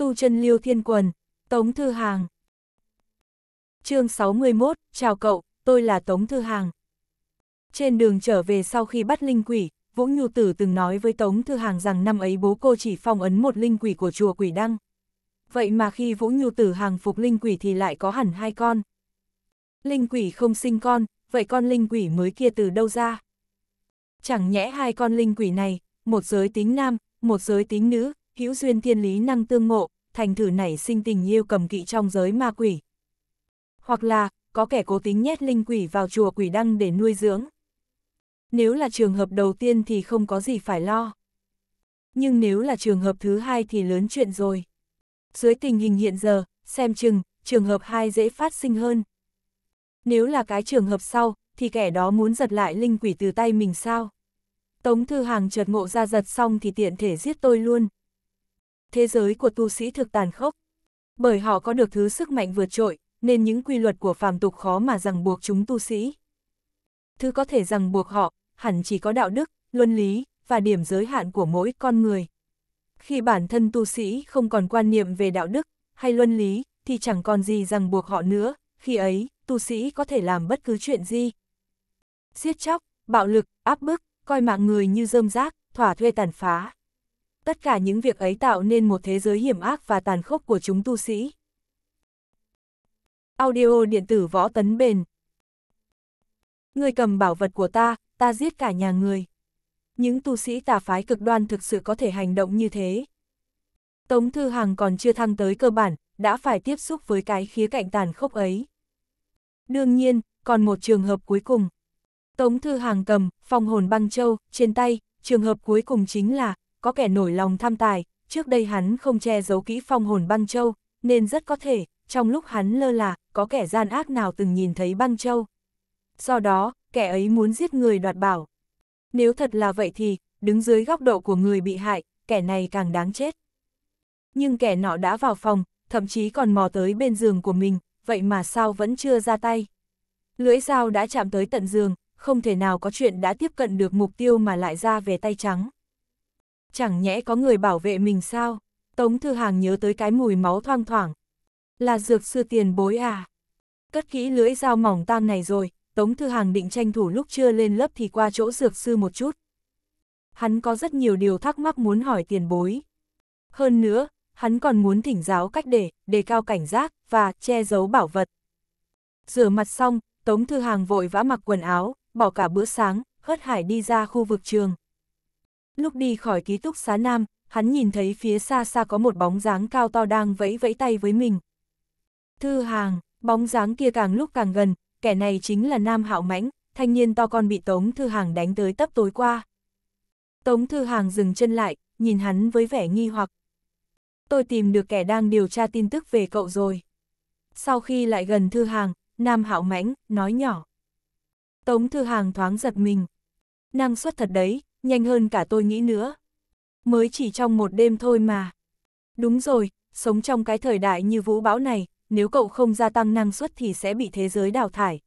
tu chân liêu thiên quần, Tống Thư Hàng. chương 61, chào cậu, tôi là Tống Thư Hàng. Trên đường trở về sau khi bắt linh quỷ, Vũ Nhu Tử từng nói với Tống Thư Hàng rằng năm ấy bố cô chỉ phong ấn một linh quỷ của chùa Quỷ Đăng. Vậy mà khi Vũ Nhu Tử hàng phục linh quỷ thì lại có hẳn hai con. Linh quỷ không sinh con, vậy con linh quỷ mới kia từ đâu ra? Chẳng nhẽ hai con linh quỷ này, một giới tính nam, một giới tính nữ, hữu duyên thiên lý năng tương ngộ, thành thử nảy sinh tình yêu cầm kỵ trong giới ma quỷ. Hoặc là, có kẻ cố tính nhét linh quỷ vào chùa quỷ đăng để nuôi dưỡng. Nếu là trường hợp đầu tiên thì không có gì phải lo. Nhưng nếu là trường hợp thứ hai thì lớn chuyện rồi. Dưới tình hình hiện giờ, xem chừng, trường hợp hai dễ phát sinh hơn. Nếu là cái trường hợp sau, thì kẻ đó muốn giật lại linh quỷ từ tay mình sao? Tống Thư Hàng chợt ngộ ra giật xong thì tiện thể giết tôi luôn thế giới của tu sĩ thực tàn khốc. Bởi họ có được thứ sức mạnh vượt trội, nên những quy luật của phàm tục khó mà ràng buộc chúng tu sĩ. Thứ có thể ràng buộc họ, hẳn chỉ có đạo đức, luân lý, và điểm giới hạn của mỗi con người. Khi bản thân tu sĩ không còn quan niệm về đạo đức, hay luân lý, thì chẳng còn gì ràng buộc họ nữa, khi ấy, tu sĩ có thể làm bất cứ chuyện gì. Giết chóc, bạo lực, áp bức, coi mạng người như rơm rác, thỏa thuê tàn phá, tất cả những việc ấy tạo nên một thế giới hiểm ác và tàn khốc của chúng tu sĩ. Audio điện tử võ tấn bền Người cầm bảo vật của ta, ta giết cả nhà người. Những tu sĩ tà phái cực đoan thực sự có thể hành động như thế. Tống Thư Hằng còn chưa thăng tới cơ bản, đã phải tiếp xúc với cái khía cạnh tàn khốc ấy. Đương nhiên, còn một trường hợp cuối cùng. Tống Thư Hàng cầm, phong hồn băng châu, trên tay, trường hợp cuối cùng chính là, có kẻ nổi lòng tham tài, trước đây hắn không che giấu kỹ phong hồn băng châu, nên rất có thể, trong lúc hắn lơ là, có kẻ gian ác nào từng nhìn thấy băng châu. Do đó, kẻ ấy muốn giết người đoạt bảo. Nếu thật là vậy thì, đứng dưới góc độ của người bị hại, kẻ này càng đáng chết. Nhưng kẻ nọ đã vào phòng, thậm chí còn mò tới bên giường của mình, vậy mà sao vẫn chưa ra tay. Lưỡi dao đã chạm tới tận giường, không thể nào có chuyện đã tiếp cận được mục tiêu mà lại ra về tay trắng chẳng nhẽ có người bảo vệ mình sao? Tống Thư Hàng nhớ tới cái mùi máu thoang thoảng. Là dược sư tiền bối à? Cất kỹ lưỡi dao mỏng tan này rồi, Tống Thư Hàng định tranh thủ lúc chưa lên lớp thì qua chỗ dược sư một chút. Hắn có rất nhiều điều thắc mắc muốn hỏi tiền bối. Hơn nữa, hắn còn muốn thỉnh giáo cách để, đề cao cảnh giác, và che giấu bảo vật. Rửa mặt xong, Tống Thư Hàng vội vã mặc quần áo, bỏ cả bữa sáng, hớt hải đi ra khu vực trường. Lúc đi khỏi ký túc xá Nam, hắn nhìn thấy phía xa xa có một bóng dáng cao to đang vẫy vẫy tay với mình. Thư hàng, bóng dáng kia càng lúc càng gần, kẻ này chính là Nam Hạo Mãnh, thanh niên to con bị Tống Thư Hàng đánh tới tấp tối qua. Tống Thư Hàng dừng chân lại, nhìn hắn với vẻ nghi hoặc. Tôi tìm được kẻ đang điều tra tin tức về cậu rồi. Sau khi lại gần Thư Hàng, Nam Hạo Mãnh nói nhỏ. Tống Thư Hàng thoáng giật mình. Năng suất thật đấy, nhanh hơn cả tôi nghĩ nữa. Mới chỉ trong một đêm thôi mà. Đúng rồi, sống trong cái thời đại như vũ bão này, nếu cậu không gia tăng năng suất thì sẽ bị thế giới đào thải.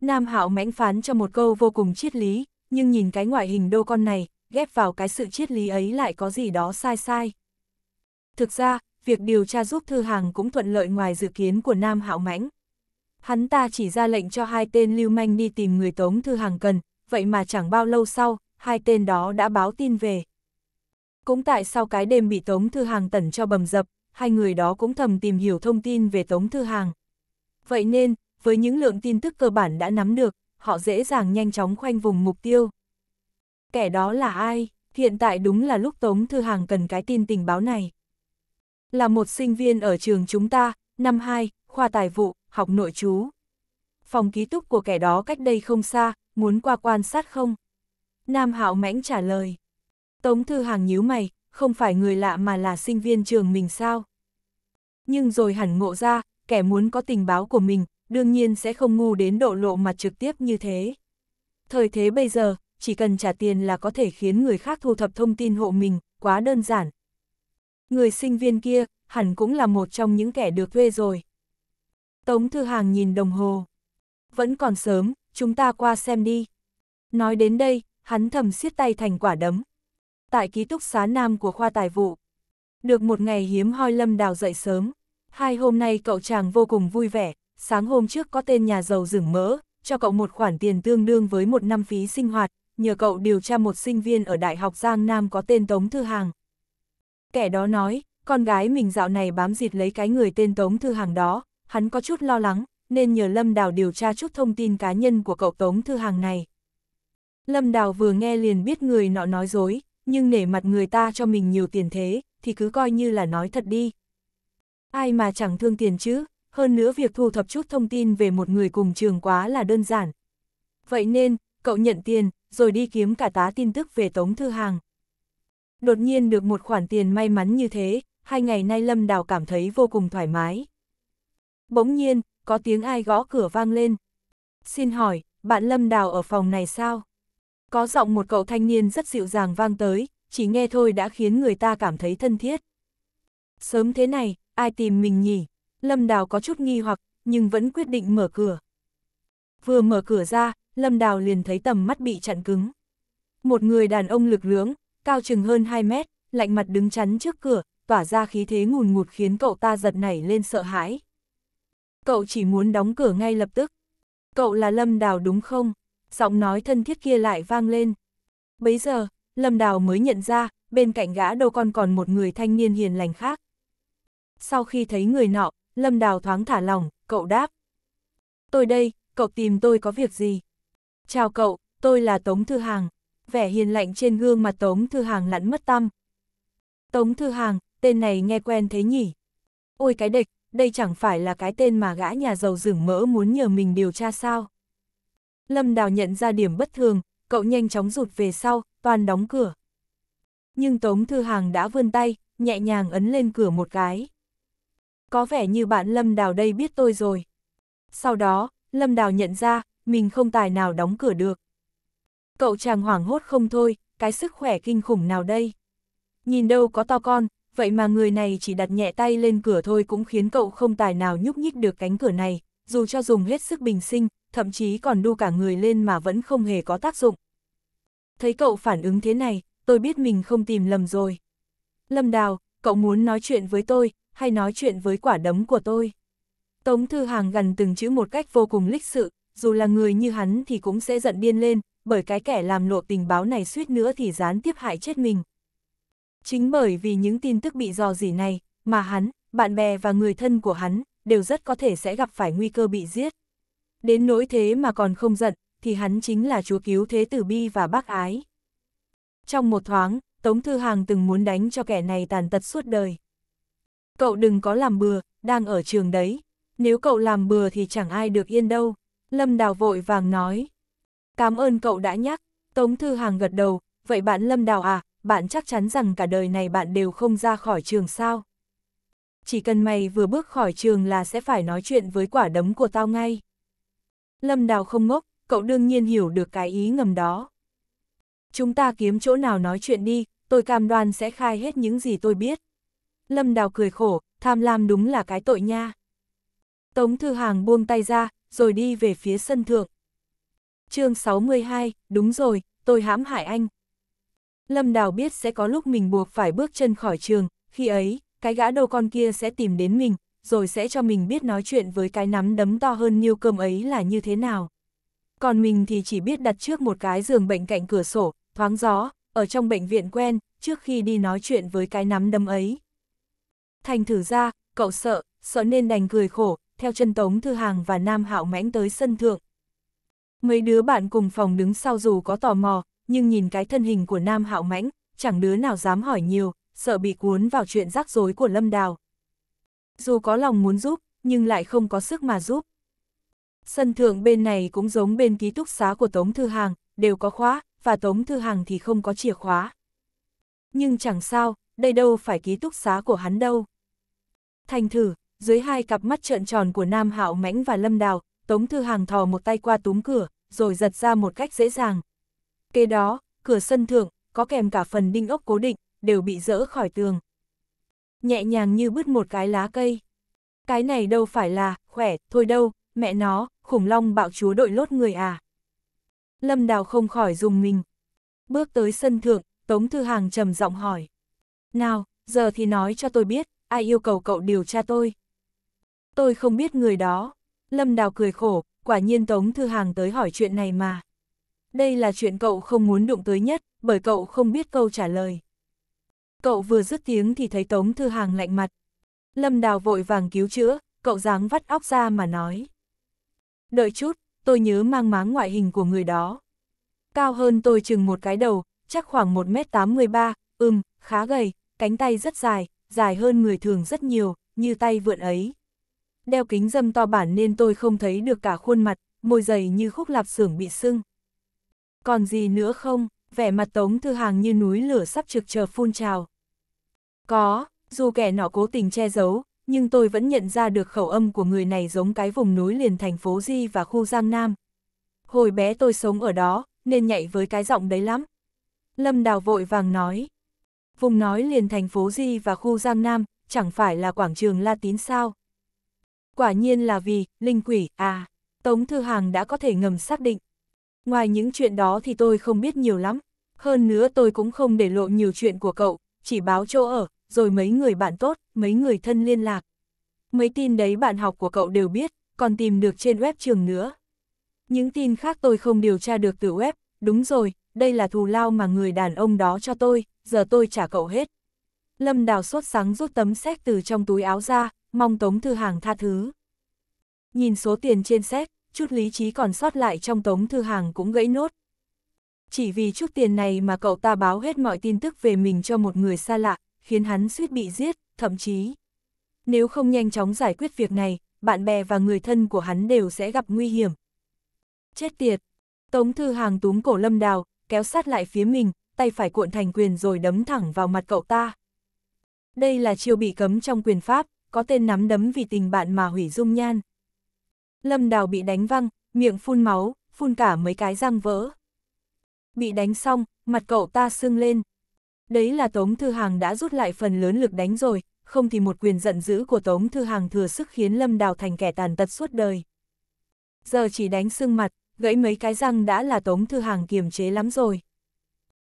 Nam Hạo mãnh phán cho một câu vô cùng triết lý, nhưng nhìn cái ngoại hình đô con này, ghép vào cái sự triết lý ấy lại có gì đó sai sai. Thực ra, việc điều tra giúp Thư Hàng cũng thuận lợi ngoài dự kiến của Nam Hạo mãnh. Hắn ta chỉ ra lệnh cho hai tên lưu manh đi tìm người Tống Thư Hàng cần, vậy mà chẳng bao lâu sau, hai tên đó đã báo tin về. Cũng tại sau cái đêm bị Tống Thư Hàng tẩn cho bầm dập, hai người đó cũng thầm tìm hiểu thông tin về Tống Thư Hàng. Vậy nên, với những lượng tin tức cơ bản đã nắm được, họ dễ dàng nhanh chóng khoanh vùng mục tiêu. Kẻ đó là ai? Hiện tại đúng là lúc Tống Thư Hàng cần cái tin tình báo này. Là một sinh viên ở trường chúng ta, năm 2, khoa tài vụ, học nội chú. Phòng ký túc của kẻ đó cách đây không xa, muốn qua quan sát không? Nam Hạo mãnh trả lời. Tống Thư Hàng nhíu mày, không phải người lạ mà là sinh viên trường mình sao? Nhưng rồi hẳn ngộ ra, kẻ muốn có tình báo của mình, đương nhiên sẽ không ngu đến độ lộ mặt trực tiếp như thế. Thời thế bây giờ, chỉ cần trả tiền là có thể khiến người khác thu thập thông tin hộ mình, quá đơn giản. Người sinh viên kia, hẳn cũng là một trong những kẻ được thuê rồi. Tống Thư Hàng nhìn đồng hồ. Vẫn còn sớm, chúng ta qua xem đi. Nói đến đây, hắn thầm siết tay thành quả đấm. Tại ký túc xá nam của khoa tài vụ, được một ngày hiếm hoi Lâm Đào dậy sớm, hai hôm nay cậu chàng vô cùng vui vẻ, sáng hôm trước có tên nhà giàu rừng mỡ, cho cậu một khoản tiền tương đương với một năm phí sinh hoạt, nhờ cậu điều tra một sinh viên ở Đại học Giang Nam có tên Tống Thư Hàng. Kẻ đó nói, con gái mình dạo này bám dịt lấy cái người tên Tống Thư Hàng đó, hắn có chút lo lắng, nên nhờ Lâm Đào điều tra chút thông tin cá nhân của cậu Tống Thư Hàng này. Lâm Đào vừa nghe liền biết người nọ nói dối, nhưng nể mặt người ta cho mình nhiều tiền thế, thì cứ coi như là nói thật đi. Ai mà chẳng thương tiền chứ, hơn nữa việc thu thập chút thông tin về một người cùng trường quá là đơn giản. Vậy nên, cậu nhận tiền, rồi đi kiếm cả tá tin tức về Tống Thư Hàng. Đột nhiên được một khoản tiền may mắn như thế, hai ngày nay Lâm Đào cảm thấy vô cùng thoải mái. Bỗng nhiên, có tiếng ai gõ cửa vang lên. Xin hỏi, bạn Lâm Đào ở phòng này sao? Có giọng một cậu thanh niên rất dịu dàng vang tới, chỉ nghe thôi đã khiến người ta cảm thấy thân thiết. Sớm thế này, ai tìm mình nhỉ? Lâm Đào có chút nghi hoặc, nhưng vẫn quyết định mở cửa. Vừa mở cửa ra, Lâm Đào liền thấy tầm mắt bị chặn cứng. Một người đàn ông lực lưỡng, cao chừng hơn 2 mét, lạnh mặt đứng chắn trước cửa, tỏa ra khí thế ngùn ngụt khiến cậu ta giật nảy lên sợ hãi. Cậu chỉ muốn đóng cửa ngay lập tức. Cậu là Lâm Đào đúng không? giọng nói thân thiết kia lại vang lên. Bấy giờ, Lâm Đào mới nhận ra, bên cạnh gã đâu còn còn một người thanh niên hiền lành khác. Sau khi thấy người nọ, Lâm Đào thoáng thả lòng, cậu đáp. Tôi đây, cậu tìm tôi có việc gì? Chào cậu, tôi là Tống Thư Hàng. Vẻ hiền lạnh trên gương mặt Tống Thư Hàng lặn mất tâm. Tống Thư Hàng, tên này nghe quen thế nhỉ? Ôi cái địch, đây chẳng phải là cái tên mà gã nhà giàu rừng mỡ muốn nhờ mình điều tra sao? Lâm Đào nhận ra điểm bất thường, cậu nhanh chóng rụt về sau, toàn đóng cửa. Nhưng Tống Thư Hàng đã vươn tay, nhẹ nhàng ấn lên cửa một cái. Có vẻ như bạn Lâm Đào đây biết tôi rồi. Sau đó, Lâm Đào nhận ra, mình không tài nào đóng cửa được. Cậu chàng hoảng hốt không thôi, cái sức khỏe kinh khủng nào đây. Nhìn đâu có to con, vậy mà người này chỉ đặt nhẹ tay lên cửa thôi cũng khiến cậu không tài nào nhúc nhích được cánh cửa này, dù cho dùng hết sức bình sinh, thậm chí còn đu cả người lên mà vẫn không hề có tác dụng. Thấy cậu phản ứng thế này, tôi biết mình không tìm lầm rồi. Lâm Đào, cậu muốn nói chuyện với tôi, hay nói chuyện với quả đấm của tôi? Tống Thư Hàng gần từng chữ một cách vô cùng lịch sự, dù là người như hắn thì cũng sẽ giận điên lên, bởi cái kẻ làm lộ tình báo này suýt nữa thì gián tiếp hại chết mình. Chính bởi vì những tin tức bị dò dỉ này, mà hắn, bạn bè và người thân của hắn, đều rất có thể sẽ gặp phải nguy cơ bị giết đến nỗi thế mà còn không giận, thì hắn chính là chúa cứu thế tử bi và bác ái. Trong một thoáng, Tống Thư Hàng từng muốn đánh cho kẻ này tàn tật suốt đời. Cậu đừng có làm bừa, đang ở trường đấy. Nếu cậu làm bừa thì chẳng ai được yên đâu. Lâm Đào vội vàng nói. Cảm ơn cậu đã nhắc. Tống Thư Hàng gật đầu. Vậy bạn Lâm Đào à, bạn chắc chắn rằng cả đời này bạn đều không ra khỏi trường sao? Chỉ cần mày vừa bước khỏi trường là sẽ phải nói chuyện với quả đấm của tao ngay. Lâm Đào không ngốc, cậu đương nhiên hiểu được cái ý ngầm đó. Chúng ta kiếm chỗ nào nói chuyện đi, tôi cam đoan sẽ khai hết những gì tôi biết. Lâm Đào cười khổ, tham lam đúng là cái tội nha. Tống Thư Hàng buông tay ra, rồi đi về phía sân thượng. chương 62, đúng rồi, tôi hãm hại anh. Lâm Đào biết sẽ có lúc mình buộc phải bước chân khỏi trường, khi ấy, cái gã đầu con kia sẽ tìm đến mình, rồi sẽ cho mình biết nói chuyện với cái nắm đấm to hơn niêu cơm ấy là như thế nào. Còn mình thì chỉ biết đặt trước một cái giường bệnh cạnh cửa sổ, thoáng gió, ở trong bệnh viện quen, trước khi đi nói chuyện với cái nắm đấm ấy. Thành thử ra, cậu sợ, sợ nên đành cười khổ, theo chân Tống Thư Hàng và Nam Hạo mãnh tới sân thượng. Mấy đứa bạn cùng phòng đứng sau dù có tò mò, nhưng nhìn cái thân hình của Nam Hạo mãnh, chẳng đứa nào dám hỏi nhiều, sợ bị cuốn vào chuyện rắc rối của Lâm Đào, dù có lòng muốn giúp, nhưng lại không có sức mà giúp. Sân thượng bên này cũng giống bên ký túc xá của Tống Thư Hàng, đều có khóa, và Tống Thư Hàng thì không có chìa khóa. Nhưng chẳng sao, đây đâu phải ký túc xá của hắn đâu. Thành thử, dưới hai cặp mắt trợn tròn của Nam Hạo Mãnh và Lâm Đào, Tống Thư Hàng thò một tay qua túm cửa, rồi giật ra một cách dễ dàng. Kế đó, cửa sân thượng, có kèm cả phần đinh ốc cố định, đều bị dỡ khỏi tường nhẹ nhàng như bứt một cái lá cây. Cái này đâu phải là, khỏe, thôi đâu, mẹ nó, khủng long bạo chúa đội lốt người à. Lâm Đào không khỏi dùng mình. Bước tới sân thượng, Tống Thư Hàng trầm giọng hỏi. Nào, giờ thì nói cho tôi biết, ai yêu cầu cậu điều tra tôi? Tôi không biết người đó. Lâm Đào cười khổ, quả nhiên Tống Thư Hàng tới hỏi chuyện này mà. Đây là chuyện cậu không muốn đụng tới nhất, bởi cậu không biết câu trả lời. Cậu vừa dứt tiếng thì thấy Tống Thư Hàng lạnh mặt. Lâm Đào vội vàng cứu chữa, cậu dáng vắt óc ra mà nói. Đợi chút, tôi nhớ mang máng ngoại hình của người đó. Cao hơn tôi chừng một cái đầu, chắc khoảng 1m83, ừm, khá gầy, cánh tay rất dài, dài hơn người thường rất nhiều, như tay vượn ấy. Đeo kính dâm to bản nên tôi không thấy được cả khuôn mặt, môi dày như khúc lạp xưởng bị sưng. Còn gì nữa không, vẻ mặt Tống Thư Hàng như núi lửa sắp trực chờ phun trào. Có, dù kẻ nọ cố tình che giấu, nhưng tôi vẫn nhận ra được khẩu âm của người này giống cái vùng núi liền thành phố Di và khu Giang Nam. Hồi bé tôi sống ở đó, nên nhạy với cái giọng đấy lắm. Lâm Đào vội vàng nói. Vùng nói liền thành phố Di và khu Giang Nam, chẳng phải là quảng trường La Tín sao? Quả nhiên là vì, linh quỷ, à, Tống Thư Hàng đã có thể ngầm xác định. Ngoài những chuyện đó thì tôi không biết nhiều lắm, hơn nữa tôi cũng không để lộ nhiều chuyện của cậu, chỉ báo chỗ ở, rồi mấy người bạn tốt, mấy người thân liên lạc. Mấy tin đấy bạn học của cậu đều biết, còn tìm được trên web trường nữa. Những tin khác tôi không điều tra được từ web, đúng rồi, đây là thù lao mà người đàn ông đó cho tôi, giờ tôi trả cậu hết. Lâm Đào sốt sáng rút tấm séc từ trong túi áo ra, mong Tống Thư Hàng tha thứ. Nhìn số tiền trên séc, chút lý trí còn sót lại trong Tống Thư Hàng cũng gãy nốt. Chỉ vì chút tiền này mà cậu ta báo hết mọi tin tức về mình cho một người xa lạ, khiến hắn suýt bị giết, thậm chí. Nếu không nhanh chóng giải quyết việc này, bạn bè và người thân của hắn đều sẽ gặp nguy hiểm. Chết tiệt! Tống Thư Hàng túm cổ Lâm Đào, kéo sát lại phía mình, tay phải cuộn thành quyền rồi đấm thẳng vào mặt cậu ta. Đây là chiêu bị cấm trong quyền pháp, có tên nắm đấm vì tình bạn mà hủy dung nhan. Lâm Đào bị đánh văng, miệng phun máu, phun cả mấy cái răng vỡ. Bị đánh xong, mặt cậu ta sưng lên. Đấy là Tống Thư Hàng đã rút lại phần lớn lực đánh rồi, không thì một quyền giận dữ của Tống Thư Hàng thừa sức khiến Lâm Đào thành kẻ tàn tật suốt đời. Giờ chỉ đánh sưng mặt, gãy mấy cái răng đã là Tống Thư Hàng kiềm chế lắm rồi.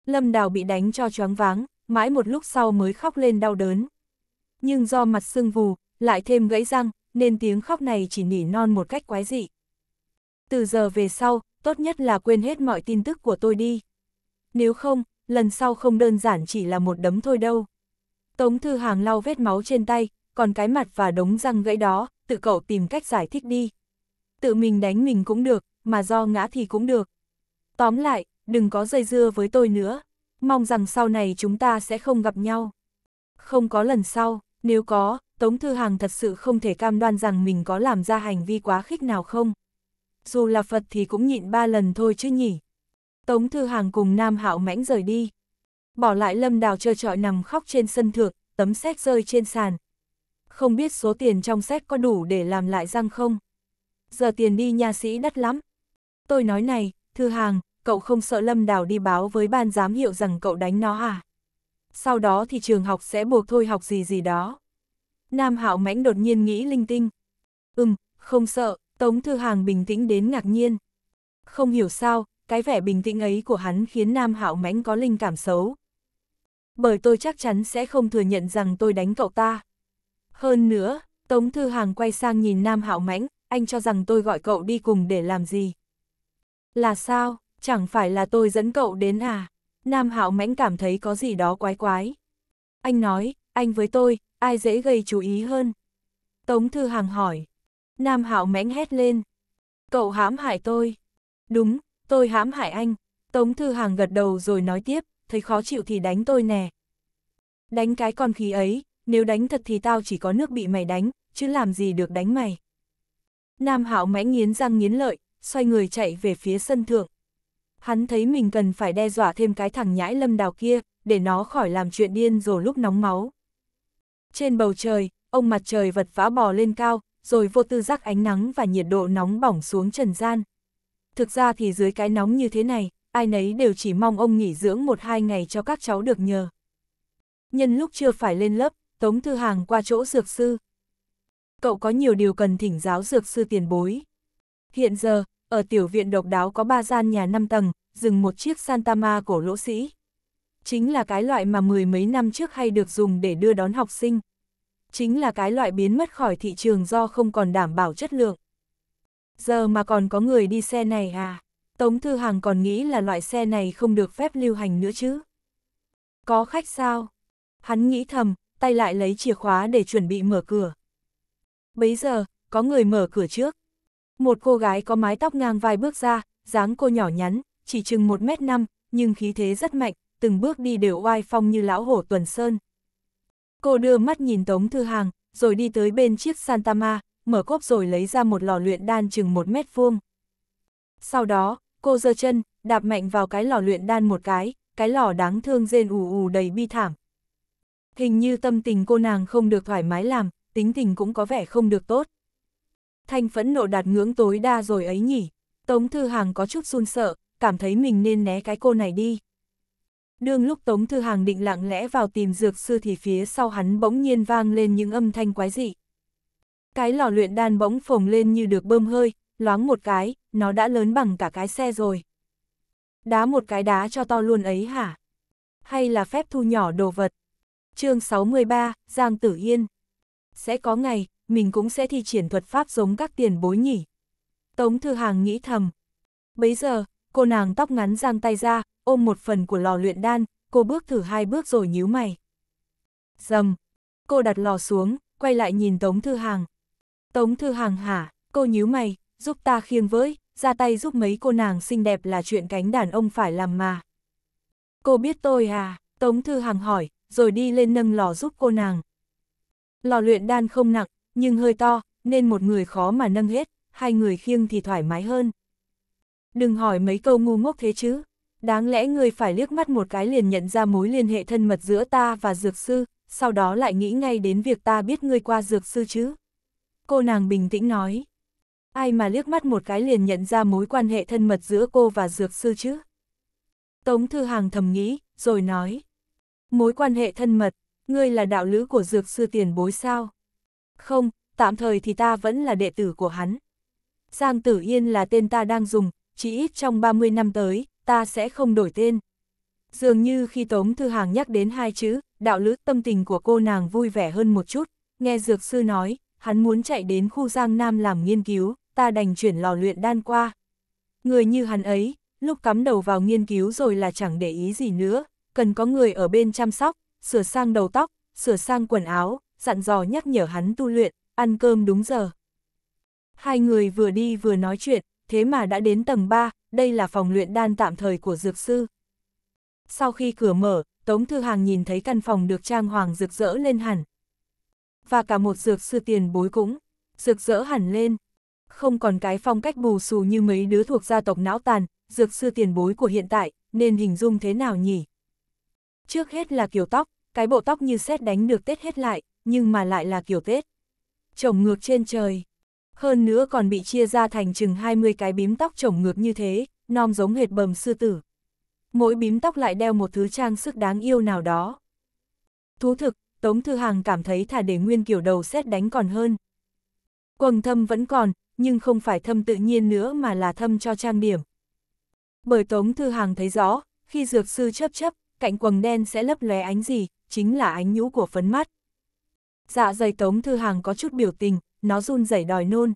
Lâm Đào bị đánh cho choáng váng, mãi một lúc sau mới khóc lên đau đớn. Nhưng do mặt sưng vù, lại thêm gãy răng, nên tiếng khóc này chỉ nỉ non một cách quái dị. Từ giờ về sau, tốt nhất là quên hết mọi tin tức của tôi đi. Nếu không, lần sau không đơn giản chỉ là một đấm thôi đâu. Tống Thư Hàng lau vết máu trên tay, còn cái mặt và đống răng gãy đó, tự cậu tìm cách giải thích đi. Tự mình đánh mình cũng được, mà do ngã thì cũng được. Tóm lại, đừng có dây dưa với tôi nữa. Mong rằng sau này chúng ta sẽ không gặp nhau. Không có lần sau, nếu có, Tống Thư Hàng thật sự không thể cam đoan rằng mình có làm ra hành vi quá khích nào không. Dù là Phật thì cũng nhịn ba lần thôi chứ nhỉ. Tống Thư Hàng cùng Nam Hạo Mãnh rời đi. Bỏ lại Lâm Đào trơ trọi nằm khóc trên sân thượng, tấm xét rơi trên sàn. Không biết số tiền trong xét có đủ để làm lại răng không? Giờ tiền đi nha sĩ đắt lắm. Tôi nói này, Thư Hàng, cậu không sợ Lâm Đào đi báo với ban giám hiệu rằng cậu đánh nó à? Sau đó thì trường học sẽ buộc thôi học gì gì đó. Nam Hạo Mãnh đột nhiên nghĩ linh tinh. Ừm, không sợ, Tống Thư Hàng bình tĩnh đến ngạc nhiên. Không hiểu sao, cái vẻ bình tĩnh ấy của hắn khiến Nam Hạo Mãnh có linh cảm xấu. Bởi tôi chắc chắn sẽ không thừa nhận rằng tôi đánh cậu ta. Hơn nữa, Tống Thư Hàng quay sang nhìn Nam Hạo Mãnh, anh cho rằng tôi gọi cậu đi cùng để làm gì? Là sao, chẳng phải là tôi dẫn cậu đến à? Nam Hạo Mãnh cảm thấy có gì đó quái quái. Anh nói, anh với tôi, ai dễ gây chú ý hơn? Tống Thư Hàng hỏi. Nam Hạo Mãnh hét lên. Cậu hãm hại tôi. Đúng, Tôi hãm hại anh. Tống Thư Hàng gật đầu rồi nói tiếp, thấy khó chịu thì đánh tôi nè. Đánh cái con khí ấy, nếu đánh thật thì tao chỉ có nước bị mày đánh, chứ làm gì được đánh mày. Nam Hạo mãnh nghiến răng nghiến lợi, xoay người chạy về phía sân thượng. Hắn thấy mình cần phải đe dọa thêm cái thằng nhãi lâm đào kia, để nó khỏi làm chuyện điên rồi lúc nóng máu. Trên bầu trời, ông mặt trời vật vã bò lên cao, rồi vô tư rắc ánh nắng và nhiệt độ nóng bỏng xuống trần gian thực ra thì dưới cái nóng như thế này, ai nấy đều chỉ mong ông nghỉ dưỡng một hai ngày cho các cháu được nhờ. Nhân lúc chưa phải lên lớp, Tống Thư Hàng qua chỗ dược sư. Cậu có nhiều điều cần thỉnh giáo dược sư tiền bối. Hiện giờ, ở tiểu viện độc đáo có ba gian nhà năm tầng, dừng một chiếc Santama cổ lỗ sĩ. Chính là cái loại mà mười mấy năm trước hay được dùng để đưa đón học sinh. Chính là cái loại biến mất khỏi thị trường do không còn đảm bảo chất lượng. Giờ mà còn có người đi xe này à? Tống Thư Hàng còn nghĩ là loại xe này không được phép lưu hành nữa chứ. Có khách sao? Hắn nghĩ thầm, tay lại lấy chìa khóa để chuẩn bị mở cửa. Bấy giờ, có người mở cửa trước. Một cô gái có mái tóc ngang vai bước ra, dáng cô nhỏ nhắn, chỉ chừng 1m5, nhưng khí thế rất mạnh, từng bước đi đều oai phong như lão hổ tuần sơn. Cô đưa mắt nhìn Tống Thư Hàng, rồi đi tới bên chiếc Santama, mở cốp rồi lấy ra một lò luyện đan chừng một mét vuông. Sau đó, cô giơ chân, đạp mạnh vào cái lò luyện đan một cái, cái lò đáng thương rên ù ù đầy bi thảm. Hình như tâm tình cô nàng không được thoải mái làm, tính tình cũng có vẻ không được tốt. Thanh phẫn nộ đạt ngưỡng tối đa rồi ấy nhỉ, Tống Thư Hàng có chút run sợ, cảm thấy mình nên né cái cô này đi. Đương lúc Tống Thư Hàng định lặng lẽ vào tìm dược sư thì phía sau hắn bỗng nhiên vang lên những âm thanh quái dị. Cái lò luyện đan bỗng phồng lên như được bơm hơi, loáng một cái, nó đã lớn bằng cả cái xe rồi. Đá một cái đá cho to luôn ấy hả? Hay là phép thu nhỏ đồ vật? chương 63, Giang Tử Yên. Sẽ có ngày, mình cũng sẽ thi triển thuật pháp giống các tiền bối nhỉ. Tống Thư Hàng nghĩ thầm. Bấy giờ, cô nàng tóc ngắn giang tay ra, ôm một phần của lò luyện đan, cô bước thử hai bước rồi nhíu mày. Dầm. Cô đặt lò xuống, quay lại nhìn Tống Thư Hàng. Tống Thư Hàng hả, cô nhíu mày, giúp ta khiêng với, ra tay giúp mấy cô nàng xinh đẹp là chuyện cánh đàn ông phải làm mà. Cô biết tôi à, Tống Thư Hàng hỏi, rồi đi lên nâng lò giúp cô nàng. Lò luyện đan không nặng, nhưng hơi to, nên một người khó mà nâng hết, hai người khiêng thì thoải mái hơn. Đừng hỏi mấy câu ngu ngốc thế chứ, đáng lẽ người phải liếc mắt một cái liền nhận ra mối liên hệ thân mật giữa ta và dược sư, sau đó lại nghĩ ngay đến việc ta biết ngươi qua dược sư chứ. Cô nàng bình tĩnh nói. Ai mà liếc mắt một cái liền nhận ra mối quan hệ thân mật giữa cô và dược sư chứ? Tống Thư Hàng thầm nghĩ, rồi nói. Mối quan hệ thân mật, ngươi là đạo lữ của dược sư tiền bối sao? Không, tạm thời thì ta vẫn là đệ tử của hắn. Giang Tử Yên là tên ta đang dùng, chỉ ít trong 30 năm tới, ta sẽ không đổi tên. Dường như khi Tống Thư Hàng nhắc đến hai chữ, đạo lữ tâm tình của cô nàng vui vẻ hơn một chút, nghe dược sư nói, hắn muốn chạy đến khu Giang Nam làm nghiên cứu, ta đành chuyển lò luyện đan qua. Người như hắn ấy, lúc cắm đầu vào nghiên cứu rồi là chẳng để ý gì nữa, cần có người ở bên chăm sóc, sửa sang đầu tóc, sửa sang quần áo, dặn dò nhắc nhở hắn tu luyện, ăn cơm đúng giờ. Hai người vừa đi vừa nói chuyện, thế mà đã đến tầng 3, đây là phòng luyện đan tạm thời của dược sư. Sau khi cửa mở, Tống Thư Hàng nhìn thấy căn phòng được trang hoàng rực rỡ lên hẳn, và cả một dược sư tiền bối cũng, rực rỡ hẳn lên. Không còn cái phong cách bù xù như mấy đứa thuộc gia tộc não tàn, dược sư tiền bối của hiện tại, nên hình dung thế nào nhỉ? Trước hết là kiểu tóc, cái bộ tóc như xét đánh được tết hết lại, nhưng mà lại là kiểu tết. Trồng ngược trên trời. Hơn nữa còn bị chia ra thành chừng 20 cái bím tóc trồng ngược như thế, non giống hệt bầm sư tử. Mỗi bím tóc lại đeo một thứ trang sức đáng yêu nào đó. Thú thực, Tống Thư Hàng cảm thấy thả để Nguyên kiểu đầu xét đánh còn hơn. Quầng thâm vẫn còn, nhưng không phải thâm tự nhiên nữa mà là thâm cho trang điểm. Bởi Tống Thư Hàng thấy rõ, khi dược sư chấp chấp, cạnh quầng đen sẽ lấp lóe ánh gì, chính là ánh nhũ của phấn mắt. Dạ dày Tống Thư Hàng có chút biểu tình, nó run rẩy đòi nôn.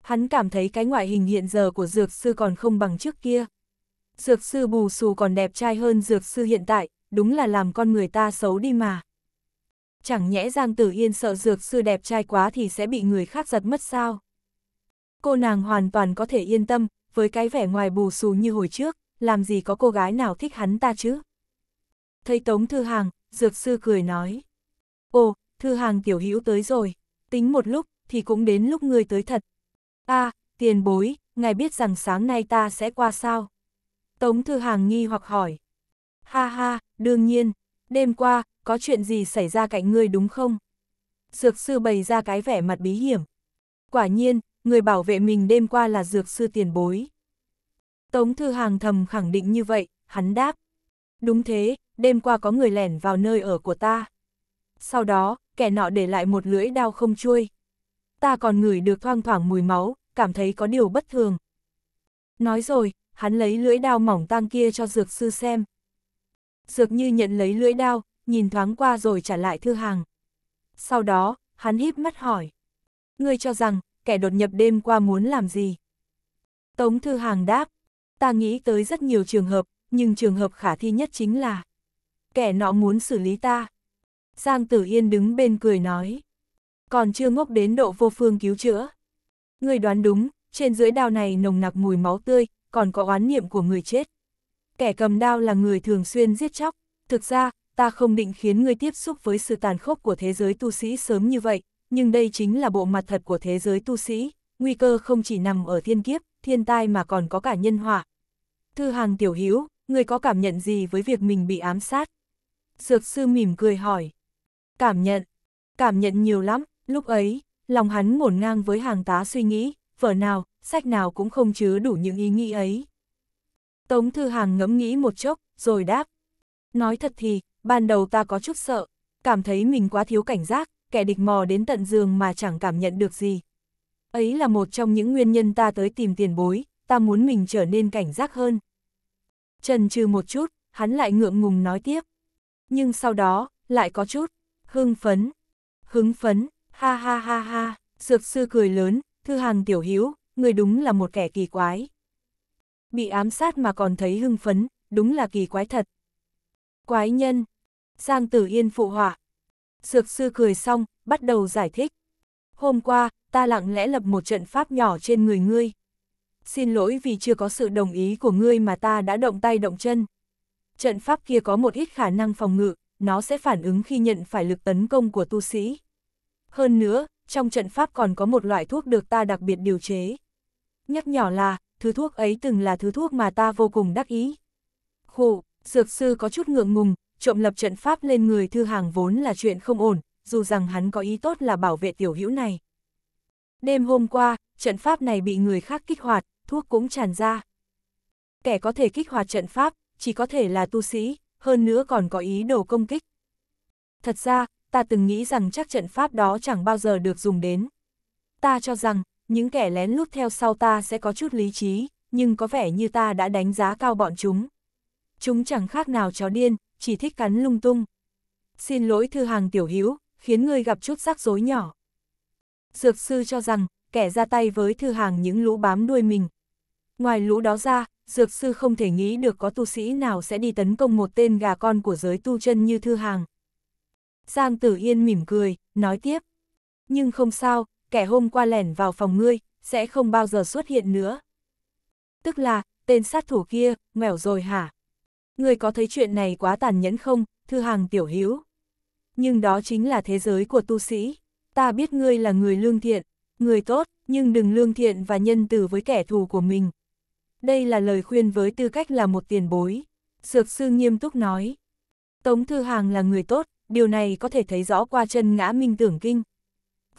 Hắn cảm thấy cái ngoại hình hiện giờ của dược sư còn không bằng trước kia. Dược sư bù xù còn đẹp trai hơn dược sư hiện tại, đúng là làm con người ta xấu đi mà chẳng nhẽ Giang Tử Yên sợ dược sư đẹp trai quá thì sẽ bị người khác giật mất sao. Cô nàng hoàn toàn có thể yên tâm, với cái vẻ ngoài bù xù như hồi trước, làm gì có cô gái nào thích hắn ta chứ. Thấy Tống Thư Hàng, dược sư cười nói. Ồ, Thư Hàng tiểu hữu tới rồi, tính một lúc thì cũng đến lúc người tới thật. a à, tiền bối, ngài biết rằng sáng nay ta sẽ qua sao? Tống Thư Hàng nghi hoặc hỏi. Ha ha, đương nhiên, đêm qua, có chuyện gì xảy ra cạnh ngươi đúng không? Dược sư bày ra cái vẻ mặt bí hiểm. Quả nhiên, người bảo vệ mình đêm qua là dược sư tiền bối. Tống Thư Hàng thầm khẳng định như vậy, hắn đáp. Đúng thế, đêm qua có người lẻn vào nơi ở của ta. Sau đó, kẻ nọ để lại một lưỡi đao không chui. Ta còn ngửi được thoang thoảng mùi máu, cảm thấy có điều bất thường. Nói rồi, hắn lấy lưỡi đao mỏng tang kia cho dược sư xem. Dược như nhận lấy lưỡi đao, nhìn thoáng qua rồi trả lại thư hàng. Sau đó, hắn híp mắt hỏi. Ngươi cho rằng, kẻ đột nhập đêm qua muốn làm gì? Tống thư hàng đáp. Ta nghĩ tới rất nhiều trường hợp, nhưng trường hợp khả thi nhất chính là kẻ nọ muốn xử lý ta. Giang Tử Yên đứng bên cười nói. Còn chưa ngốc đến độ vô phương cứu chữa. Ngươi đoán đúng, trên dưới đao này nồng nặc mùi máu tươi, còn có oán niệm của người chết. Kẻ cầm đao là người thường xuyên giết chóc. Thực ra, ta không định khiến ngươi tiếp xúc với sự tàn khốc của thế giới tu sĩ sớm như vậy, nhưng đây chính là bộ mặt thật của thế giới tu sĩ, nguy cơ không chỉ nằm ở thiên kiếp, thiên tai mà còn có cả nhân họa. Thư hàng tiểu hữu ngươi có cảm nhận gì với việc mình bị ám sát? Dược sư mỉm cười hỏi. Cảm nhận, cảm nhận nhiều lắm, lúc ấy, lòng hắn ngổn ngang với hàng tá suy nghĩ, vở nào, sách nào cũng không chứa đủ những ý nghĩ ấy. Tống Thư Hàng ngẫm nghĩ một chốc, rồi đáp. Nói thật thì, ban đầu ta có chút sợ, cảm thấy mình quá thiếu cảnh giác, kẻ địch mò đến tận giường mà chẳng cảm nhận được gì. Ấy là một trong những nguyên nhân ta tới tìm tiền bối, ta muốn mình trở nên cảnh giác hơn. Trần trừ một chút, hắn lại ngượng ngùng nói tiếp. Nhưng sau đó, lại có chút, hưng phấn, hứng phấn, ha ha ha ha, sược sư cười lớn, thư hàng tiểu hiếu, người đúng là một kẻ kỳ quái. Bị ám sát mà còn thấy hưng phấn, đúng là kỳ quái thật. Quái nhân. Giang Tử Yên phụ họa. Sược sư cười xong, bắt đầu giải thích. Hôm qua, ta lặng lẽ lập một trận pháp nhỏ trên người ngươi. Xin lỗi vì chưa có sự đồng ý của ngươi mà ta đã động tay động chân. Trận pháp kia có một ít khả năng phòng ngự, nó sẽ phản ứng khi nhận phải lực tấn công của tu sĩ. Hơn nữa, trong trận pháp còn có một loại thuốc được ta đặc biệt điều chế. Nhắc nhỏ là, thứ thuốc ấy từng là thứ thuốc mà ta vô cùng đắc ý. Khổ, Dược sư có chút ngượng ngùng, trộm lập trận pháp lên người thư hàng vốn là chuyện không ổn, dù rằng hắn có ý tốt là bảo vệ tiểu hữu này. Đêm hôm qua, trận pháp này bị người khác kích hoạt, thuốc cũng tràn ra. Kẻ có thể kích hoạt trận pháp, chỉ có thể là tu sĩ, hơn nữa còn có ý đồ công kích. Thật ra, ta từng nghĩ rằng chắc trận pháp đó chẳng bao giờ được dùng đến. Ta cho rằng, những kẻ lén lút theo sau ta sẽ có chút lý trí, nhưng có vẻ như ta đã đánh giá cao bọn chúng chúng chẳng khác nào chó điên, chỉ thích cắn lung tung. Xin lỗi thư hàng tiểu hữu, khiến ngươi gặp chút rắc rối nhỏ. Dược sư cho rằng, kẻ ra tay với thư hàng những lũ bám đuôi mình. Ngoài lũ đó ra, dược sư không thể nghĩ được có tu sĩ nào sẽ đi tấn công một tên gà con của giới tu chân như thư hàng. Giang Tử Yên mỉm cười, nói tiếp. Nhưng không sao, kẻ hôm qua lẻn vào phòng ngươi, sẽ không bao giờ xuất hiện nữa. Tức là, tên sát thủ kia, nghèo rồi hả? Người có thấy chuyện này quá tàn nhẫn không, thư hàng tiểu hiếu? Nhưng đó chính là thế giới của tu sĩ. Ta biết ngươi là người lương thiện, người tốt, nhưng đừng lương thiện và nhân từ với kẻ thù của mình. Đây là lời khuyên với tư cách là một tiền bối. Dược sư nghiêm túc nói. Tống Thư Hàng là người tốt, điều này có thể thấy rõ qua chân ngã minh tưởng kinh.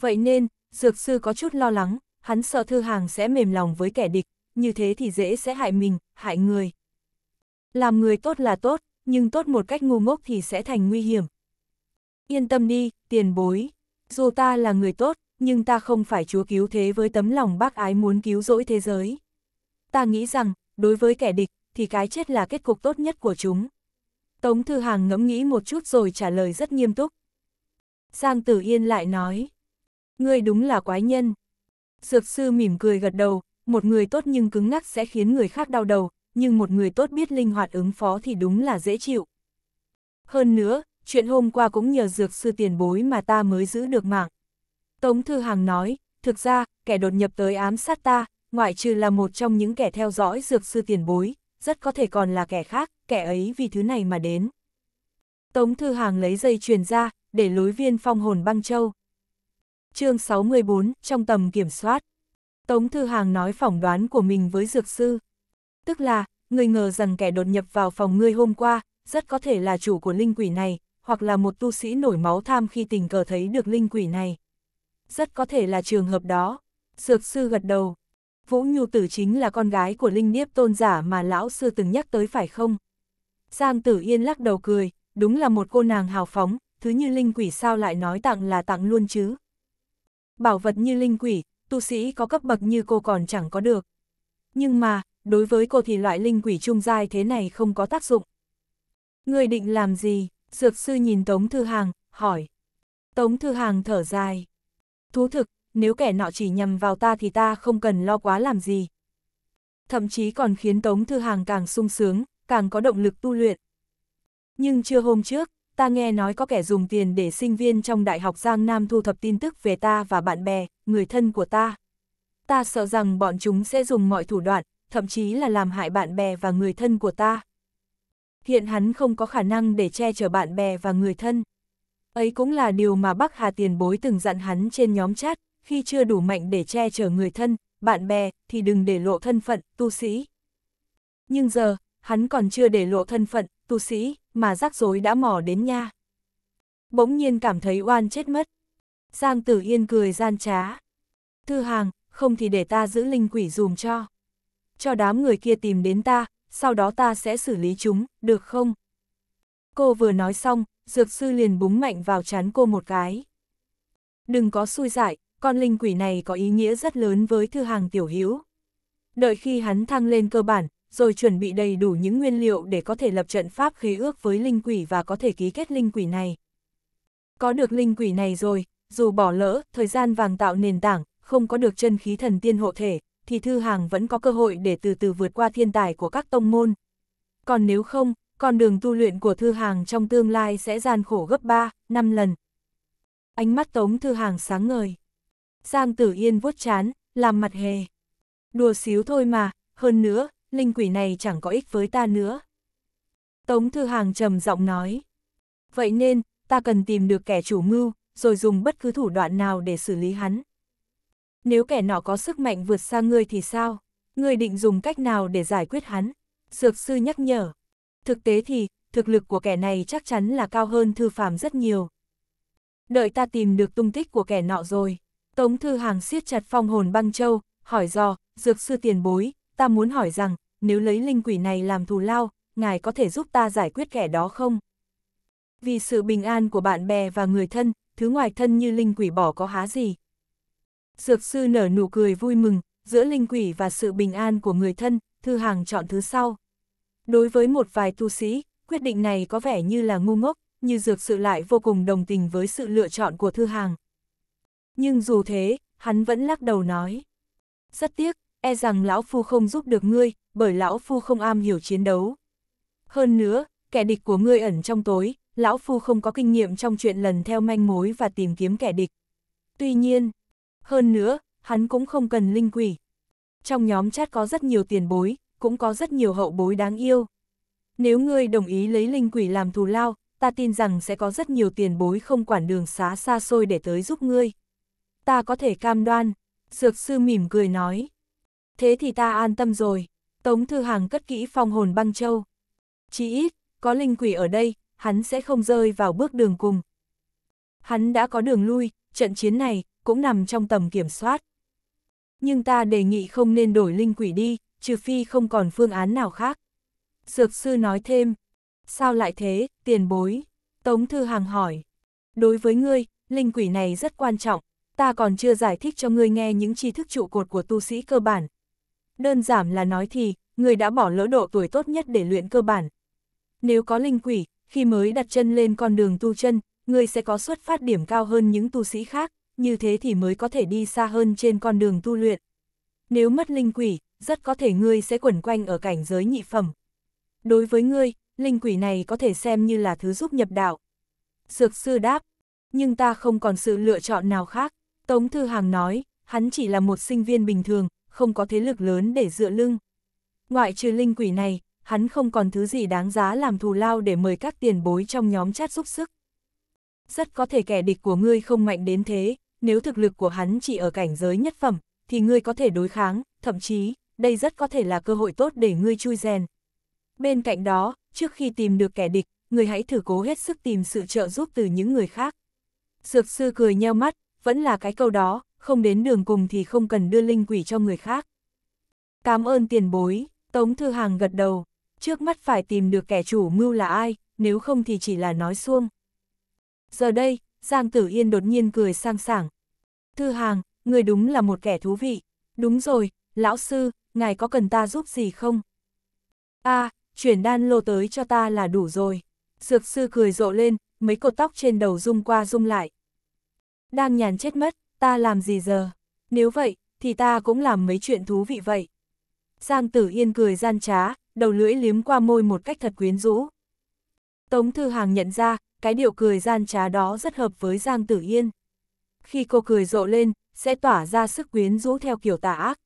Vậy nên, Dược sư có chút lo lắng, hắn sợ Thư Hàng sẽ mềm lòng với kẻ địch, như thế thì dễ sẽ hại mình, hại người. Làm người tốt là tốt, nhưng tốt một cách ngu ngốc thì sẽ thành nguy hiểm. Yên tâm đi, tiền bối. Dù ta là người tốt, nhưng ta không phải chúa cứu thế với tấm lòng bác ái muốn cứu rỗi thế giới. Ta nghĩ rằng, đối với kẻ địch, thì cái chết là kết cục tốt nhất của chúng. Tống Thư Hàng ngẫm nghĩ một chút rồi trả lời rất nghiêm túc. Giang Tử Yên lại nói, ngươi đúng là quái nhân. Dược sư mỉm cười gật đầu, một người tốt nhưng cứng ngắc sẽ khiến người khác đau đầu, nhưng một người tốt biết linh hoạt ứng phó thì đúng là dễ chịu. Hơn nữa, chuyện hôm qua cũng nhờ dược sư tiền bối mà ta mới giữ được mạng. Tống Thư Hàng nói, thực ra, kẻ đột nhập tới ám sát ta, ngoại trừ là một trong những kẻ theo dõi dược sư tiền bối, rất có thể còn là kẻ khác, kẻ ấy vì thứ này mà đến. Tống Thư Hàng lấy dây chuyền ra, để lối viên phong hồn băng châu. chương 64, trong tầm kiểm soát. Tống Thư Hàng nói phỏng đoán của mình với dược sư. Tức là, người ngờ rằng kẻ đột nhập vào phòng ngươi hôm qua, rất có thể là chủ của linh quỷ này, hoặc là một tu sĩ nổi máu tham khi tình cờ thấy được linh quỷ này. Rất có thể là trường hợp đó. Dược sư gật đầu. Vũ Nhu Tử chính là con gái của linh điếp tôn giả mà lão sư từng nhắc tới phải không? Giang Tử Yên lắc đầu cười, đúng là một cô nàng hào phóng, thứ như linh quỷ sao lại nói tặng là tặng luôn chứ? Bảo vật như linh quỷ, tu sĩ có cấp bậc như cô còn chẳng có được. Nhưng mà, đối với cô thì loại linh quỷ trung giai thế này không có tác dụng. Người định làm gì? Dược sư nhìn Tống Thư Hàng, hỏi. Tống Thư Hàng thở dài. Thú thực, nếu kẻ nọ chỉ nhầm vào ta thì ta không cần lo quá làm gì. Thậm chí còn khiến Tống Thư Hàng càng sung sướng, càng có động lực tu luyện. Nhưng chưa hôm trước, ta nghe nói có kẻ dùng tiền để sinh viên trong Đại học Giang Nam thu thập tin tức về ta và bạn bè, người thân của ta. Ta sợ rằng bọn chúng sẽ dùng mọi thủ đoạn thậm chí là làm hại bạn bè và người thân của ta. Hiện hắn không có khả năng để che chở bạn bè và người thân. Ấy cũng là điều mà Bắc Hà tiền bối từng dặn hắn trên nhóm chat, khi chưa đủ mạnh để che chở người thân, bạn bè, thì đừng để lộ thân phận, tu sĩ. Nhưng giờ, hắn còn chưa để lộ thân phận, tu sĩ, mà rắc rối đã mò đến nha. Bỗng nhiên cảm thấy oan chết mất. Giang Tử Yên cười gian trá. Thư hàng, không thì để ta giữ linh quỷ dùm cho cho đám người kia tìm đến ta, sau đó ta sẽ xử lý chúng, được không? Cô vừa nói xong, dược sư liền búng mạnh vào chán cô một cái. Đừng có xui dại, con linh quỷ này có ý nghĩa rất lớn với thư hàng tiểu hữu. Đợi khi hắn thăng lên cơ bản, rồi chuẩn bị đầy đủ những nguyên liệu để có thể lập trận pháp khí ước với linh quỷ và có thể ký kết linh quỷ này. Có được linh quỷ này rồi, dù bỏ lỡ, thời gian vàng tạo nền tảng, không có được chân khí thần tiên hộ thể, thì Thư Hàng vẫn có cơ hội để từ từ vượt qua thiên tài của các tông môn. Còn nếu không, con đường tu luyện của Thư Hàng trong tương lai sẽ gian khổ gấp 3, 5 lần. Ánh mắt Tống Thư Hàng sáng ngời. Giang Tử Yên vuốt chán, làm mặt hề. Đùa xíu thôi mà, hơn nữa, linh quỷ này chẳng có ích với ta nữa. Tống Thư Hàng trầm giọng nói. Vậy nên, ta cần tìm được kẻ chủ mưu, rồi dùng bất cứ thủ đoạn nào để xử lý hắn nếu kẻ nọ có sức mạnh vượt xa ngươi thì sao? Ngươi định dùng cách nào để giải quyết hắn? Dược sư nhắc nhở. Thực tế thì, thực lực của kẻ này chắc chắn là cao hơn thư phàm rất nhiều. Đợi ta tìm được tung tích của kẻ nọ rồi. Tống thư hàng siết chặt phong hồn băng châu, hỏi dò, dược sư tiền bối, ta muốn hỏi rằng, nếu lấy linh quỷ này làm thù lao, ngài có thể giúp ta giải quyết kẻ đó không? Vì sự bình an của bạn bè và người thân, thứ ngoài thân như linh quỷ bỏ có há gì, Dược sư nở nụ cười vui mừng, giữa linh quỷ và sự bình an của người thân, Thư Hàng chọn thứ sau. Đối với một vài tu sĩ, quyết định này có vẻ như là ngu ngốc, như dược sự lại vô cùng đồng tình với sự lựa chọn của Thư Hàng. Nhưng dù thế, hắn vẫn lắc đầu nói. Rất tiếc, e rằng Lão Phu không giúp được ngươi, bởi Lão Phu không am hiểu chiến đấu. Hơn nữa, kẻ địch của ngươi ẩn trong tối, Lão Phu không có kinh nghiệm trong chuyện lần theo manh mối và tìm kiếm kẻ địch. Tuy nhiên, hơn nữa, hắn cũng không cần linh quỷ. Trong nhóm chat có rất nhiều tiền bối, cũng có rất nhiều hậu bối đáng yêu. Nếu ngươi đồng ý lấy linh quỷ làm thù lao, ta tin rằng sẽ có rất nhiều tiền bối không quản đường xá xa xôi để tới giúp ngươi. Ta có thể cam đoan, dược sư mỉm cười nói. Thế thì ta an tâm rồi, Tống Thư Hàng cất kỹ phong hồn băng châu. Chỉ ít, có linh quỷ ở đây, hắn sẽ không rơi vào bước đường cùng. Hắn đã có đường lui, trận chiến này cũng nằm trong tầm kiểm soát. Nhưng ta đề nghị không nên đổi linh quỷ đi, trừ phi không còn phương án nào khác. Dược sư nói thêm, sao lại thế, tiền bối? Tống Thư Hàng hỏi, đối với ngươi, linh quỷ này rất quan trọng, ta còn chưa giải thích cho ngươi nghe những tri thức trụ cột của tu sĩ cơ bản. Đơn giản là nói thì, ngươi đã bỏ lỡ độ tuổi tốt nhất để luyện cơ bản. Nếu có linh quỷ, khi mới đặt chân lên con đường tu chân, ngươi sẽ có xuất phát điểm cao hơn những tu sĩ khác, như thế thì mới có thể đi xa hơn trên con đường tu luyện. Nếu mất linh quỷ, rất có thể ngươi sẽ quẩn quanh ở cảnh giới nhị phẩm. Đối với ngươi, linh quỷ này có thể xem như là thứ giúp nhập đạo. Dược sư đáp, nhưng ta không còn sự lựa chọn nào khác. Tống Thư Hàng nói, hắn chỉ là một sinh viên bình thường, không có thế lực lớn để dựa lưng. Ngoại trừ linh quỷ này, hắn không còn thứ gì đáng giá làm thù lao để mời các tiền bối trong nhóm chat giúp sức rất có thể kẻ địch của ngươi không mạnh đến thế, nếu thực lực của hắn chỉ ở cảnh giới nhất phẩm, thì ngươi có thể đối kháng, thậm chí, đây rất có thể là cơ hội tốt để ngươi chui rèn. Bên cạnh đó, trước khi tìm được kẻ địch, ngươi hãy thử cố hết sức tìm sự trợ giúp từ những người khác. Dược sư cười nheo mắt, vẫn là cái câu đó, không đến đường cùng thì không cần đưa linh quỷ cho người khác. Cảm ơn tiền bối, Tống Thư Hàng gật đầu, trước mắt phải tìm được kẻ chủ mưu là ai, nếu không thì chỉ là nói xuông. Giờ đây, Giang Tử Yên đột nhiên cười sang sảng. Thư hàng, người đúng là một kẻ thú vị. Đúng rồi, lão sư, ngài có cần ta giúp gì không? a à, chuyển đan lô tới cho ta là đủ rồi. Dược sư cười rộ lên, mấy cột tóc trên đầu rung qua rung lại. Đang nhàn chết mất, ta làm gì giờ? Nếu vậy, thì ta cũng làm mấy chuyện thú vị vậy. Giang Tử Yên cười gian trá, đầu lưỡi liếm qua môi một cách thật quyến rũ. Tống Thư Hàng nhận ra, cái điều cười gian trá đó rất hợp với Giang Tử Yên. Khi cô cười rộ lên, sẽ tỏa ra sức quyến rũ theo kiểu tà ác.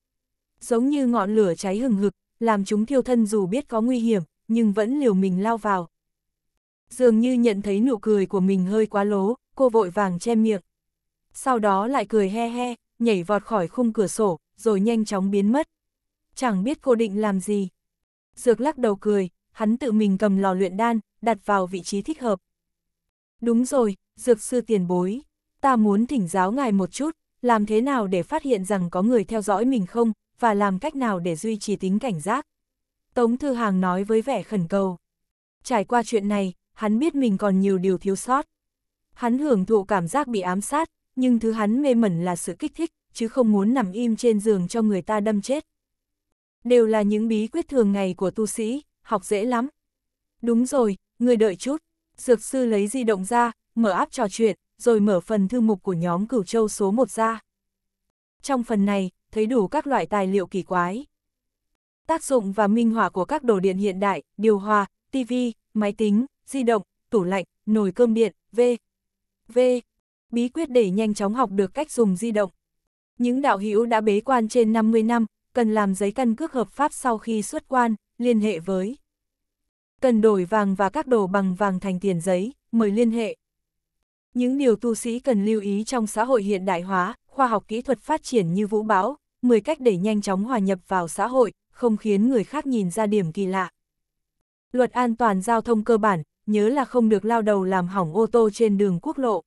Giống như ngọn lửa cháy hừng hực, làm chúng thiêu thân dù biết có nguy hiểm, nhưng vẫn liều mình lao vào. Dường như nhận thấy nụ cười của mình hơi quá lố, cô vội vàng che miệng. Sau đó lại cười he he, nhảy vọt khỏi khung cửa sổ, rồi nhanh chóng biến mất. Chẳng biết cô định làm gì. Dược lắc đầu cười, hắn tự mình cầm lò luyện đan, đặt vào vị trí thích hợp. Đúng rồi, dược sư tiền bối, ta muốn thỉnh giáo ngài một chút, làm thế nào để phát hiện rằng có người theo dõi mình không, và làm cách nào để duy trì tính cảnh giác. Tống Thư Hàng nói với vẻ khẩn cầu. Trải qua chuyện này, hắn biết mình còn nhiều điều thiếu sót. Hắn hưởng thụ cảm giác bị ám sát, nhưng thứ hắn mê mẩn là sự kích thích, chứ không muốn nằm im trên giường cho người ta đâm chết. Đều là những bí quyết thường ngày của tu sĩ, học dễ lắm. Đúng rồi, người đợi chút, Dược sư lấy di động ra, mở áp trò chuyện, rồi mở phần thư mục của nhóm cửu châu số 1 ra. Trong phần này, thấy đủ các loại tài liệu kỳ quái. Tác dụng và minh họa của các đồ điện hiện đại, điều hòa, tivi, máy tính, di động, tủ lạnh, nồi cơm điện, v. V. Bí quyết để nhanh chóng học được cách dùng di động. Những đạo hữu đã bế quan trên 50 năm, cần làm giấy căn cước hợp pháp sau khi xuất quan, liên hệ với cần đổi vàng và các đồ bằng vàng thành tiền giấy, mời liên hệ. Những điều tu sĩ cần lưu ý trong xã hội hiện đại hóa, khoa học kỹ thuật phát triển như vũ bão, 10 cách để nhanh chóng hòa nhập vào xã hội, không khiến người khác nhìn ra điểm kỳ lạ. Luật an toàn giao thông cơ bản, nhớ là không được lao đầu làm hỏng ô tô trên đường quốc lộ.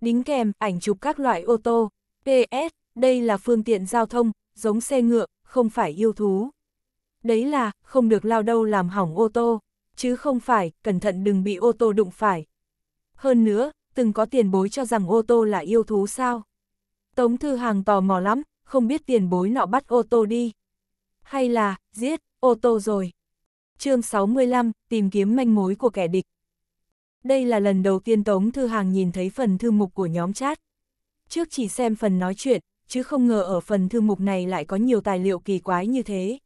Đính kèm, ảnh chụp các loại ô tô. PS, đây là phương tiện giao thông, giống xe ngựa, không phải yêu thú. Đấy là, không được lao đầu làm hỏng ô tô chứ không phải, cẩn thận đừng bị ô tô đụng phải. Hơn nữa, từng có tiền bối cho rằng ô tô là yêu thú sao. Tống Thư Hàng tò mò lắm, không biết tiền bối nọ bắt ô tô đi. Hay là, giết, ô tô rồi. chương 65, tìm kiếm manh mối của kẻ địch. Đây là lần đầu tiên Tống Thư Hàng nhìn thấy phần thư mục của nhóm chat. Trước chỉ xem phần nói chuyện, chứ không ngờ ở phần thư mục này lại có nhiều tài liệu kỳ quái như thế.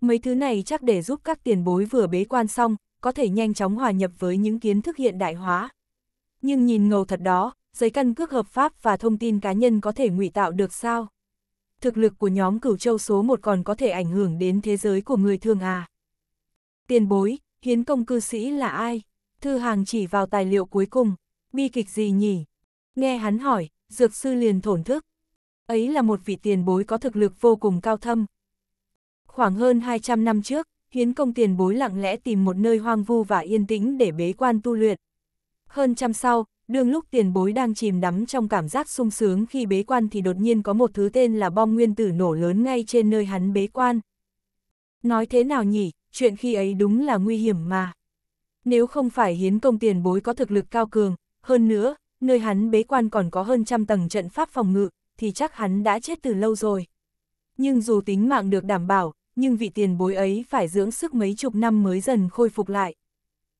Mấy thứ này chắc để giúp các tiền bối vừa bế quan xong, có thể nhanh chóng hòa nhập với những kiến thức hiện đại hóa. Nhưng nhìn ngầu thật đó, giấy căn cước hợp pháp và thông tin cá nhân có thể ngụy tạo được sao? Thực lực của nhóm cửu châu số 1 còn có thể ảnh hưởng đến thế giới của người thường à? Tiền bối, hiến công cư sĩ là ai? Thư hàng chỉ vào tài liệu cuối cùng, bi kịch gì nhỉ? Nghe hắn hỏi, dược sư liền thổn thức. Ấy là một vị tiền bối có thực lực vô cùng cao thâm, Khoảng hơn 200 năm trước, hiến công tiền bối lặng lẽ tìm một nơi hoang vu và yên tĩnh để bế quan tu luyện. Hơn trăm sau, đương lúc tiền bối đang chìm đắm trong cảm giác sung sướng khi bế quan thì đột nhiên có một thứ tên là bom nguyên tử nổ lớn ngay trên nơi hắn bế quan. Nói thế nào nhỉ, chuyện khi ấy đúng là nguy hiểm mà. Nếu không phải hiến công tiền bối có thực lực cao cường, hơn nữa, nơi hắn bế quan còn có hơn trăm tầng trận pháp phòng ngự, thì chắc hắn đã chết từ lâu rồi. Nhưng dù tính mạng được đảm bảo, nhưng vị tiền bối ấy phải dưỡng sức mấy chục năm mới dần khôi phục lại.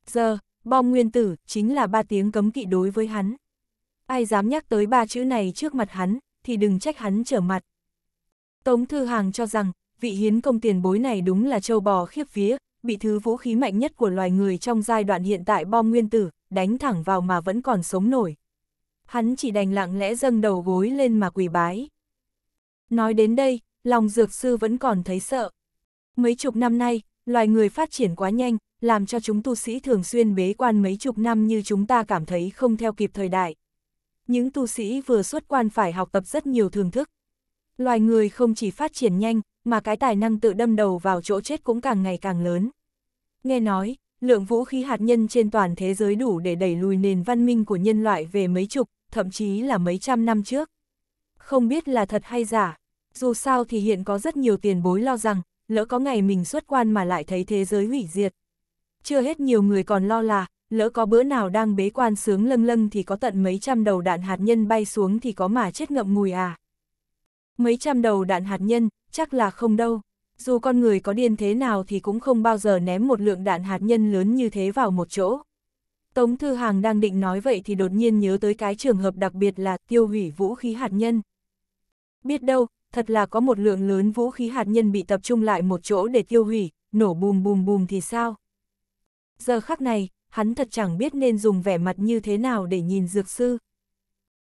Giờ, bom nguyên tử chính là ba tiếng cấm kỵ đối với hắn. Ai dám nhắc tới ba chữ này trước mặt hắn, thì đừng trách hắn trở mặt. Tống Thư Hàng cho rằng, vị hiến công tiền bối này đúng là châu bò khiếp vía, bị thứ vũ khí mạnh nhất của loài người trong giai đoạn hiện tại bom nguyên tử, đánh thẳng vào mà vẫn còn sống nổi. Hắn chỉ đành lặng lẽ dâng đầu gối lên mà quỳ bái. Nói đến đây, lòng dược sư vẫn còn thấy sợ. Mấy chục năm nay, loài người phát triển quá nhanh, làm cho chúng tu sĩ thường xuyên bế quan mấy chục năm như chúng ta cảm thấy không theo kịp thời đại. Những tu sĩ vừa xuất quan phải học tập rất nhiều thường thức. Loài người không chỉ phát triển nhanh, mà cái tài năng tự đâm đầu vào chỗ chết cũng càng ngày càng lớn. Nghe nói, lượng vũ khí hạt nhân trên toàn thế giới đủ để đẩy lùi nền văn minh của nhân loại về mấy chục, thậm chí là mấy trăm năm trước. Không biết là thật hay giả, dù sao thì hiện có rất nhiều tiền bối lo rằng, lỡ có ngày mình xuất quan mà lại thấy thế giới hủy diệt. Chưa hết nhiều người còn lo là, lỡ có bữa nào đang bế quan sướng lâng lâng thì có tận mấy trăm đầu đạn hạt nhân bay xuống thì có mà chết ngậm ngùi à. Mấy trăm đầu đạn hạt nhân, chắc là không đâu. Dù con người có điên thế nào thì cũng không bao giờ ném một lượng đạn hạt nhân lớn như thế vào một chỗ. Tống Thư Hàng đang định nói vậy thì đột nhiên nhớ tới cái trường hợp đặc biệt là tiêu hủy vũ khí hạt nhân. Biết đâu, thật là có một lượng lớn vũ khí hạt nhân bị tập trung lại một chỗ để tiêu hủy, nổ bùm bùm bùm thì sao? Giờ khắc này, hắn thật chẳng biết nên dùng vẻ mặt như thế nào để nhìn dược sư.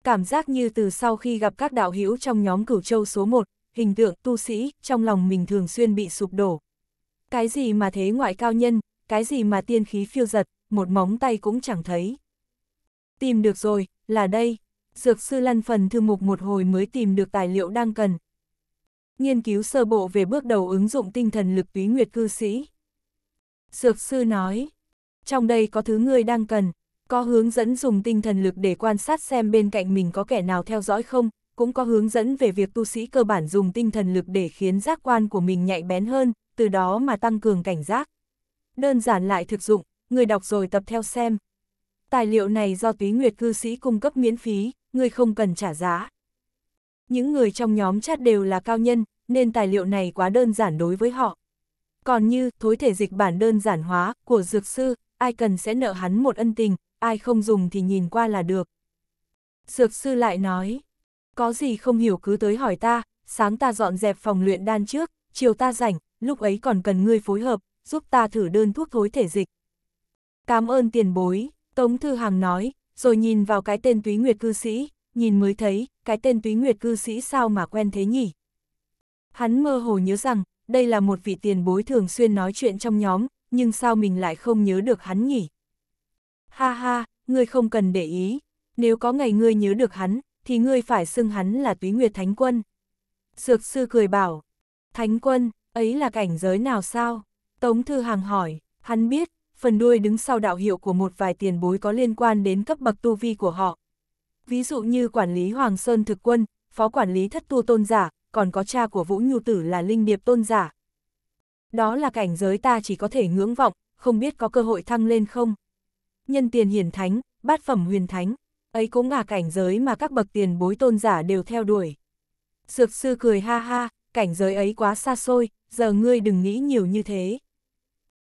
Cảm giác như từ sau khi gặp các đạo hữu trong nhóm cửu châu số 1, hình tượng tu sĩ trong lòng mình thường xuyên bị sụp đổ. Cái gì mà thế ngoại cao nhân, cái gì mà tiên khí phiêu giật, một móng tay cũng chẳng thấy. Tìm được rồi, là đây. Dược sư lăn phần thư mục một hồi mới tìm được tài liệu đang cần, nghiên cứu sơ bộ về bước đầu ứng dụng tinh thần lực túy nguyệt cư sĩ. sược sư nói, trong đây có thứ ngươi đang cần, có hướng dẫn dùng tinh thần lực để quan sát xem bên cạnh mình có kẻ nào theo dõi không, cũng có hướng dẫn về việc tu sĩ cơ bản dùng tinh thần lực để khiến giác quan của mình nhạy bén hơn, từ đó mà tăng cường cảnh giác. Đơn giản lại thực dụng, người đọc rồi tập theo xem. Tài liệu này do túy nguyệt cư sĩ cung cấp miễn phí, người không cần trả giá. Những người trong nhóm chat đều là cao nhân, nên tài liệu này quá đơn giản đối với họ. Còn như thối thể dịch bản đơn giản hóa của dược sư, ai cần sẽ nợ hắn một ân tình, ai không dùng thì nhìn qua là được. Dược sư lại nói, có gì không hiểu cứ tới hỏi ta, sáng ta dọn dẹp phòng luyện đan trước, chiều ta rảnh, lúc ấy còn cần ngươi phối hợp, giúp ta thử đơn thuốc thối thể dịch. Cảm ơn tiền bối, Tống Thư Hàng nói, rồi nhìn vào cái tên túy nguyệt cư sĩ, nhìn mới thấy, cái tên túy nguyệt cư sĩ sao mà quen thế nhỉ? Hắn mơ hồ nhớ rằng, đây là một vị tiền bối thường xuyên nói chuyện trong nhóm, nhưng sao mình lại không nhớ được hắn nhỉ? Ha ha, ngươi không cần để ý, nếu có ngày ngươi nhớ được hắn, thì ngươi phải xưng hắn là túy nguyệt thánh quân. sược sư cười bảo, thánh quân, ấy là cảnh giới nào sao? Tống Thư Hàng hỏi, hắn biết, phần đuôi đứng sau đạo hiệu của một vài tiền bối có liên quan đến cấp bậc tu vi của họ, ví dụ như quản lý Hoàng Sơn Thực Quân, phó quản lý thất tu tôn giả, còn có cha của Vũ Nhu Tử là Linh Điệp tôn giả. Đó là cảnh giới ta chỉ có thể ngưỡng vọng, không biết có cơ hội thăng lên không. Nhân tiền hiển thánh, bát phẩm huyền thánh, ấy cũng là cảnh giới mà các bậc tiền bối tôn giả đều theo đuổi. Dược sư cười ha ha, cảnh giới ấy quá xa xôi, giờ ngươi đừng nghĩ nhiều như thế.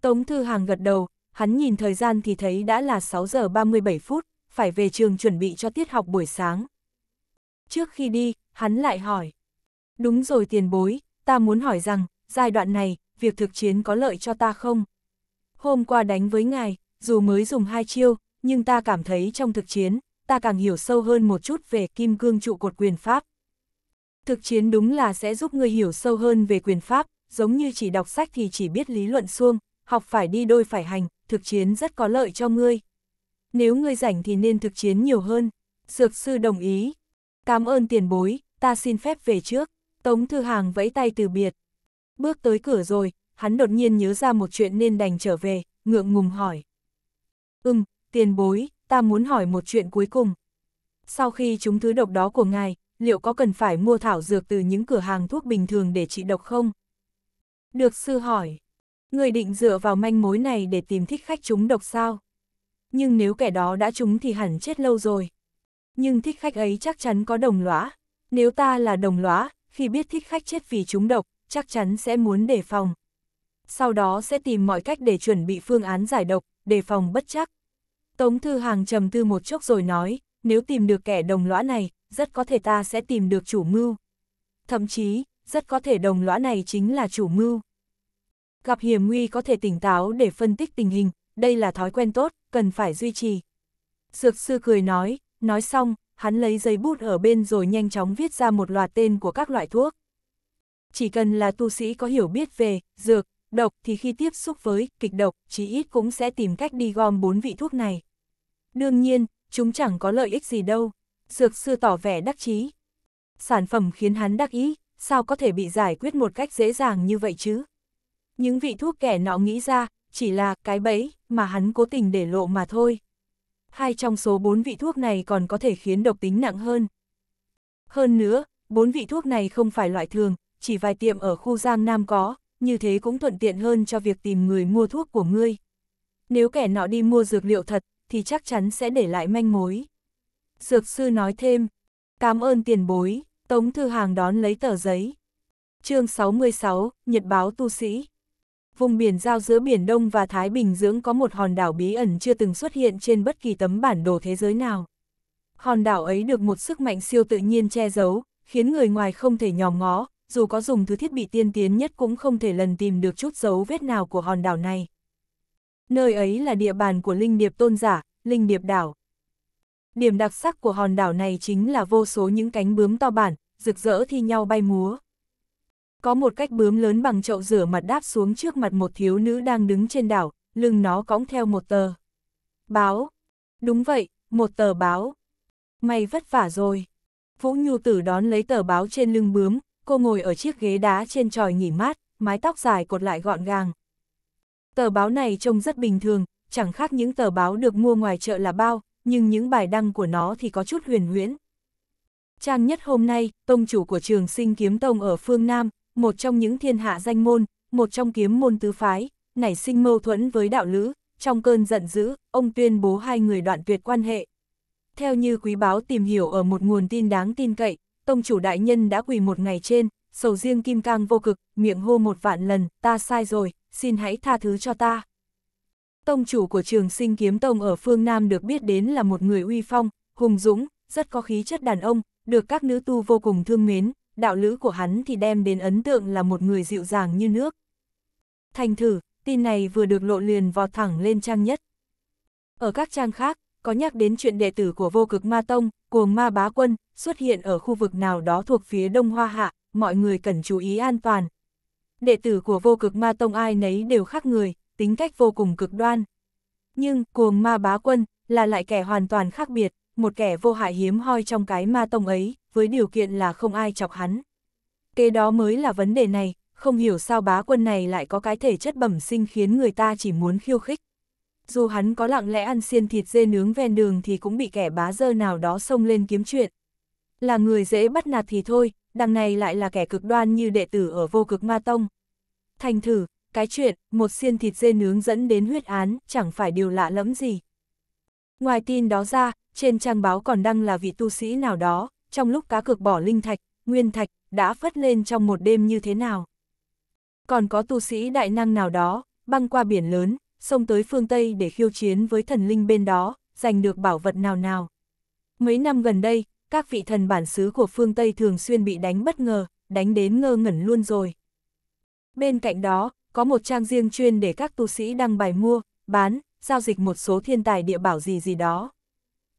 Tống Thư Hàng gật đầu, hắn nhìn thời gian thì thấy đã là 6 giờ 37 phút phải về trường chuẩn bị cho tiết học buổi sáng. Trước khi đi, hắn lại hỏi. Đúng rồi tiền bối, ta muốn hỏi rằng, giai đoạn này, việc thực chiến có lợi cho ta không? Hôm qua đánh với ngài, dù mới dùng hai chiêu, nhưng ta cảm thấy trong thực chiến, ta càng hiểu sâu hơn một chút về kim cương trụ cột quyền pháp. Thực chiến đúng là sẽ giúp ngươi hiểu sâu hơn về quyền pháp, giống như chỉ đọc sách thì chỉ biết lý luận xuông, học phải đi đôi phải hành, thực chiến rất có lợi cho ngươi nếu ngươi rảnh thì nên thực chiến nhiều hơn. Dược sư đồng ý. Cảm ơn tiền bối, ta xin phép về trước. Tống Thư Hàng vẫy tay từ biệt. Bước tới cửa rồi, hắn đột nhiên nhớ ra một chuyện nên đành trở về, ngượng ngùng hỏi. Ừm, tiền bối, ta muốn hỏi một chuyện cuối cùng. Sau khi chúng thứ độc đó của ngài, liệu có cần phải mua thảo dược từ những cửa hàng thuốc bình thường để trị độc không? Được sư hỏi, người định dựa vào manh mối này để tìm thích khách chúng độc sao? nhưng nếu kẻ đó đã trúng thì hẳn chết lâu rồi. Nhưng thích khách ấy chắc chắn có đồng lõa, nếu ta là đồng lõa, khi biết thích khách chết vì trúng độc, chắc chắn sẽ muốn đề phòng. Sau đó sẽ tìm mọi cách để chuẩn bị phương án giải độc, đề phòng bất chắc. Tống Thư Hàng trầm tư một chốc rồi nói, nếu tìm được kẻ đồng lõa này, rất có thể ta sẽ tìm được chủ mưu. Thậm chí, rất có thể đồng lõa này chính là chủ mưu. Gặp hiểm nguy có thể tỉnh táo để phân tích tình hình, đây là thói quen tốt, cần phải duy trì. Dược sư cười nói, nói xong, hắn lấy giấy bút ở bên rồi nhanh chóng viết ra một loạt tên của các loại thuốc. Chỉ cần là tu sĩ có hiểu biết về dược, độc thì khi tiếp xúc với kịch độc, chí ít cũng sẽ tìm cách đi gom bốn vị thuốc này. Đương nhiên, chúng chẳng có lợi ích gì đâu. Dược sư tỏ vẻ đắc chí. Sản phẩm khiến hắn đắc ý, sao có thể bị giải quyết một cách dễ dàng như vậy chứ? Những vị thuốc kẻ nọ nghĩ ra, chỉ là cái bẫy mà hắn cố tình để lộ mà thôi. Hai trong số bốn vị thuốc này còn có thể khiến độc tính nặng hơn. Hơn nữa, bốn vị thuốc này không phải loại thường, chỉ vài tiệm ở khu Giang Nam có, như thế cũng thuận tiện hơn cho việc tìm người mua thuốc của ngươi. Nếu kẻ nọ đi mua dược liệu thật, thì chắc chắn sẽ để lại manh mối. Dược sư nói thêm, cảm ơn tiền bối, Tống Thư Hàng đón lấy tờ giấy. chương 66, Nhật báo tu sĩ vùng biển giao giữa Biển Đông và Thái Bình Dưỡng có một hòn đảo bí ẩn chưa từng xuất hiện trên bất kỳ tấm bản đồ thế giới nào. Hòn đảo ấy được một sức mạnh siêu tự nhiên che giấu, khiến người ngoài không thể nhòm ngó, dù có dùng thứ thiết bị tiên tiến nhất cũng không thể lần tìm được chút dấu vết nào của hòn đảo này. Nơi ấy là địa bàn của linh điệp tôn giả, linh điệp đảo. Điểm đặc sắc của hòn đảo này chính là vô số những cánh bướm to bản, rực rỡ thi nhau bay múa. Có một cách bướm lớn bằng chậu rửa mặt đáp xuống trước mặt một thiếu nữ đang đứng trên đảo, lưng nó cõng theo một tờ. Báo. Đúng vậy, một tờ báo. mày vất vả rồi. Vũ Nhu Tử đón lấy tờ báo trên lưng bướm, cô ngồi ở chiếc ghế đá trên tròi nghỉ mát, mái tóc dài cột lại gọn gàng. Tờ báo này trông rất bình thường, chẳng khác những tờ báo được mua ngoài chợ là bao, nhưng những bài đăng của nó thì có chút huyền huyễn. Trang nhất hôm nay, tông chủ của trường sinh kiếm tông ở phương Nam, một trong những thiên hạ danh môn, một trong kiếm môn tứ phái, nảy sinh mâu thuẫn với đạo lữ, trong cơn giận dữ, ông tuyên bố hai người đoạn tuyệt quan hệ. Theo như quý báo tìm hiểu ở một nguồn tin đáng tin cậy, tông chủ đại nhân đã quỳ một ngày trên, sầu riêng kim cang vô cực, miệng hô một vạn lần, ta sai rồi, xin hãy tha thứ cho ta. Tông chủ của trường sinh kiếm tông ở phương Nam được biết đến là một người uy phong, hùng dũng, rất có khí chất đàn ông, được các nữ tu vô cùng thương mến, đạo lữ của hắn thì đem đến ấn tượng là một người dịu dàng như nước. Thành thử, tin này vừa được lộ liền vọt thẳng lên trang nhất. Ở các trang khác, có nhắc đến chuyện đệ tử của vô cực ma tông, cuồng ma bá quân, xuất hiện ở khu vực nào đó thuộc phía đông hoa hạ, mọi người cần chú ý an toàn. Đệ tử của vô cực ma tông ai nấy đều khác người, tính cách vô cùng cực đoan. Nhưng cuồng ma bá quân là lại kẻ hoàn toàn khác biệt một kẻ vô hại hiếm hoi trong cái ma tông ấy, với điều kiện là không ai chọc hắn. Kế đó mới là vấn đề này, không hiểu sao bá quân này lại có cái thể chất bẩm sinh khiến người ta chỉ muốn khiêu khích. Dù hắn có lặng lẽ ăn xiên thịt dê nướng ven đường thì cũng bị kẻ bá dơ nào đó xông lên kiếm chuyện. Là người dễ bắt nạt thì thôi, đằng này lại là kẻ cực đoan như đệ tử ở vô cực ma tông. Thành thử, cái chuyện, một xiên thịt dê nướng dẫn đến huyết án, chẳng phải điều lạ lẫm gì. Ngoài tin đó ra, trên trang báo còn đăng là vị tu sĩ nào đó, trong lúc cá cược bỏ linh thạch, nguyên thạch, đã phất lên trong một đêm như thế nào. Còn có tu sĩ đại năng nào đó, băng qua biển lớn, xông tới phương Tây để khiêu chiến với thần linh bên đó, giành được bảo vật nào nào. Mấy năm gần đây, các vị thần bản xứ của phương Tây thường xuyên bị đánh bất ngờ, đánh đến ngơ ngẩn luôn rồi. Bên cạnh đó, có một trang riêng chuyên để các tu sĩ đăng bài mua, bán, giao dịch một số thiên tài địa bảo gì gì đó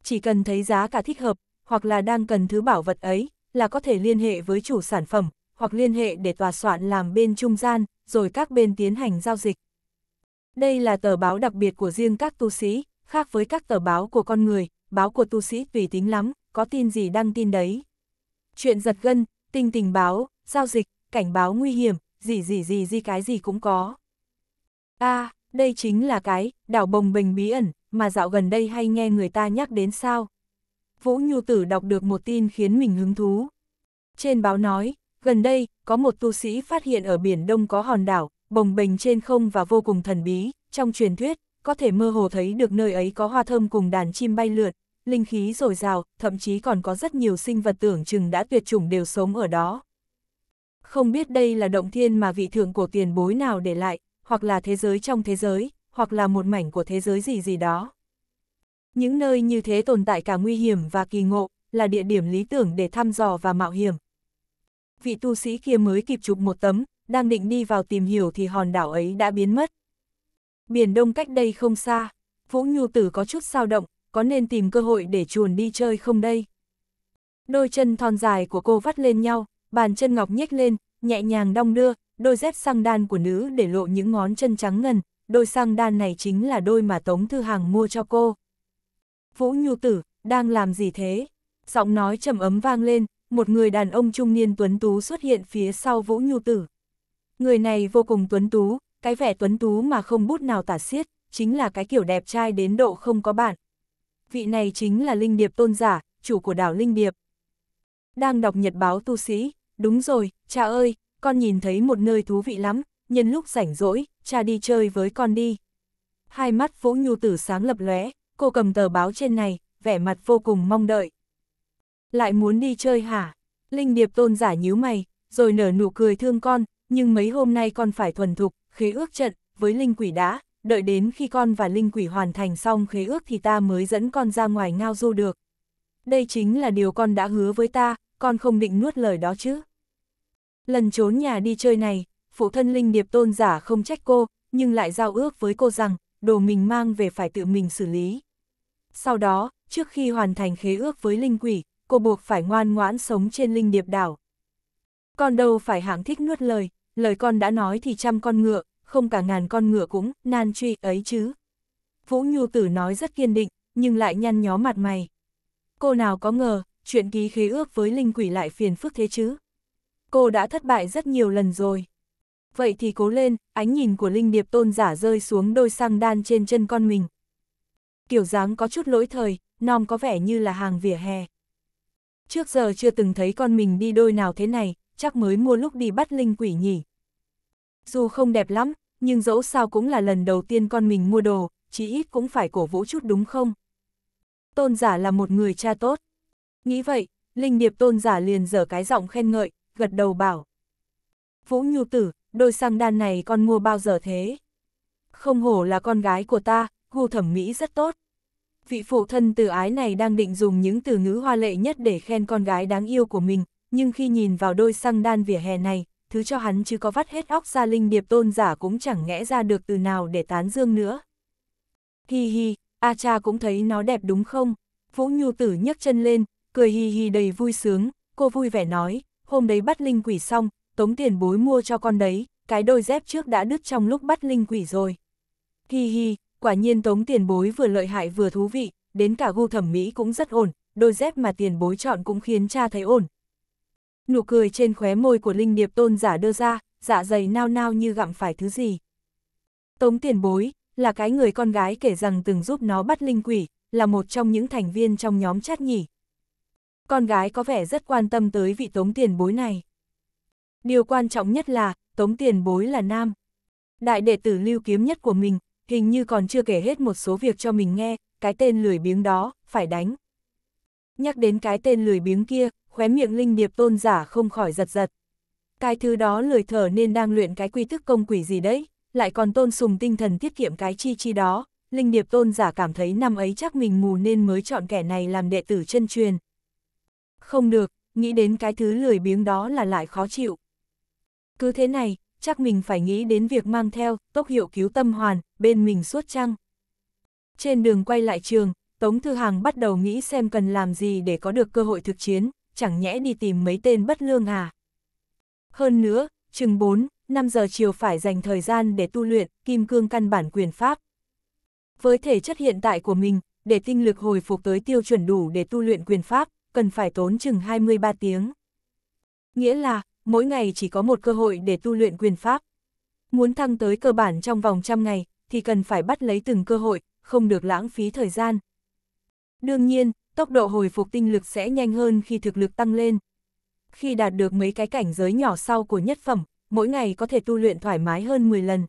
chỉ cần thấy giá cả thích hợp, hoặc là đang cần thứ bảo vật ấy, là có thể liên hệ với chủ sản phẩm, hoặc liên hệ để tòa soạn làm bên trung gian, rồi các bên tiến hành giao dịch. Đây là tờ báo đặc biệt của riêng các tu sĩ, khác với các tờ báo của con người, báo của tu sĩ tùy tính lắm, có tin gì đăng tin đấy. Chuyện giật gân, tình tình báo, giao dịch, cảnh báo nguy hiểm, gì gì gì gì cái gì cũng có. a à, đây chính là cái, đảo bồng bình bí ẩn, mà dạo gần đây hay nghe người ta nhắc đến sao. Vũ Nhu Tử đọc được một tin khiến mình hứng thú. Trên báo nói, gần đây, có một tu sĩ phát hiện ở biển Đông có hòn đảo, bồng bềnh trên không và vô cùng thần bí, trong truyền thuyết, có thể mơ hồ thấy được nơi ấy có hoa thơm cùng đàn chim bay lượn, linh khí dồi dào, thậm chí còn có rất nhiều sinh vật tưởng chừng đã tuyệt chủng đều sống ở đó. Không biết đây là động thiên mà vị thượng cổ tiền bối nào để lại, hoặc là thế giới trong thế giới, hoặc là một mảnh của thế giới gì gì đó. Những nơi như thế tồn tại cả nguy hiểm và kỳ ngộ, là địa điểm lý tưởng để thăm dò và mạo hiểm. Vị tu sĩ kia mới kịp chụp một tấm, đang định đi vào tìm hiểu thì hòn đảo ấy đã biến mất. Biển Đông cách đây không xa, Vũ Nhu Tử có chút sao động, có nên tìm cơ hội để chuồn đi chơi không đây? Đôi chân thon dài của cô vắt lên nhau, bàn chân ngọc nhếch lên, nhẹ nhàng đong đưa, đôi dép sang đan của nữ để lộ những ngón chân trắng ngần, đôi xăng đan này chính là đôi mà Tống Thư Hàng mua cho cô. Vũ Nhu Tử, đang làm gì thế? Giọng nói trầm ấm vang lên, một người đàn ông trung niên tuấn tú xuất hiện phía sau Vũ Nhu Tử. Người này vô cùng tuấn tú, cái vẻ tuấn tú mà không bút nào tả xiết, chính là cái kiểu đẹp trai đến độ không có bạn. Vị này chính là Linh Điệp Tôn Giả, chủ của đảo Linh Điệp. Đang đọc nhật báo tu sĩ, đúng rồi, cha ơi, con nhìn thấy một nơi thú vị lắm, nhân lúc rảnh rỗi, cha đi chơi với con đi. Hai mắt Vũ Nhu Tử sáng lập lóe, cô cầm tờ báo trên này, vẻ mặt vô cùng mong đợi. Lại muốn đi chơi hả? Linh Điệp Tôn giả nhíu mày, rồi nở nụ cười thương con, nhưng mấy hôm nay con phải thuần thục, khế ước trận, với Linh Quỷ đã, đợi đến khi con và Linh Quỷ hoàn thành xong khế ước thì ta mới dẫn con ra ngoài ngao du được. Đây chính là điều con đã hứa với ta, con không định nuốt lời đó chứ. Lần trốn nhà đi chơi này, phụ thân linh điệp tôn giả không trách cô, nhưng lại giao ước với cô rằng, đồ mình mang về phải tự mình xử lý. Sau đó, trước khi hoàn thành khế ước với linh quỷ, cô buộc phải ngoan ngoãn sống trên linh điệp đảo. Con đâu phải hạng thích nuốt lời, lời con đã nói thì trăm con ngựa, không cả ngàn con ngựa cũng, nan truy ấy chứ. Vũ Nhu Tử nói rất kiên định, nhưng lại nhăn nhó mặt mày. Cô nào có ngờ, chuyện ký khế ước với linh quỷ lại phiền phức thế chứ. Cô đã thất bại rất nhiều lần rồi vậy thì cố lên, ánh nhìn của linh điệp tôn giả rơi xuống đôi sang đan trên chân con mình. Kiểu dáng có chút lỗi thời, nom có vẻ như là hàng vỉa hè. Trước giờ chưa từng thấy con mình đi đôi nào thế này, chắc mới mua lúc đi bắt linh quỷ nhỉ. Dù không đẹp lắm, nhưng dẫu sao cũng là lần đầu tiên con mình mua đồ, chí ít cũng phải cổ vũ chút đúng không? Tôn giả là một người cha tốt. Nghĩ vậy, linh điệp tôn giả liền dở cái giọng khen ngợi, gật đầu bảo. Vũ nhu tử, đôi sang đan này con mua bao giờ thế? Không hổ là con gái của ta, gu thẩm mỹ rất tốt. Vị phụ thân từ ái này đang định dùng những từ ngữ hoa lệ nhất để khen con gái đáng yêu của mình, nhưng khi nhìn vào đôi sang đan vỉa hè này, thứ cho hắn chứ có vắt hết óc ra linh điệp tôn giả cũng chẳng ngẽ ra được từ nào để tán dương nữa. Hi hi, A cha cũng thấy nó đẹp đúng không? Vũ Nhu Tử nhấc chân lên, cười hi hi đầy vui sướng, cô vui vẻ nói, hôm đấy bắt linh quỷ xong, tống tiền bối mua cho con đấy, cái đôi dép trước đã đứt trong lúc bắt linh quỷ rồi. Hi hi, quả nhiên tống tiền bối vừa lợi hại vừa thú vị, đến cả gu thẩm mỹ cũng rất ổn, đôi dép mà tiền bối chọn cũng khiến cha thấy ổn. Nụ cười trên khóe môi của linh điệp tôn giả đưa ra, dạ dày nao nao như gặm phải thứ gì. Tống tiền bối, là cái người con gái kể rằng từng giúp nó bắt linh quỷ, là một trong những thành viên trong nhóm chát nhỉ. Con gái có vẻ rất quan tâm tới vị tống tiền bối này. Điều quan trọng nhất là, Tống Tiền Bối là nam. Đại đệ tử lưu kiếm nhất của mình, hình như còn chưa kể hết một số việc cho mình nghe, cái tên lười biếng đó, phải đánh. Nhắc đến cái tên lười biếng kia, khóe miệng linh điệp tôn giả không khỏi giật giật. Cái thứ đó lười thở nên đang luyện cái quy thức công quỷ gì đấy, lại còn tôn sùng tinh thần tiết kiệm cái chi chi đó. Linh điệp tôn giả cảm thấy năm ấy chắc mình mù nên mới chọn kẻ này làm đệ tử chân truyền. Không được, nghĩ đến cái thứ lười biếng đó là lại khó chịu. Cứ thế này, chắc mình phải nghĩ đến việc mang theo tốc hiệu cứu tâm hoàn bên mình suốt trăng. Trên đường quay lại trường, Tống Thư Hàng bắt đầu nghĩ xem cần làm gì để có được cơ hội thực chiến, chẳng nhẽ đi tìm mấy tên bất lương à. Hơn nữa, chừng 4, 5 giờ chiều phải dành thời gian để tu luyện kim cương căn bản quyền pháp. Với thể chất hiện tại của mình, để tinh lực hồi phục tới tiêu chuẩn đủ để tu luyện quyền pháp, cần phải tốn chừng 23 tiếng. Nghĩa là, mỗi ngày chỉ có một cơ hội để tu luyện quyền pháp. Muốn thăng tới cơ bản trong vòng trăm ngày, thì cần phải bắt lấy từng cơ hội, không được lãng phí thời gian. Đương nhiên, tốc độ hồi phục tinh lực sẽ nhanh hơn khi thực lực tăng lên. Khi đạt được mấy cái cảnh giới nhỏ sau của nhất phẩm, mỗi ngày có thể tu luyện thoải mái hơn 10 lần.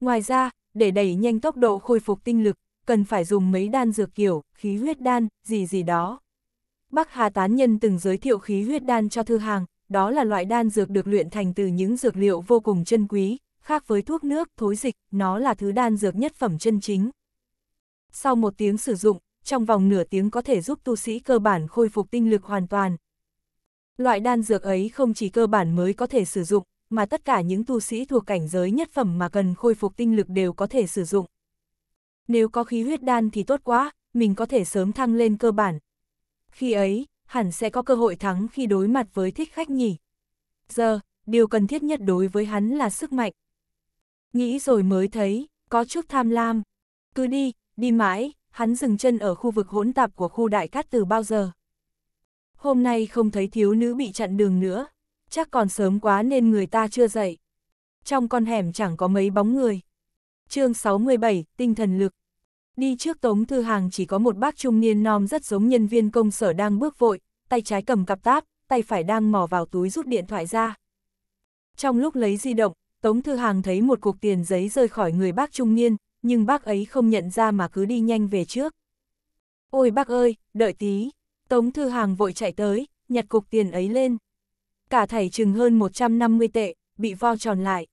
Ngoài ra, để đẩy nhanh tốc độ khôi phục tinh lực, cần phải dùng mấy đan dược kiểu, khí huyết đan, gì gì đó. Bắc Hà Tán Nhân từng giới thiệu khí huyết đan cho Thư Hàng, đó là loại đan dược được luyện thành từ những dược liệu vô cùng chân quý, khác với thuốc nước, thối dịch, nó là thứ đan dược nhất phẩm chân chính. Sau một tiếng sử dụng, trong vòng nửa tiếng có thể giúp tu sĩ cơ bản khôi phục tinh lực hoàn toàn. Loại đan dược ấy không chỉ cơ bản mới có thể sử dụng, mà tất cả những tu sĩ thuộc cảnh giới nhất phẩm mà cần khôi phục tinh lực đều có thể sử dụng. Nếu có khí huyết đan thì tốt quá, mình có thể sớm thăng lên cơ bản. Khi ấy, hẳn sẽ có cơ hội thắng khi đối mặt với thích khách nhỉ. Giờ, điều cần thiết nhất đối với hắn là sức mạnh. Nghĩ rồi mới thấy, có chút tham lam. Cứ đi, đi mãi, hắn dừng chân ở khu vực hỗn tạp của khu đại cát từ bao giờ. Hôm nay không thấy thiếu nữ bị chặn đường nữa, chắc còn sớm quá nên người ta chưa dậy. Trong con hẻm chẳng có mấy bóng người. chương 67, tinh thần lực. Đi trước Tống Thư Hàng chỉ có một bác trung niên nom rất giống nhân viên công sở đang bước vội, tay trái cầm cặp táp, tay phải đang mò vào túi rút điện thoại ra. Trong lúc lấy di động, Tống Thư Hàng thấy một cục tiền giấy rơi khỏi người bác trung niên, nhưng bác ấy không nhận ra mà cứ đi nhanh về trước. Ôi bác ơi, đợi tí. Tống Thư Hàng vội chạy tới, nhặt cục tiền ấy lên. Cả thảy chừng hơn 150 tệ, bị vo tròn lại.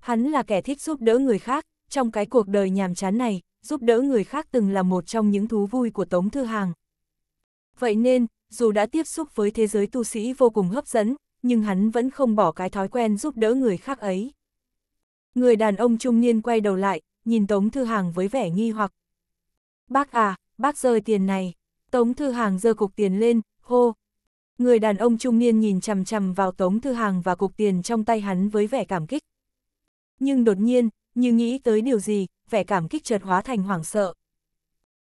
Hắn là kẻ thích giúp đỡ người khác, trong cái cuộc đời nhàm chán này, giúp đỡ người khác từng là một trong những thú vui của Tống Thư Hàng. Vậy nên, dù đã tiếp xúc với thế giới tu sĩ vô cùng hấp dẫn, nhưng hắn vẫn không bỏ cái thói quen giúp đỡ người khác ấy. Người đàn ông trung niên quay đầu lại, nhìn Tống Thư Hàng với vẻ nghi hoặc. Bác à, bác rơi tiền này. Tống Thư Hàng giơ cục tiền lên, hô. Người đàn ông trung niên nhìn chằm chằm vào Tống Thư Hàng và cục tiền trong tay hắn với vẻ cảm kích. Nhưng đột nhiên, như nghĩ tới điều gì, vẻ cảm kích chợt hóa thành hoảng sợ.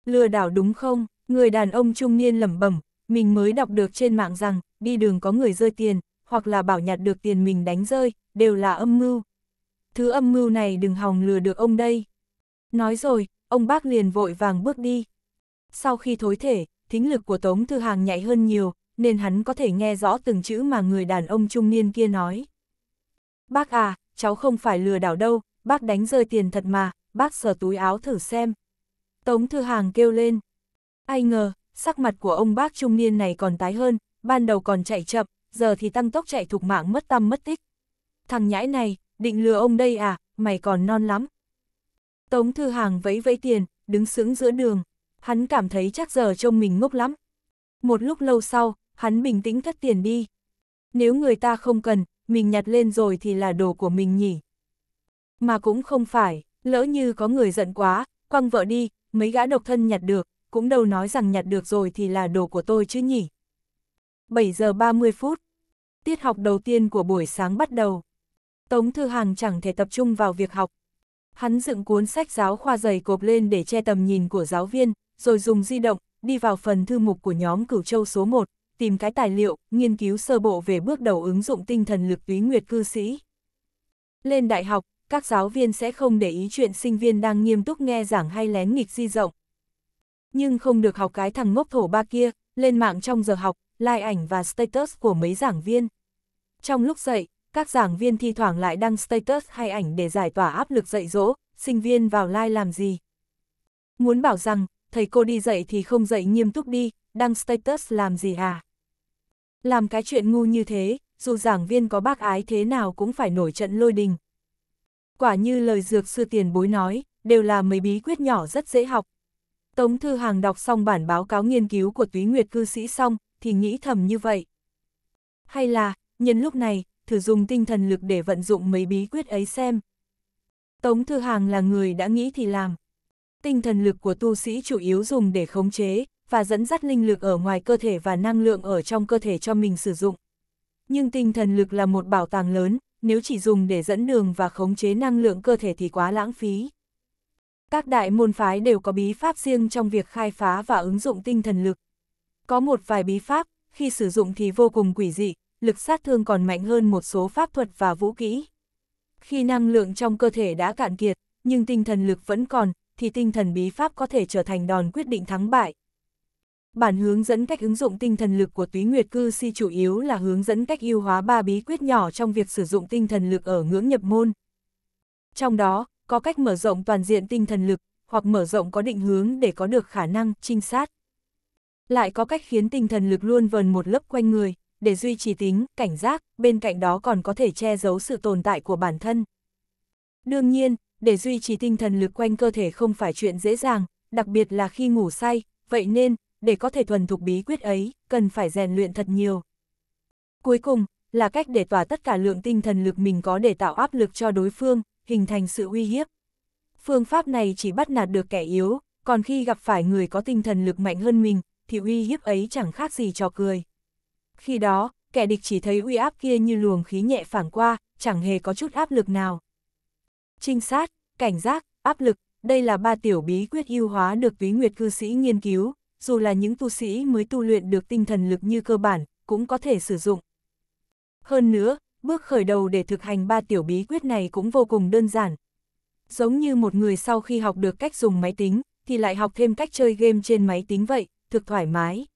Lừa đảo đúng không? Người đàn ông trung niên lẩm bẩm, mình mới đọc được trên mạng rằng, đi đường có người rơi tiền, hoặc là bảo nhặt được tiền mình đánh rơi, đều là âm mưu. Thứ âm mưu này đừng hòng lừa được ông đây. Nói rồi, ông bác liền vội vàng bước đi. Sau khi thối thể, thính lực của Tống Thư Hàng nhạy hơn nhiều, nên hắn có thể nghe rõ từng chữ mà người đàn ông trung niên kia nói. Bác à, cháu không phải lừa đảo đâu, bác đánh rơi tiền thật mà, bác sờ túi áo thử xem. Tống Thư Hàng kêu lên. Ai ngờ, sắc mặt của ông bác trung niên này còn tái hơn, ban đầu còn chạy chậm, giờ thì tăng tốc chạy thục mạng mất tâm mất tích. Thằng nhãi này, định lừa ông đây à, mày còn non lắm. Tống Thư Hàng vẫy vẫy tiền, đứng sững giữa đường. Hắn cảm thấy chắc giờ trông mình ngốc lắm. Một lúc lâu sau, hắn bình tĩnh cất tiền đi. Nếu người ta không cần, mình nhặt lên rồi thì là đồ của mình nhỉ. Mà cũng không phải, lỡ như có người giận quá, quăng vợ đi, mấy gã độc thân nhặt được, cũng đâu nói rằng nhặt được rồi thì là đồ của tôi chứ nhỉ. 7 giờ 30 phút, tiết học đầu tiên của buổi sáng bắt đầu. Tống Thư Hàng chẳng thể tập trung vào việc học. Hắn dựng cuốn sách giáo khoa dày cộp lên để che tầm nhìn của giáo viên, rồi dùng di động, đi vào phần thư mục của nhóm cửu châu số 1, tìm cái tài liệu, nghiên cứu sơ bộ về bước đầu ứng dụng tinh thần lực túy nguyệt cư sĩ. Lên đại học, các giáo viên sẽ không để ý chuyện sinh viên đang nghiêm túc nghe giảng hay lén nghịch di rộng. Nhưng không được học cái thằng ngốc thổ ba kia, lên mạng trong giờ học, like ảnh và status của mấy giảng viên. Trong lúc dạy, các giảng viên thi thoảng lại đăng status hay ảnh để giải tỏa áp lực dạy dỗ, sinh viên vào like làm gì. Muốn bảo rằng, thầy cô đi dạy thì không dạy nghiêm túc đi, đăng status làm gì à? Làm cái chuyện ngu như thế, dù giảng viên có bác ái thế nào cũng phải nổi trận lôi đình quả như lời dược sư tiền bối nói, đều là mấy bí quyết nhỏ rất dễ học. Tống Thư Hàng đọc xong bản báo cáo nghiên cứu của túy nguyệt cư sĩ xong, thì nghĩ thầm như vậy. Hay là, nhân lúc này, thử dùng tinh thần lực để vận dụng mấy bí quyết ấy xem. Tống Thư Hàng là người đã nghĩ thì làm. Tinh thần lực của tu sĩ chủ yếu dùng để khống chế, và dẫn dắt linh lực ở ngoài cơ thể và năng lượng ở trong cơ thể cho mình sử dụng. Nhưng tinh thần lực là một bảo tàng lớn, nếu chỉ dùng để dẫn đường và khống chế năng lượng cơ thể thì quá lãng phí. Các đại môn phái đều có bí pháp riêng trong việc khai phá và ứng dụng tinh thần lực. Có một vài bí pháp, khi sử dụng thì vô cùng quỷ dị, lực sát thương còn mạnh hơn một số pháp thuật và vũ kỹ. Khi năng lượng trong cơ thể đã cạn kiệt, nhưng tinh thần lực vẫn còn, thì tinh thần bí pháp có thể trở thành đòn quyết định thắng bại bản hướng dẫn cách ứng dụng tinh thần lực của túy nguyệt cư si chủ yếu là hướng dẫn cách yêu hóa ba bí quyết nhỏ trong việc sử dụng tinh thần lực ở ngưỡng nhập môn. Trong đó, có cách mở rộng toàn diện tinh thần lực, hoặc mở rộng có định hướng để có được khả năng trinh sát. Lại có cách khiến tinh thần lực luôn vờn một lớp quanh người, để duy trì tính, cảnh giác, bên cạnh đó còn có thể che giấu sự tồn tại của bản thân. Đương nhiên, để duy trì tinh thần lực quanh cơ thể không phải chuyện dễ dàng, đặc biệt là khi ngủ say, vậy nên, để có thể thuần thục bí quyết ấy, cần phải rèn luyện thật nhiều. Cuối cùng, là cách để tỏa tất cả lượng tinh thần lực mình có để tạo áp lực cho đối phương, hình thành sự uy hiếp. Phương pháp này chỉ bắt nạt được kẻ yếu, còn khi gặp phải người có tinh thần lực mạnh hơn mình, thì uy hiếp ấy chẳng khác gì trò cười. Khi đó, kẻ địch chỉ thấy uy áp kia như luồng khí nhẹ phản qua, chẳng hề có chút áp lực nào. Trinh sát, cảnh giác, áp lực, đây là ba tiểu bí quyết yêu hóa được túy nguyệt cư sĩ nghiên cứu, dù là những tu sĩ mới tu luyện được tinh thần lực như cơ bản, cũng có thể sử dụng. Hơn nữa, bước khởi đầu để thực hành ba tiểu bí quyết này cũng vô cùng đơn giản. Giống như một người sau khi học được cách dùng máy tính, thì lại học thêm cách chơi game trên máy tính vậy, thực thoải mái.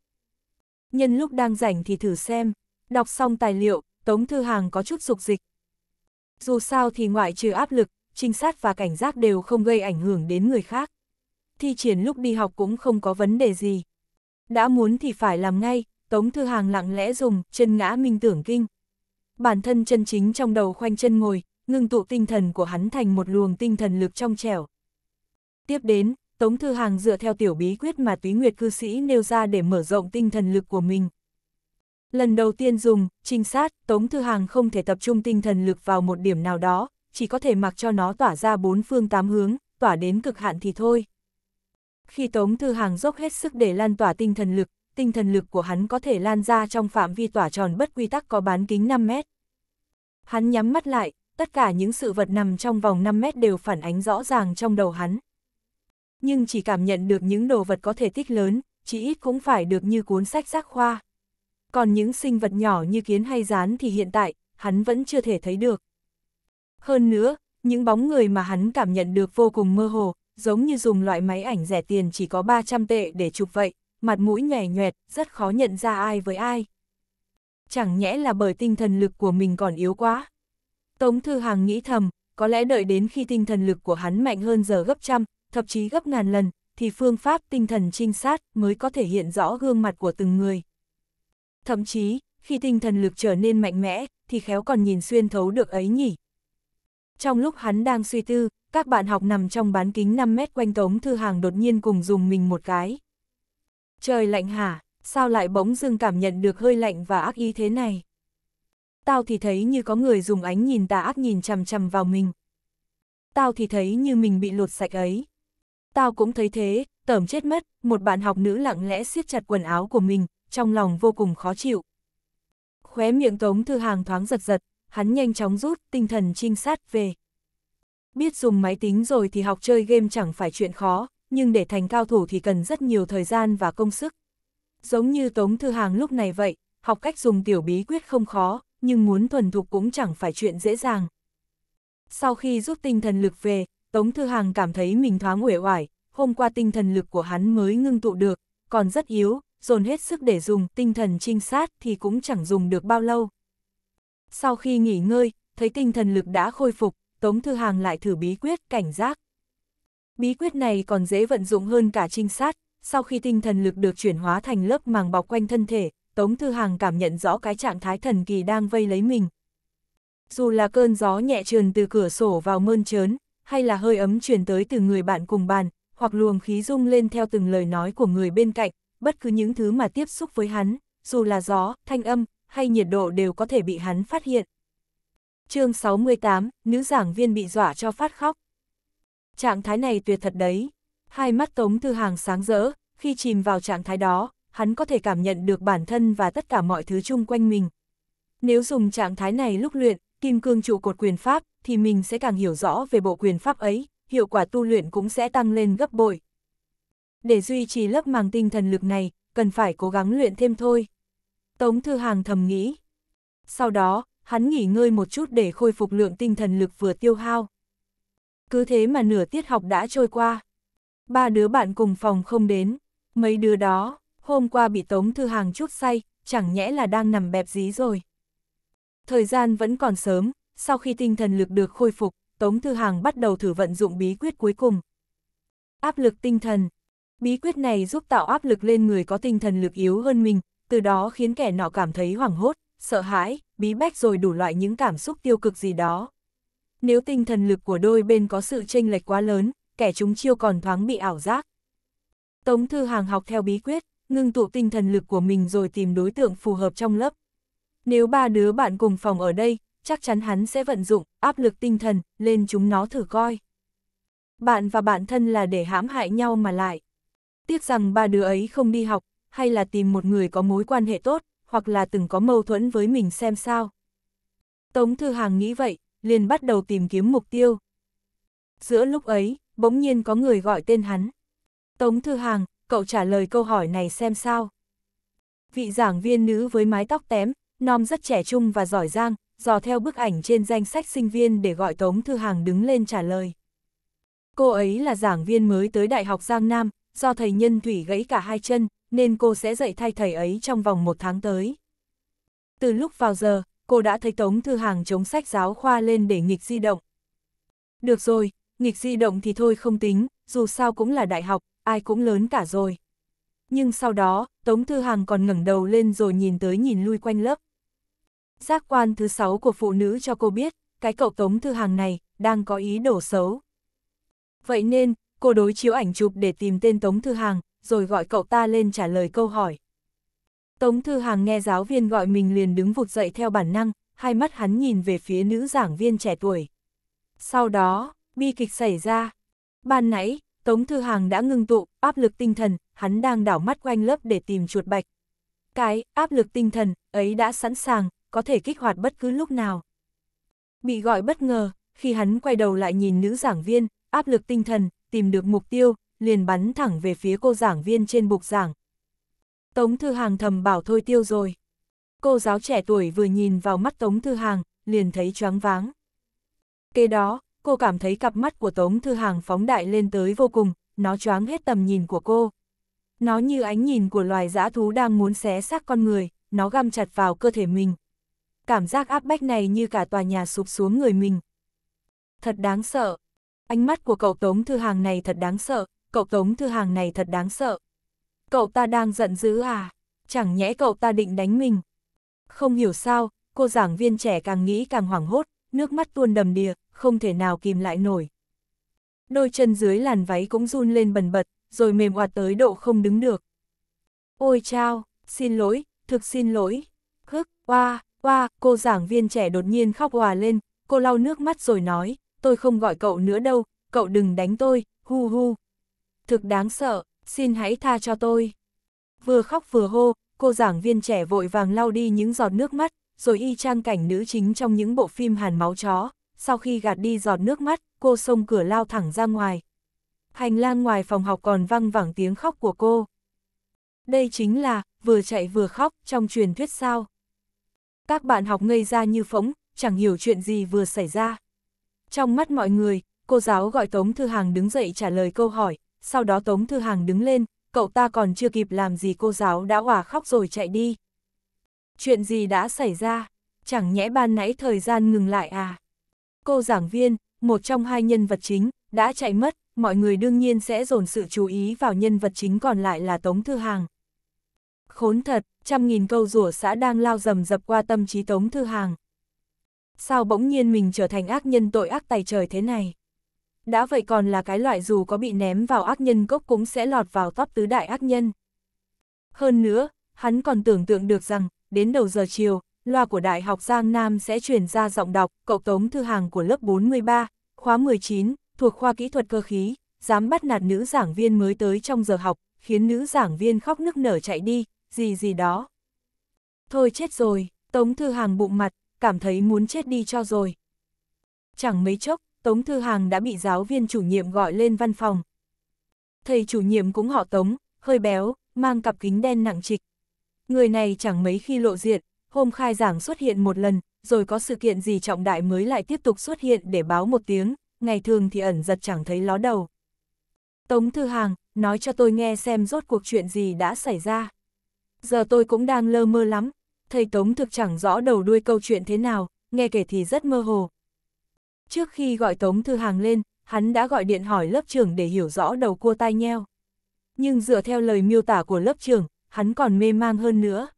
Nhân lúc đang rảnh thì thử xem, đọc xong tài liệu, Tống Thư Hàng có chút dục dịch. Dù sao thì ngoại trừ áp lực, trinh sát và cảnh giác đều không gây ảnh hưởng đến người khác thi triển lúc đi học cũng không có vấn đề gì. Đã muốn thì phải làm ngay, Tống Thư Hàng lặng lẽ dùng, chân ngã minh tưởng kinh. Bản thân chân chính trong đầu khoanh chân ngồi, ngưng tụ tinh thần của hắn thành một luồng tinh thần lực trong trẻo. Tiếp đến, Tống Thư Hàng dựa theo tiểu bí quyết mà túy nguyệt cư sĩ nêu ra để mở rộng tinh thần lực của mình. Lần đầu tiên dùng, trinh sát, Tống Thư Hàng không thể tập trung tinh thần lực vào một điểm nào đó, chỉ có thể mặc cho nó tỏa ra bốn phương tám hướng, tỏa đến cực hạn thì thôi. Khi Tống Thư Hàng dốc hết sức để lan tỏa tinh thần lực, tinh thần lực của hắn có thể lan ra trong phạm vi tỏa tròn bất quy tắc có bán kính 5 mét. Hắn nhắm mắt lại, tất cả những sự vật nằm trong vòng 5 mét đều phản ánh rõ ràng trong đầu hắn. Nhưng chỉ cảm nhận được những đồ vật có thể tích lớn, chỉ ít cũng phải được như cuốn sách giác khoa. Còn những sinh vật nhỏ như kiến hay rán thì hiện tại, hắn vẫn chưa thể thấy được. Hơn nữa, những bóng người mà hắn cảm nhận được vô cùng mơ hồ, giống như dùng loại máy ảnh rẻ tiền chỉ có 300 tệ để chụp vậy, mặt mũi nhòe nhoẹt, rất khó nhận ra ai với ai. Chẳng nhẽ là bởi tinh thần lực của mình còn yếu quá. Tống Thư Hàng nghĩ thầm, có lẽ đợi đến khi tinh thần lực của hắn mạnh hơn giờ gấp trăm, thậm chí gấp ngàn lần, thì phương pháp tinh thần trinh sát mới có thể hiện rõ gương mặt của từng người. Thậm chí, khi tinh thần lực trở nên mạnh mẽ, thì khéo còn nhìn xuyên thấu được ấy nhỉ. Trong lúc hắn đang suy tư, các bạn học nằm trong bán kính 5 mét quanh Tống Thư Hàng đột nhiên cùng dùng mình một cái. Trời lạnh hả, sao lại bỗng dưng cảm nhận được hơi lạnh và ác ý thế này? Tao thì thấy như có người dùng ánh nhìn tà ác nhìn chằm chằm vào mình. Tao thì thấy như mình bị lột sạch ấy. Tao cũng thấy thế, tởm chết mất, một bạn học nữ lặng lẽ siết chặt quần áo của mình, trong lòng vô cùng khó chịu. Khóe miệng Tống Thư Hàng thoáng giật giật, hắn nhanh chóng rút tinh thần trinh sát về. Biết dùng máy tính rồi thì học chơi game chẳng phải chuyện khó, nhưng để thành cao thủ thì cần rất nhiều thời gian và công sức. Giống như Tống Thư Hàng lúc này vậy, học cách dùng tiểu bí quyết không khó, nhưng muốn thuần thục cũng chẳng phải chuyện dễ dàng. Sau khi rút tinh thần lực về, Tống Thư Hàng cảm thấy mình thoáng uể oải, hôm qua tinh thần lực của hắn mới ngưng tụ được, còn rất yếu, dồn hết sức để dùng tinh thần trinh sát thì cũng chẳng dùng được bao lâu. Sau khi nghỉ ngơi, thấy tinh thần lực đã khôi phục, Tống Thư Hàng lại thử bí quyết cảnh giác. Bí quyết này còn dễ vận dụng hơn cả trinh sát, sau khi tinh thần lực được chuyển hóa thành lớp màng bọc quanh thân thể, Tống Thư Hàng cảm nhận rõ cái trạng thái thần kỳ đang vây lấy mình. Dù là cơn gió nhẹ trườn từ cửa sổ vào mơn trớn, hay là hơi ấm truyền tới từ người bạn cùng bàn, hoặc luồng khí rung lên theo từng lời nói của người bên cạnh, bất cứ những thứ mà tiếp xúc với hắn, dù là gió, thanh âm, hay nhiệt độ đều có thể bị hắn phát hiện, chương 68, nữ giảng viên bị dọa cho phát khóc. Trạng thái này tuyệt thật đấy. Hai mắt Tống Thư Hàng sáng rỡ, khi chìm vào trạng thái đó, hắn có thể cảm nhận được bản thân và tất cả mọi thứ chung quanh mình. Nếu dùng trạng thái này lúc luyện, kim cương trụ cột quyền pháp, thì mình sẽ càng hiểu rõ về bộ quyền pháp ấy, hiệu quả tu luyện cũng sẽ tăng lên gấp bội. Để duy trì lớp màng tinh thần lực này, cần phải cố gắng luyện thêm thôi. Tống Thư Hàng thầm nghĩ. Sau đó, hắn nghỉ ngơi một chút để khôi phục lượng tinh thần lực vừa tiêu hao. Cứ thế mà nửa tiết học đã trôi qua. Ba đứa bạn cùng phòng không đến, mấy đứa đó, hôm qua bị Tống Thư Hàng chút say, chẳng nhẽ là đang nằm bẹp dí rồi. Thời gian vẫn còn sớm, sau khi tinh thần lực được khôi phục, Tống Thư Hàng bắt đầu thử vận dụng bí quyết cuối cùng. Áp lực tinh thần. Bí quyết này giúp tạo áp lực lên người có tinh thần lực yếu hơn mình, từ đó khiến kẻ nọ cảm thấy hoảng hốt, sợ hãi, bí bách rồi đủ loại những cảm xúc tiêu cực gì đó. Nếu tinh thần lực của đôi bên có sự chênh lệch quá lớn, kẻ chúng chiêu còn thoáng bị ảo giác. Tống Thư Hàng học theo bí quyết, ngưng tụ tinh thần lực của mình rồi tìm đối tượng phù hợp trong lớp. Nếu ba đứa bạn cùng phòng ở đây, chắc chắn hắn sẽ vận dụng áp lực tinh thần lên chúng nó thử coi. Bạn và bạn thân là để hãm hại nhau mà lại. Tiếc rằng ba đứa ấy không đi học, hay là tìm một người có mối quan hệ tốt, hoặc là từng có mâu thuẫn với mình xem sao. Tống Thư Hàng nghĩ vậy, liền bắt đầu tìm kiếm mục tiêu. Giữa lúc ấy, bỗng nhiên có người gọi tên hắn. Tống Thư Hàng, cậu trả lời câu hỏi này xem sao. Vị giảng viên nữ với mái tóc tém, nom rất trẻ trung và giỏi giang, dò theo bức ảnh trên danh sách sinh viên để gọi Tống Thư Hàng đứng lên trả lời. Cô ấy là giảng viên mới tới Đại học Giang Nam, do thầy Nhân Thủy gãy cả hai chân, nên cô sẽ dạy thay thầy ấy trong vòng một tháng tới. Từ lúc vào giờ, cô đã thấy Tống Thư Hàng chống sách giáo khoa lên để nghịch di động. Được rồi, nghịch di động thì thôi không tính, dù sao cũng là đại học, ai cũng lớn cả rồi. Nhưng sau đó, Tống Thư Hàng còn ngẩng đầu lên rồi nhìn tới nhìn lui quanh lớp. Giác quan thứ sáu của phụ nữ cho cô biết, cái cậu Tống Thư Hàng này, đang có ý đồ xấu. Vậy nên, cô đối chiếu ảnh chụp để tìm tên Tống Thư Hàng, rồi gọi cậu ta lên trả lời câu hỏi. Tống Thư Hàng nghe giáo viên gọi mình liền đứng vụt dậy theo bản năng, hai mắt hắn nhìn về phía nữ giảng viên trẻ tuổi. Sau đó, bi kịch xảy ra. Ban nãy, Tống Thư Hàng đã ngưng tụ, áp lực tinh thần, hắn đang đảo mắt quanh lớp để tìm chuột bạch. Cái áp lực tinh thần ấy đã sẵn sàng, có thể kích hoạt bất cứ lúc nào. Bị gọi bất ngờ, khi hắn quay đầu lại nhìn nữ giảng viên, áp lực tinh thần, tìm được mục tiêu, liền bắn thẳng về phía cô giảng viên trên bục giảng. Tống Thư Hàng thầm bảo thôi tiêu rồi. Cô giáo trẻ tuổi vừa nhìn vào mắt Tống Thư Hàng, liền thấy choáng váng. Kế đó, cô cảm thấy cặp mắt của Tống Thư Hàng phóng đại lên tới vô cùng, nó choáng hết tầm nhìn của cô. Nó như ánh nhìn của loài dã thú đang muốn xé xác con người, nó găm chặt vào cơ thể mình. Cảm giác áp bách này như cả tòa nhà sụp xuống người mình. Thật đáng sợ. Ánh mắt của cậu Tống Thư Hàng này thật đáng sợ, cậu Tống Thư Hàng này thật đáng sợ. Cậu ta đang giận dữ à? Chẳng nhẽ cậu ta định đánh mình? Không hiểu sao, cô giảng viên trẻ càng nghĩ càng hoảng hốt, nước mắt tuôn đầm đìa, không thể nào kìm lại nổi. Đôi chân dưới làn váy cũng run lên bần bật, rồi mềm oạt tới độ không đứng được. Ôi chao, xin lỗi, thực xin lỗi. Hức, oa, oa, cô giảng viên trẻ đột nhiên khóc hòa lên, cô lau nước mắt rồi nói, tôi không gọi cậu nữa đâu, cậu đừng đánh tôi, hu hu, thực đáng sợ, xin hãy tha cho tôi. Vừa khóc vừa hô, cô giảng viên trẻ vội vàng lau đi những giọt nước mắt, rồi y trang cảnh nữ chính trong những bộ phim hàn máu chó. Sau khi gạt đi giọt nước mắt, cô xông cửa lao thẳng ra ngoài. Hành lang ngoài phòng học còn văng vẳng tiếng khóc của cô. Đây chính là, vừa chạy vừa khóc, trong truyền thuyết sao. Các bạn học ngây ra như phóng, chẳng hiểu chuyện gì vừa xảy ra. Trong mắt mọi người, cô giáo gọi Tống Thư Hàng đứng dậy trả lời câu hỏi, sau đó Tống Thư Hàng đứng lên, cậu ta còn chưa kịp làm gì cô giáo đã hòa khóc rồi chạy đi. Chuyện gì đã xảy ra? Chẳng nhẽ ban nãy thời gian ngừng lại à? Cô giảng viên, một trong hai nhân vật chính, đã chạy mất, mọi người đương nhiên sẽ dồn sự chú ý vào nhân vật chính còn lại là Tống Thư Hàng. Khốn thật, trăm nghìn câu rủa xã đang lao dầm dập qua tâm trí Tống Thư Hàng. Sao bỗng nhiên mình trở thành ác nhân tội ác tài trời thế này? Đã vậy còn là cái loại dù có bị ném vào ác nhân cốc cũng sẽ lọt vào top tứ đại ác nhân. Hơn nữa, hắn còn tưởng tượng được rằng, đến đầu giờ chiều, loa của Đại học Giang Nam sẽ truyền ra giọng đọc, cậu tống thư hàng của lớp 43, khóa 19, thuộc khoa kỹ thuật cơ khí, dám bắt nạt nữ giảng viên mới tới trong giờ học, khiến nữ giảng viên khóc nức nở chạy đi, gì gì đó. Thôi chết rồi, Tống Thư Hàng bụng mặt, cảm thấy muốn chết đi cho rồi. Chẳng mấy chốc, Tống Thư Hàng đã bị giáo viên chủ nhiệm gọi lên văn phòng. Thầy chủ nhiệm cũng họ Tống, hơi béo, mang cặp kính đen nặng trịch. Người này chẳng mấy khi lộ diện, hôm khai giảng xuất hiện một lần, rồi có sự kiện gì trọng đại mới lại tiếp tục xuất hiện để báo một tiếng, ngày thường thì ẩn giật chẳng thấy ló đầu. Tống Thư Hàng, nói cho tôi nghe xem rốt cuộc chuyện gì đã xảy ra. Giờ tôi cũng đang lơ mơ lắm, thầy Tống thực chẳng rõ đầu đuôi câu chuyện thế nào, nghe kể thì rất mơ hồ, Trước khi gọi Tống Thư Hàng lên, hắn đã gọi điện hỏi lớp trưởng để hiểu rõ đầu cua tai nheo. Nhưng dựa theo lời miêu tả của lớp trưởng, hắn còn mê mang hơn nữa.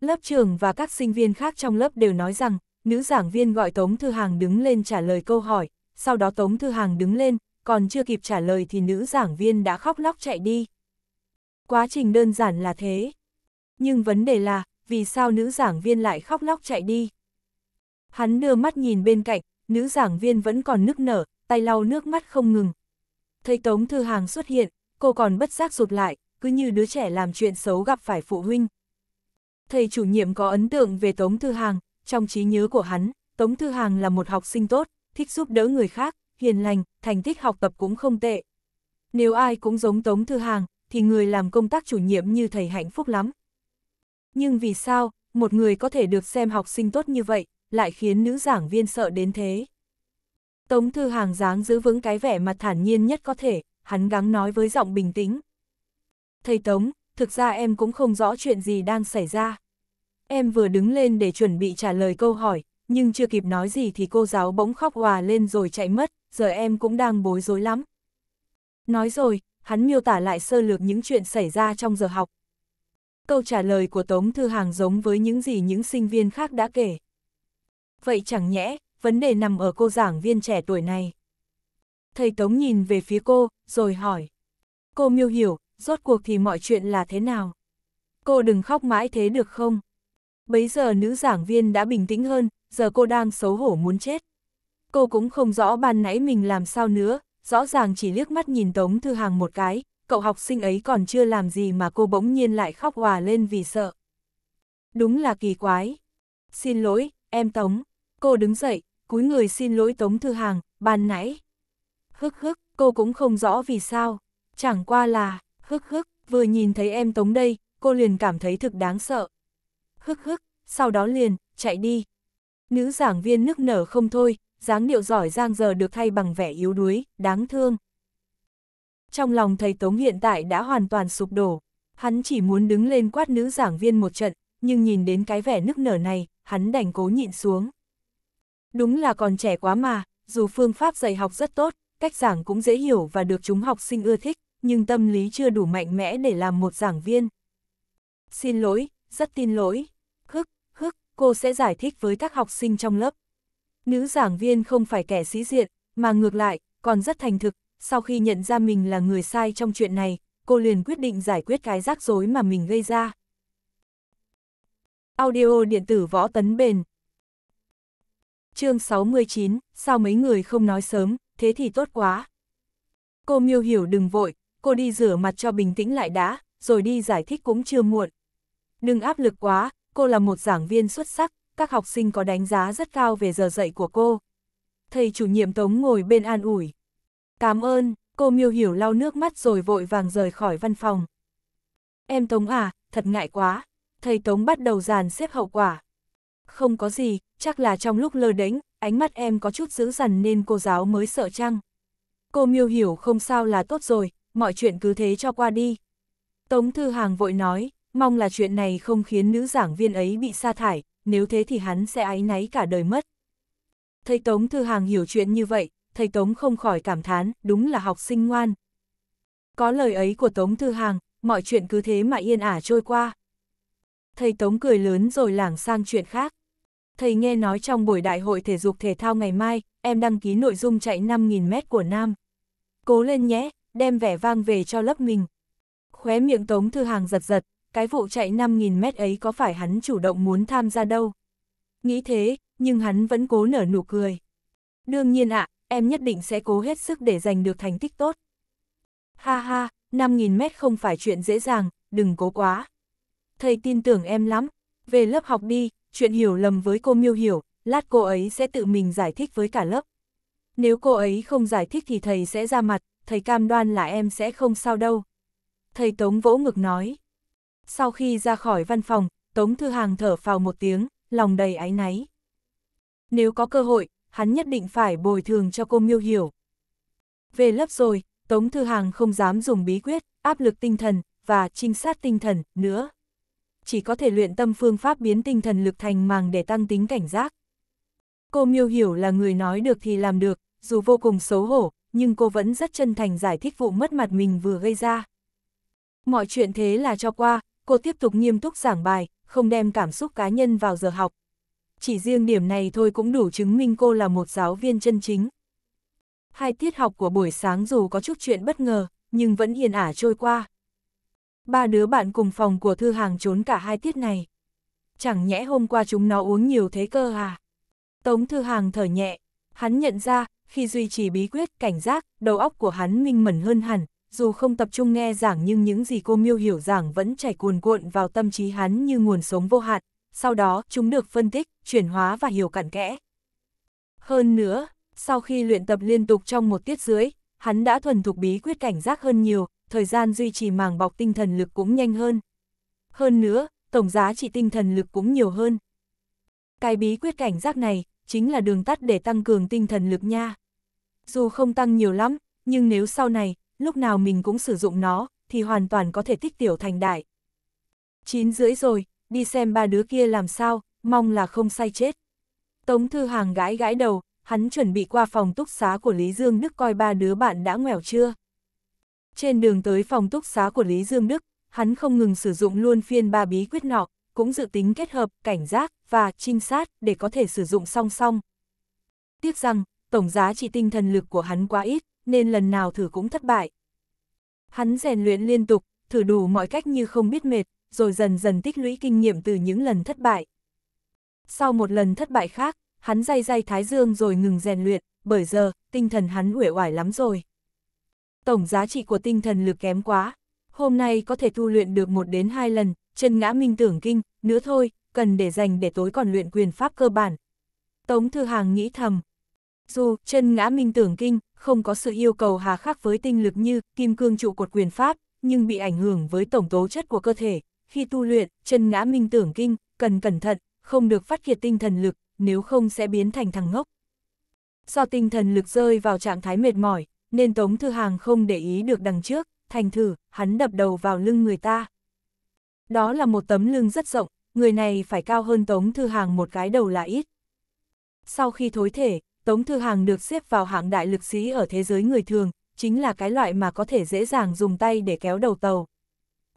Lớp trưởng và các sinh viên khác trong lớp đều nói rằng, nữ giảng viên gọi Tống Thư Hàng đứng lên trả lời câu hỏi, sau đó Tống Thư Hàng đứng lên, còn chưa kịp trả lời thì nữ giảng viên đã khóc lóc chạy đi. Quá trình đơn giản là thế. Nhưng vấn đề là, vì sao nữ giảng viên lại khóc lóc chạy đi? Hắn đưa mắt nhìn bên cạnh, nữ giảng viên vẫn còn nức nở, tay lau nước mắt không ngừng. Thấy Tống Thư Hàng xuất hiện, cô còn bất giác rụt lại, cứ như đứa trẻ làm chuyện xấu gặp phải phụ huynh. Thầy chủ nhiệm có ấn tượng về Tống Thư Hàng, trong trí nhớ của hắn, Tống Thư Hàng là một học sinh tốt, thích giúp đỡ người khác, hiền lành, thành tích học tập cũng không tệ. Nếu ai cũng giống Tống Thư Hàng, thì người làm công tác chủ nhiệm như thầy hạnh phúc lắm. Nhưng vì sao, một người có thể được xem học sinh tốt như vậy, lại khiến nữ giảng viên sợ đến thế. Tống Thư Hàng dáng giữ vững cái vẻ mặt thản nhiên nhất có thể, hắn gắng nói với giọng bình tĩnh. Thầy Tống, thực ra em cũng không rõ chuyện gì đang xảy ra. Em vừa đứng lên để chuẩn bị trả lời câu hỏi, nhưng chưa kịp nói gì thì cô giáo bỗng khóc hòa lên rồi chạy mất, giờ em cũng đang bối rối lắm. Nói rồi, hắn miêu tả lại sơ lược những chuyện xảy ra trong giờ học. Câu trả lời của Tống Thư Hàng giống với những gì những sinh viên khác đã kể. Vậy chẳng nhẽ, vấn đề nằm ở cô giảng viên trẻ tuổi này. Thầy Tống nhìn về phía cô, rồi hỏi. Cô miêu hiểu, rốt cuộc thì mọi chuyện là thế nào? Cô đừng khóc mãi thế được không? Bấy giờ nữ giảng viên đã bình tĩnh hơn, giờ cô đang xấu hổ muốn chết. Cô cũng không rõ ban nãy mình làm sao nữa, rõ ràng chỉ liếc mắt nhìn Tống Thư Hàng một cái, cậu học sinh ấy còn chưa làm gì mà cô bỗng nhiên lại khóc hòa lên vì sợ. Đúng là kỳ quái. Xin lỗi, em Tống, cô đứng dậy, cúi người xin lỗi Tống Thư Hàng, ban nãy. Hức hức, cô cũng không rõ vì sao, chẳng qua là, hức hức, vừa nhìn thấy em Tống đây, cô liền cảm thấy thực đáng sợ. Hức hức, sau đó liền, chạy đi. Nữ giảng viên nức nở không thôi, dáng điệu giỏi giang giờ được thay bằng vẻ yếu đuối, đáng thương. Trong lòng thầy Tống hiện tại đã hoàn toàn sụp đổ, hắn chỉ muốn đứng lên quát nữ giảng viên một trận, nhưng nhìn đến cái vẻ nức nở này, hắn đành cố nhịn xuống. Đúng là còn trẻ quá mà, dù phương pháp dạy học rất tốt, cách giảng cũng dễ hiểu và được chúng học sinh ưa thích, nhưng tâm lý chưa đủ mạnh mẽ để làm một giảng viên. Xin lỗi, rất tin lỗi. Hức, hức, cô sẽ giải thích với các học sinh trong lớp. Nữ giảng viên không phải kẻ sĩ diện, mà ngược lại, còn rất thành thực. Sau khi nhận ra mình là người sai trong chuyện này, cô liền quyết định giải quyết cái rắc rối mà mình gây ra. Audio điện tử võ tấn bền. Chương 69, sao mấy người không nói sớm, thế thì tốt quá. Cô miêu hiểu đừng vội, cô đi rửa mặt cho bình tĩnh lại đã, rồi đi giải thích cũng chưa muộn. Đừng áp lực quá, cô là một giảng viên xuất sắc, các học sinh có đánh giá rất cao về giờ dạy của cô. Thầy chủ nhiệm Tống ngồi bên an ủi. Cảm ơn, cô miêu hiểu lau nước mắt rồi vội vàng rời khỏi văn phòng. Em Tống à, thật ngại quá, thầy Tống bắt đầu dàn xếp hậu quả. Không có gì, chắc là trong lúc lơ đánh, ánh mắt em có chút dữ dằn nên cô giáo mới sợ chăng. Cô miêu hiểu không sao là tốt rồi, mọi chuyện cứ thế cho qua đi. Tống Thư Hàng vội nói, mong là chuyện này không khiến nữ giảng viên ấy bị sa thải, nếu thế thì hắn sẽ áy náy cả đời mất. Thầy Tống Thư Hàng hiểu chuyện như vậy, thầy Tống không khỏi cảm thán, đúng là học sinh ngoan. Có lời ấy của Tống Thư Hàng, mọi chuyện cứ thế mà yên ả trôi qua thầy Tống cười lớn rồi lảng sang chuyện khác. Thầy nghe nói trong buổi đại hội thể dục thể thao ngày mai, em đăng ký nội dung chạy 5.000m của nam. Cố lên nhé, đem vẻ vang về cho lớp mình. Khóe miệng Tống Thư Hàng giật giật, cái vụ chạy 5.000m ấy có phải hắn chủ động muốn tham gia đâu. Nghĩ thế, nhưng hắn vẫn cố nở nụ cười. Đương nhiên ạ, em nhất định sẽ cố hết sức để giành được thành tích tốt. Ha ha, 5.000 mét không phải chuyện dễ dàng, đừng cố quá thầy tin tưởng em lắm, về lớp học đi, chuyện hiểu lầm với cô miêu hiểu, lát cô ấy sẽ tự mình giải thích với cả lớp. Nếu cô ấy không giải thích thì thầy sẽ ra mặt, thầy cam đoan là em sẽ không sao đâu. Thầy Tống vỗ ngực nói. Sau khi ra khỏi văn phòng, Tống Thư Hàng thở phào một tiếng, lòng đầy áy náy. Nếu có cơ hội, hắn nhất định phải bồi thường cho cô miêu hiểu. Về lớp rồi, Tống Thư Hàng không dám dùng bí quyết, áp lực tinh thần và trinh sát tinh thần nữa chỉ có thể luyện tâm phương pháp biến tinh thần lực thành màng để tăng tính cảnh giác. Cô miêu hiểu là người nói được thì làm được, dù vô cùng xấu hổ, nhưng cô vẫn rất chân thành giải thích vụ mất mặt mình vừa gây ra. Mọi chuyện thế là cho qua, cô tiếp tục nghiêm túc giảng bài, không đem cảm xúc cá nhân vào giờ học. Chỉ riêng điểm này thôi cũng đủ chứng minh cô là một giáo viên chân chính. Hai tiết học của buổi sáng dù có chút chuyện bất ngờ, nhưng vẫn yên ả trôi qua ba đứa bạn cùng phòng của Thư Hàng trốn cả hai tiết này. Chẳng nhẽ hôm qua chúng nó uống nhiều thế cơ à? Tống Thư Hàng thở nhẹ, hắn nhận ra, khi duy trì bí quyết, cảnh giác, đầu óc của hắn minh mẩn hơn hẳn, dù không tập trung nghe giảng nhưng những gì cô miêu hiểu giảng vẫn chảy cuồn cuộn vào tâm trí hắn như nguồn sống vô hạn, sau đó chúng được phân tích, chuyển hóa và hiểu cặn kẽ. Hơn nữa, sau khi luyện tập liên tục trong một tiết dưới, hắn đã thuần thục bí quyết cảnh giác hơn nhiều, thời gian duy trì màng bọc tinh thần lực cũng nhanh hơn. Hơn nữa, tổng giá trị tinh thần lực cũng nhiều hơn. Cái bí quyết cảnh giác này, chính là đường tắt để tăng cường tinh thần lực nha. Dù không tăng nhiều lắm, nhưng nếu sau này, lúc nào mình cũng sử dụng nó, thì hoàn toàn có thể tích tiểu thành đại. Chín rưỡi rồi, đi xem ba đứa kia làm sao, mong là không say chết. Tống Thư Hàng gãi gãi đầu, hắn chuẩn bị qua phòng túc xá của Lý Dương Đức coi ba đứa bạn đã nghèo chưa. Trên đường tới phòng túc xá của Lý Dương Đức, hắn không ngừng sử dụng luôn phiên ba bí quyết nọ, cũng dự tính kết hợp cảnh giác và trinh sát để có thể sử dụng song song. Tiếc rằng, tổng giá trị tinh thần lực của hắn quá ít, nên lần nào thử cũng thất bại. Hắn rèn luyện liên tục, thử đủ mọi cách như không biết mệt, rồi dần dần tích lũy kinh nghiệm từ những lần thất bại. Sau một lần thất bại khác, hắn day day thái dương rồi ngừng rèn luyện, bởi giờ, tinh thần hắn uể oải lắm rồi tổng giá trị của tinh thần lực kém quá. Hôm nay có thể tu luyện được một đến hai lần, chân ngã minh tưởng kinh, nữa thôi, cần để dành để tối còn luyện quyền pháp cơ bản. Tống Thư Hàng nghĩ thầm. Dù chân ngã minh tưởng kinh không có sự yêu cầu hà khắc với tinh lực như kim cương trụ cột quyền pháp, nhưng bị ảnh hưởng với tổng tố chất của cơ thể. Khi tu luyện, chân ngã minh tưởng kinh, cần cẩn thận, không được phát kiệt tinh thần lực, nếu không sẽ biến thành thằng ngốc. Do tinh thần lực rơi vào trạng thái mệt mỏi, nên Tống Thư Hàng không để ý được đằng trước, thành thử, hắn đập đầu vào lưng người ta. Đó là một tấm lưng rất rộng, người này phải cao hơn Tống Thư Hàng một cái đầu là ít. Sau khi thối thể, Tống Thư Hàng được xếp vào hạng đại lực sĩ ở thế giới người thường, chính là cái loại mà có thể dễ dàng dùng tay để kéo đầu tàu.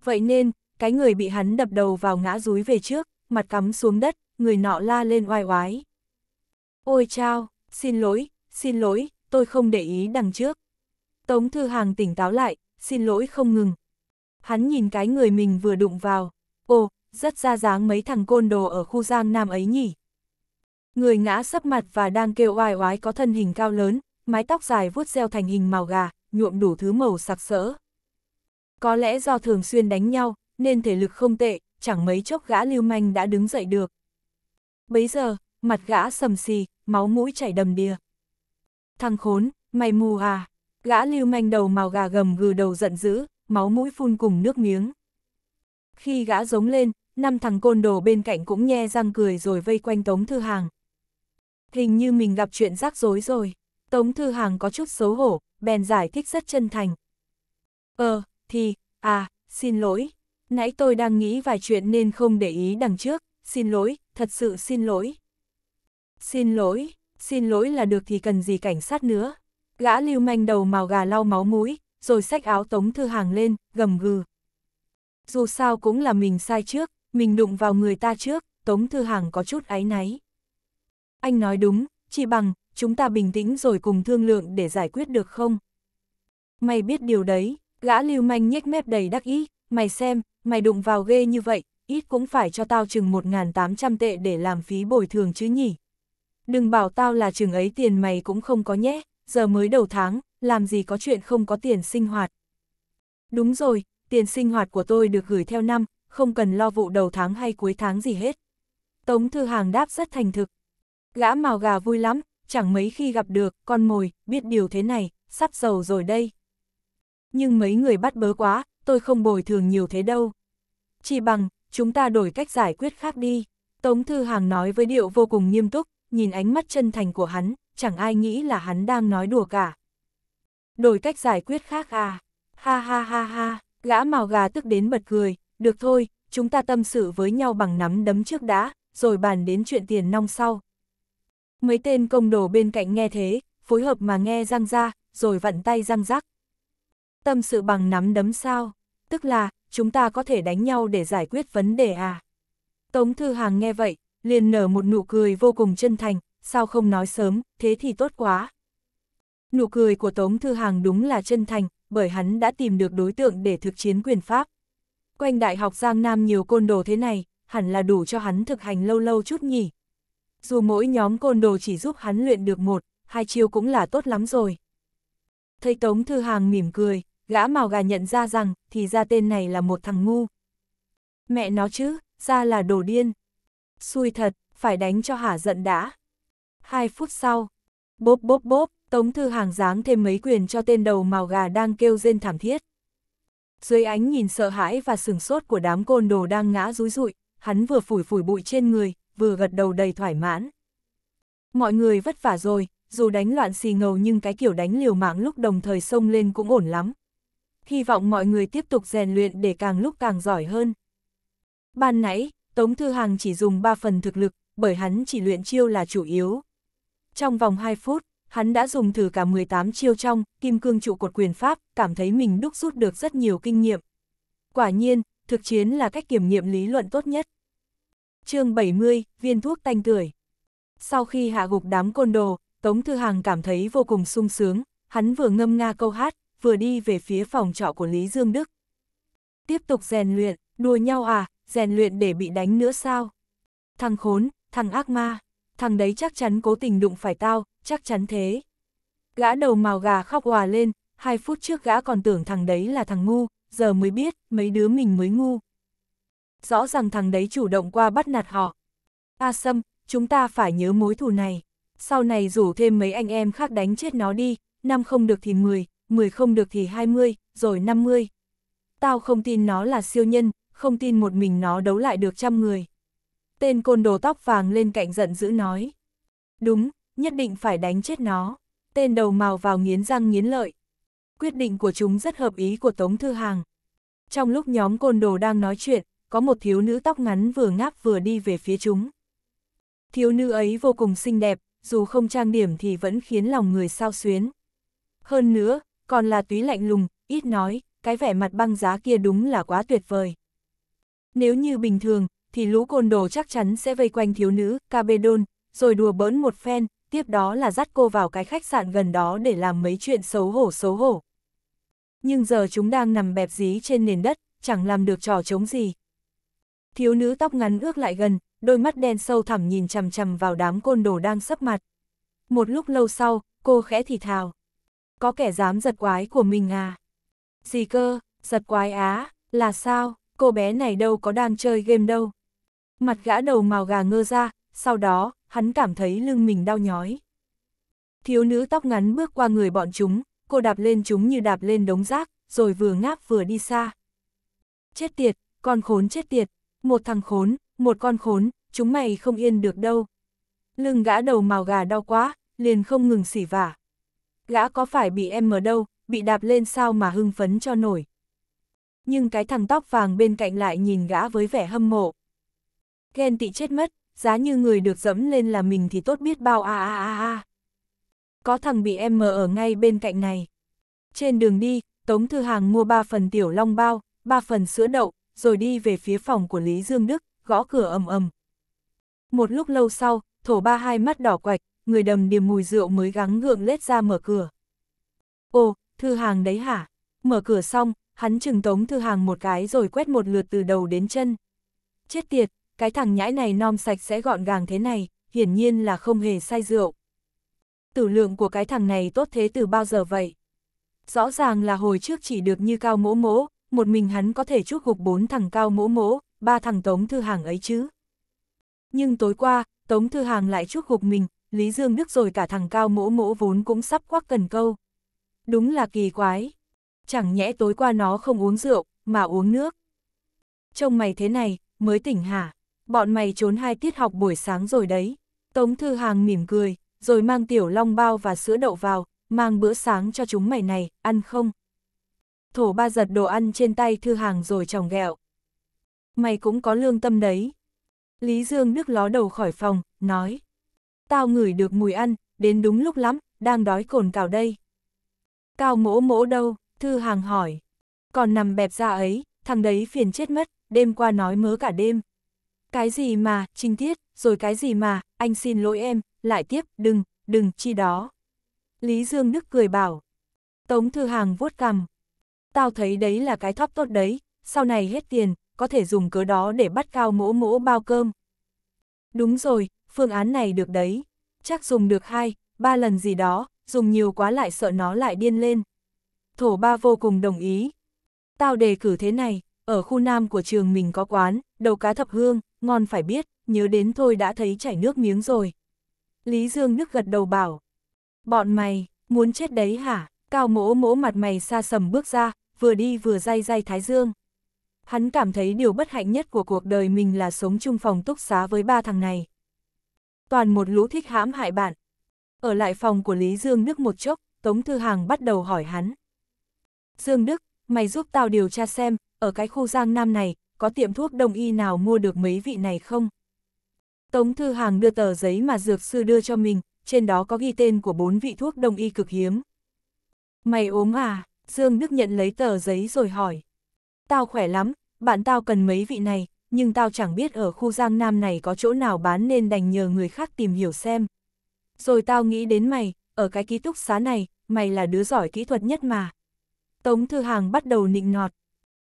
Vậy nên, cái người bị hắn đập đầu vào ngã rúi về trước, mặt cắm xuống đất, người nọ la lên oai oái. Ôi chao, xin lỗi, xin lỗi, tôi không để ý đằng trước. Tống Thư Hàng tỉnh táo lại, xin lỗi không ngừng. Hắn nhìn cái người mình vừa đụng vào. Ồ, rất ra dáng mấy thằng côn đồ ở khu giang nam ấy nhỉ. Người ngã sấp mặt và đang kêu oai oái có thân hình cao lớn, mái tóc dài vuốt reo thành hình màu gà, nhuộm đủ thứ màu sặc sỡ. Có lẽ do thường xuyên đánh nhau, nên thể lực không tệ, chẳng mấy chốc gã lưu manh đã đứng dậy được. Bấy giờ, mặt gã sầm xì, máu mũi chảy đầm đìa. Thằng khốn, mày mù à? Gã lưu manh đầu màu gà gầm gừ đầu giận dữ, máu mũi phun cùng nước miếng. Khi gã giống lên, năm thằng côn đồ bên cạnh cũng nhe răng cười rồi vây quanh Tống Thư Hàng. Hình như mình gặp chuyện rắc rối rồi. Tống Thư Hàng có chút xấu hổ, bèn giải thích rất chân thành. Ờ, thì, à, xin lỗi. Nãy tôi đang nghĩ vài chuyện nên không để ý đằng trước. Xin lỗi, thật sự xin lỗi. Xin lỗi, xin lỗi là được thì cần gì cảnh sát nữa. Gã lưu manh đầu màu gà lau máu mũi, rồi xách áo Tống Thư Hàng lên, gầm gừ. Dù sao cũng là mình sai trước, mình đụng vào người ta trước, Tống Thư Hàng có chút áy náy. Anh nói đúng, chỉ bằng, chúng ta bình tĩnh rồi cùng thương lượng để giải quyết được không? Mày biết điều đấy, gã lưu manh nhếch mép đầy đắc ý, mày xem, mày đụng vào ghê như vậy, ít cũng phải cho tao chừng 1.800 tệ để làm phí bồi thường chứ nhỉ. Đừng bảo tao là chừng ấy tiền mày cũng không có nhé, giờ mới đầu tháng, làm gì có chuyện không có tiền sinh hoạt. Đúng rồi, tiền sinh hoạt của tôi được gửi theo năm, không cần lo vụ đầu tháng hay cuối tháng gì hết. Tống Thư Hàng đáp rất thành thực. Gã màu gà vui lắm, chẳng mấy khi gặp được, con mồi, biết điều thế này, sắp giàu rồi đây. Nhưng mấy người bắt bớ quá, tôi không bồi thường nhiều thế đâu. Chỉ bằng, chúng ta đổi cách giải quyết khác đi. Tống Thư Hàng nói với điệu vô cùng nghiêm túc, nhìn ánh mắt chân thành của hắn, chẳng ai nghĩ là hắn đang nói đùa cả. Đổi cách giải quyết khác à, ha ha ha ha, gã màu gà tức đến bật cười, được thôi, chúng ta tâm sự với nhau bằng nắm đấm trước đã, rồi bàn đến chuyện tiền nong sau. Mấy tên công đồ bên cạnh nghe thế, phối hợp mà nghe răng ra, rồi vặn tay răng rắc. Tâm sự bằng nắm đấm sao, tức là, chúng ta có thể đánh nhau để giải quyết vấn đề à. Tống Thư Hàng nghe vậy, liền nở một nụ cười vô cùng chân thành, sao không nói sớm, thế thì tốt quá. Nụ cười của Tống Thư Hàng đúng là chân thành, bởi hắn đã tìm được đối tượng để thực chiến quyền pháp. Quanh Đại học Giang Nam nhiều côn đồ thế này, hẳn là đủ cho hắn thực hành lâu lâu chút nhỉ. Dù mỗi nhóm côn đồ chỉ giúp hắn luyện được một, hai chiêu cũng là tốt lắm rồi. Thấy Tống Thư Hàng mỉm cười, gã màu gà nhận ra rằng, thì ra tên này là một thằng ngu. Mẹ nó chứ, ra là đồ điên. Xui thật, phải đánh cho hả giận đã hai phút sau, bốp bốp bốp, Tống Thư Hàng giáng thêm mấy quyền cho tên đầu màu gà đang kêu rên thảm thiết. Dưới ánh nhìn sợ hãi và sừng sốt của đám côn đồ đang ngã rúi rụi, hắn vừa phủi phủi bụi trên người, vừa gật đầu đầy thoải mãn. Mọi người vất vả rồi, dù đánh loạn xì ngầu nhưng cái kiểu đánh liều mạng lúc đồng thời xông lên cũng ổn lắm. Hy vọng mọi người tiếp tục rèn luyện để càng lúc càng giỏi hơn. Ban nãy, Tống Thư Hàng chỉ dùng 3 phần thực lực, bởi hắn chỉ luyện chiêu là chủ yếu, trong vòng 2 phút, hắn đã dùng thử cả 18 chiêu trong, kim cương trụ cột quyền pháp, cảm thấy mình đúc rút được rất nhiều kinh nghiệm. Quả nhiên, thực chiến là cách kiểm nghiệm lý luận tốt nhất. chương 70, viên thuốc tanh tưởi. Sau khi hạ gục đám côn đồ, Tống Thư Hàng cảm thấy vô cùng sung sướng, hắn vừa ngâm nga câu hát, vừa đi về phía phòng trọ của Lý Dương Đức. Tiếp tục rèn luyện, đùa nhau à, rèn luyện để bị đánh nữa sao? Thằng khốn, thằng ác ma thằng đấy chắc chắn cố tình đụng phải tao, chắc chắn thế. Gã đầu màu gà khóc hòa lên, hai phút trước gã còn tưởng thằng đấy là thằng ngu, giờ mới biết, mấy đứa mình mới ngu. Rõ ràng thằng đấy chủ động qua bắt nạt họ. A Sâm, chúng ta phải nhớ mối thù này. Sau này rủ thêm mấy anh em khác đánh chết nó đi, năm không được thì 10, 10 không được thì 20, rồi 50. Tao không tin nó là siêu nhân, không tin một mình nó đấu lại được trăm người tên côn đồ tóc vàng lên cạnh giận dữ nói. Đúng, nhất định phải đánh chết nó. Tên đầu màu vào nghiến răng nghiến lợi. Quyết định của chúng rất hợp ý của Tống Thư Hàng. Trong lúc nhóm côn đồ đang nói chuyện, có một thiếu nữ tóc ngắn vừa ngáp vừa đi về phía chúng. Thiếu nữ ấy vô cùng xinh đẹp, dù không trang điểm thì vẫn khiến lòng người sao xuyến. Hơn nữa, còn là túy lạnh lùng, ít nói, cái vẻ mặt băng giá kia đúng là quá tuyệt vời. Nếu như bình thường, thì lũ côn đồ chắc chắn sẽ vây quanh thiếu nữ Cabedon, rồi đùa bỡn một phen, tiếp đó là dắt cô vào cái khách sạn gần đó để làm mấy chuyện xấu hổ xấu hổ. Nhưng giờ chúng đang nằm bẹp dí trên nền đất, chẳng làm được trò chống gì. Thiếu nữ tóc ngắn ước lại gần, đôi mắt đen sâu thẳm nhìn chằm chằm vào đám côn đồ đang sấp mặt. Một lúc lâu sau, cô khẽ thì thào. Có kẻ dám giật quái của mình à? Gì cơ, giật quái á, là sao, cô bé này đâu có đang chơi game đâu. Mặt gã đầu màu gà ngơ ra, sau đó, hắn cảm thấy lưng mình đau nhói. Thiếu nữ tóc ngắn bước qua người bọn chúng, cô đạp lên chúng như đạp lên đống rác, rồi vừa ngáp vừa đi xa. Chết tiệt, con khốn chết tiệt, một thằng khốn, một con khốn, chúng mày không yên được đâu. Lưng gã đầu màu gà đau quá, liền không ngừng xỉ vả. Gã có phải bị em ở đâu, bị đạp lên sao mà hưng phấn cho nổi. Nhưng cái thằng tóc vàng bên cạnh lại nhìn gã với vẻ hâm mộ ghen tị chết mất, giá như người được dẫm lên là mình thì tốt biết bao a a a a. Có thằng bị em mờ ở ngay bên cạnh này. Trên đường đi, Tống Thư Hàng mua 3 phần tiểu long bao, 3 phần sữa đậu, rồi đi về phía phòng của Lý Dương Đức, gõ cửa ầm ầm. Một lúc lâu sau, thổ ba hai mắt đỏ quạch, người đầm điềm mùi rượu mới gắng gượng lết ra mở cửa. Ồ, Thư Hàng đấy hả? Mở cửa xong, hắn chừng Tống Thư Hàng một cái rồi quét một lượt từ đầu đến chân. Chết tiệt, cái thằng nhãi này non sạch sẽ gọn gàng thế này, hiển nhiên là không hề say rượu. Tử lượng của cái thằng này tốt thế từ bao giờ vậy? Rõ ràng là hồi trước chỉ được như cao mỗ mỗ, một mình hắn có thể chuốc gục bốn thằng cao mỗ mỗ, ba thằng Tống Thư Hàng ấy chứ. Nhưng tối qua, Tống Thư Hàng lại chuốc gục mình, Lý Dương Đức rồi cả thằng cao mỗ mỗ vốn cũng sắp quắc cần câu. Đúng là kỳ quái. Chẳng nhẽ tối qua nó không uống rượu, mà uống nước. Trông mày thế này, mới tỉnh hả? bọn mày trốn hai tiết học buổi sáng rồi đấy. Tống Thư Hàng mỉm cười, rồi mang tiểu long bao và sữa đậu vào, mang bữa sáng cho chúng mày này, ăn không? Thổ ba giật đồ ăn trên tay Thư Hàng rồi tròng gẹo. Mày cũng có lương tâm đấy. Lý Dương nước ló đầu khỏi phòng, nói. Tao ngửi được mùi ăn, đến đúng lúc lắm, đang đói cồn cào đây. Cao mỗ mỗ đâu, Thư Hàng hỏi. Còn nằm bẹp ra ấy, thằng đấy phiền chết mất, đêm qua nói mớ cả đêm. Cái gì mà, Trinh tiết, rồi cái gì mà, anh xin lỗi em, lại tiếp, đừng, đừng chi đó. Lý Dương Đức cười bảo. Tống Thư Hàng vuốt cằm. Tao thấy đấy là cái thóp tốt đấy, sau này hết tiền, có thể dùng cớ đó để bắt cao mỗ mỗ bao cơm. Đúng rồi, phương án này được đấy. Chắc dùng được hai, ba lần gì đó, dùng nhiều quá lại sợ nó lại điên lên. Thổ ba vô cùng đồng ý. Tao đề cử thế này, ở khu nam của trường mình có quán, đầu cá thập hương, ngon phải biết, nhớ đến thôi đã thấy chảy nước miếng rồi. Lý Dương Đức gật đầu bảo, bọn mày, muốn chết đấy hả? Cao mỗ mỗ mặt mày xa sầm bước ra, vừa đi vừa day day thái dương. Hắn cảm thấy điều bất hạnh nhất của cuộc đời mình là sống chung phòng túc xá với ba thằng này. Toàn một lũ thích hãm hại bạn. Ở lại phòng của Lý Dương Đức một chốc, Tống Thư Hàng bắt đầu hỏi hắn. Dương Đức, mày giúp tao điều tra xem, ở cái khu Giang Nam này, có tiệm thuốc đông y nào mua được mấy vị này không? Tống Thư Hàng đưa tờ giấy mà dược sư đưa cho mình, trên đó có ghi tên của bốn vị thuốc đông y cực hiếm. Mày ốm à? Dương Đức nhận lấy tờ giấy rồi hỏi. Tao khỏe lắm, bạn tao cần mấy vị này, nhưng tao chẳng biết ở khu Giang Nam này có chỗ nào bán nên đành nhờ người khác tìm hiểu xem. Rồi tao nghĩ đến mày, ở cái ký túc xá này, mày là đứa giỏi kỹ thuật nhất mà. Tống Thư Hàng bắt đầu nịnh nọt.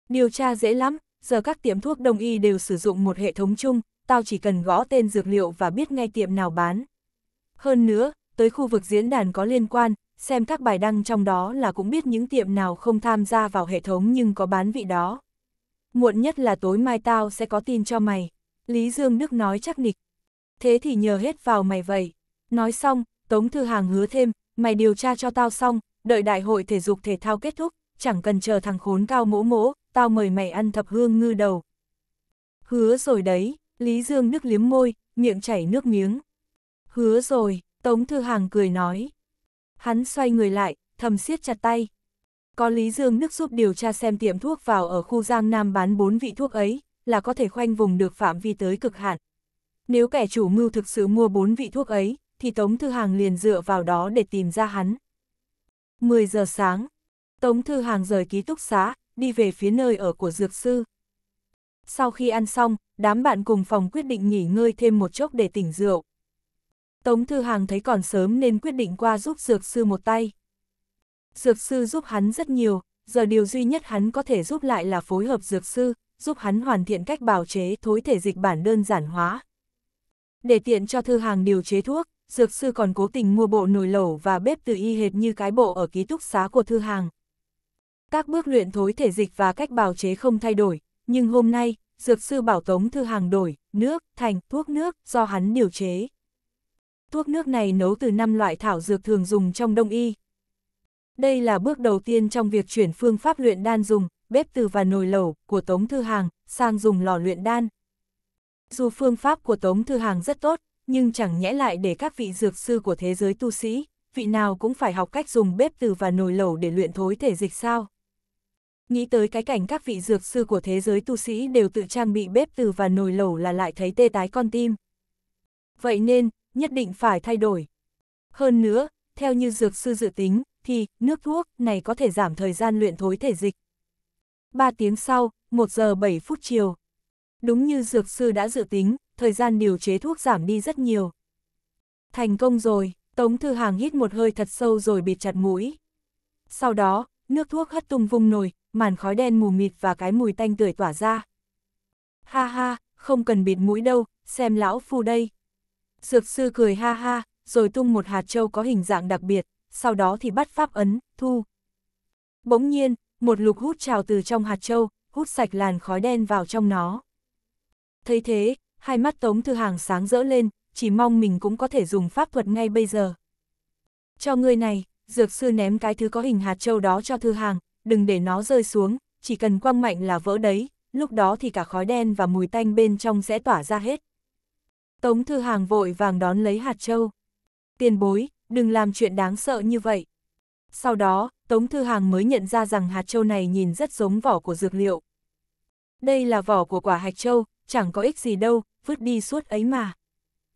Điều tra dễ lắm, giờ các tiệm thuốc đông y đều sử dụng một hệ thống chung, tao chỉ cần gõ tên dược liệu và biết ngay tiệm nào bán. Hơn nữa, tới khu vực diễn đàn có liên quan, xem các bài đăng trong đó là cũng biết những tiệm nào không tham gia vào hệ thống nhưng có bán vị đó. Muộn nhất là tối mai tao sẽ có tin cho mày. Lý Dương Đức nói chắc nịch. Thế thì nhờ hết vào mày vậy. Nói xong, Tống Thư Hàng hứa thêm, mày điều tra cho tao xong, đợi đại hội thể dục thể thao kết thúc, chẳng cần chờ thằng khốn cao mỗ mỗ, tao mời mày ăn thập hương ngư đầu. Hứa rồi đấy, Lý Dương nước liếm môi, miệng chảy nước miếng. Hứa rồi, Tống Thư Hàng cười nói. Hắn xoay người lại, thầm siết chặt tay. Có Lý Dương nước giúp điều tra xem tiệm thuốc vào ở khu Giang Nam bán bốn vị thuốc ấy, là có thể khoanh vùng được phạm vi tới cực hạn. Nếu kẻ chủ mưu thực sự mua bốn vị thuốc ấy, thì Tống Thư Hàng liền dựa vào đó để tìm ra hắn. 10 giờ sáng, Tống Thư Hàng rời ký túc xá, đi về phía nơi ở của Dược Sư. Sau khi ăn xong, đám bạn cùng phòng quyết định nghỉ ngơi thêm một chốc để tỉnh rượu. Tống Thư Hàng thấy còn sớm nên quyết định qua giúp Dược Sư một tay. Dược Sư giúp hắn rất nhiều, giờ điều duy nhất hắn có thể giúp lại là phối hợp Dược Sư, giúp hắn hoàn thiện cách bào chế thối thể dịch bản đơn giản hóa. Để tiện cho Thư Hàng điều chế thuốc, Dược Sư còn cố tình mua bộ nồi lẩu và bếp từ y hệt như cái bộ ở ký túc xá của Thư Hàng. Các bước luyện thối thể dịch và cách bào chế không thay đổi, nhưng hôm nay, dược sư bảo tống thư hàng đổi, nước, thành, thuốc nước, do hắn điều chế. Thuốc nước này nấu từ 5 loại thảo dược thường dùng trong đông y. Đây là bước đầu tiên trong việc chuyển phương pháp luyện đan dùng, bếp từ và nồi lẩu của Tống Thư Hàng sang dùng lò luyện đan. Dù phương pháp của Tống Thư Hàng rất tốt, nhưng chẳng nhẽ lại để các vị dược sư của thế giới tu sĩ, vị nào cũng phải học cách dùng bếp từ và nồi lẩu để luyện thối thể dịch sao nghĩ tới cái cảnh các vị dược sư của thế giới tu sĩ đều tự trang bị bếp từ và nồi lẩu là lại thấy tê tái con tim. Vậy nên, nhất định phải thay đổi. Hơn nữa, theo như dược sư dự tính, thì nước thuốc này có thể giảm thời gian luyện thối thể dịch. 3 tiếng sau, 1 giờ 7 phút chiều. Đúng như dược sư đã dự tính, thời gian điều chế thuốc giảm đi rất nhiều. Thành công rồi, Tống Thư Hàng hít một hơi thật sâu rồi bịt chặt mũi. Sau đó, nước thuốc hất tung vung nồi, màn khói đen mù mịt và cái mùi tanh tưởi tỏa ra. Ha ha, không cần bịt mũi đâu, xem lão phu đây. Dược sư cười ha ha, rồi tung một hạt châu có hình dạng đặc biệt, sau đó thì bắt pháp ấn, thu. Bỗng nhiên, một lục hút trào từ trong hạt châu, hút sạch làn khói đen vào trong nó. Thấy thế, hai mắt Tống Thư Hàng sáng rỡ lên, chỉ mong mình cũng có thể dùng pháp thuật ngay bây giờ. Cho người này, dược sư ném cái thứ có hình hạt châu đó cho Thư Hàng, đừng để nó rơi xuống, chỉ cần quăng mạnh là vỡ đấy, lúc đó thì cả khói đen và mùi tanh bên trong sẽ tỏa ra hết. Tống Thư Hàng vội vàng đón lấy hạt châu. Tiền bối, đừng làm chuyện đáng sợ như vậy. Sau đó, Tống Thư Hàng mới nhận ra rằng hạt châu này nhìn rất giống vỏ của dược liệu. Đây là vỏ của quả hạch châu, chẳng có ích gì đâu, vứt đi suốt ấy mà.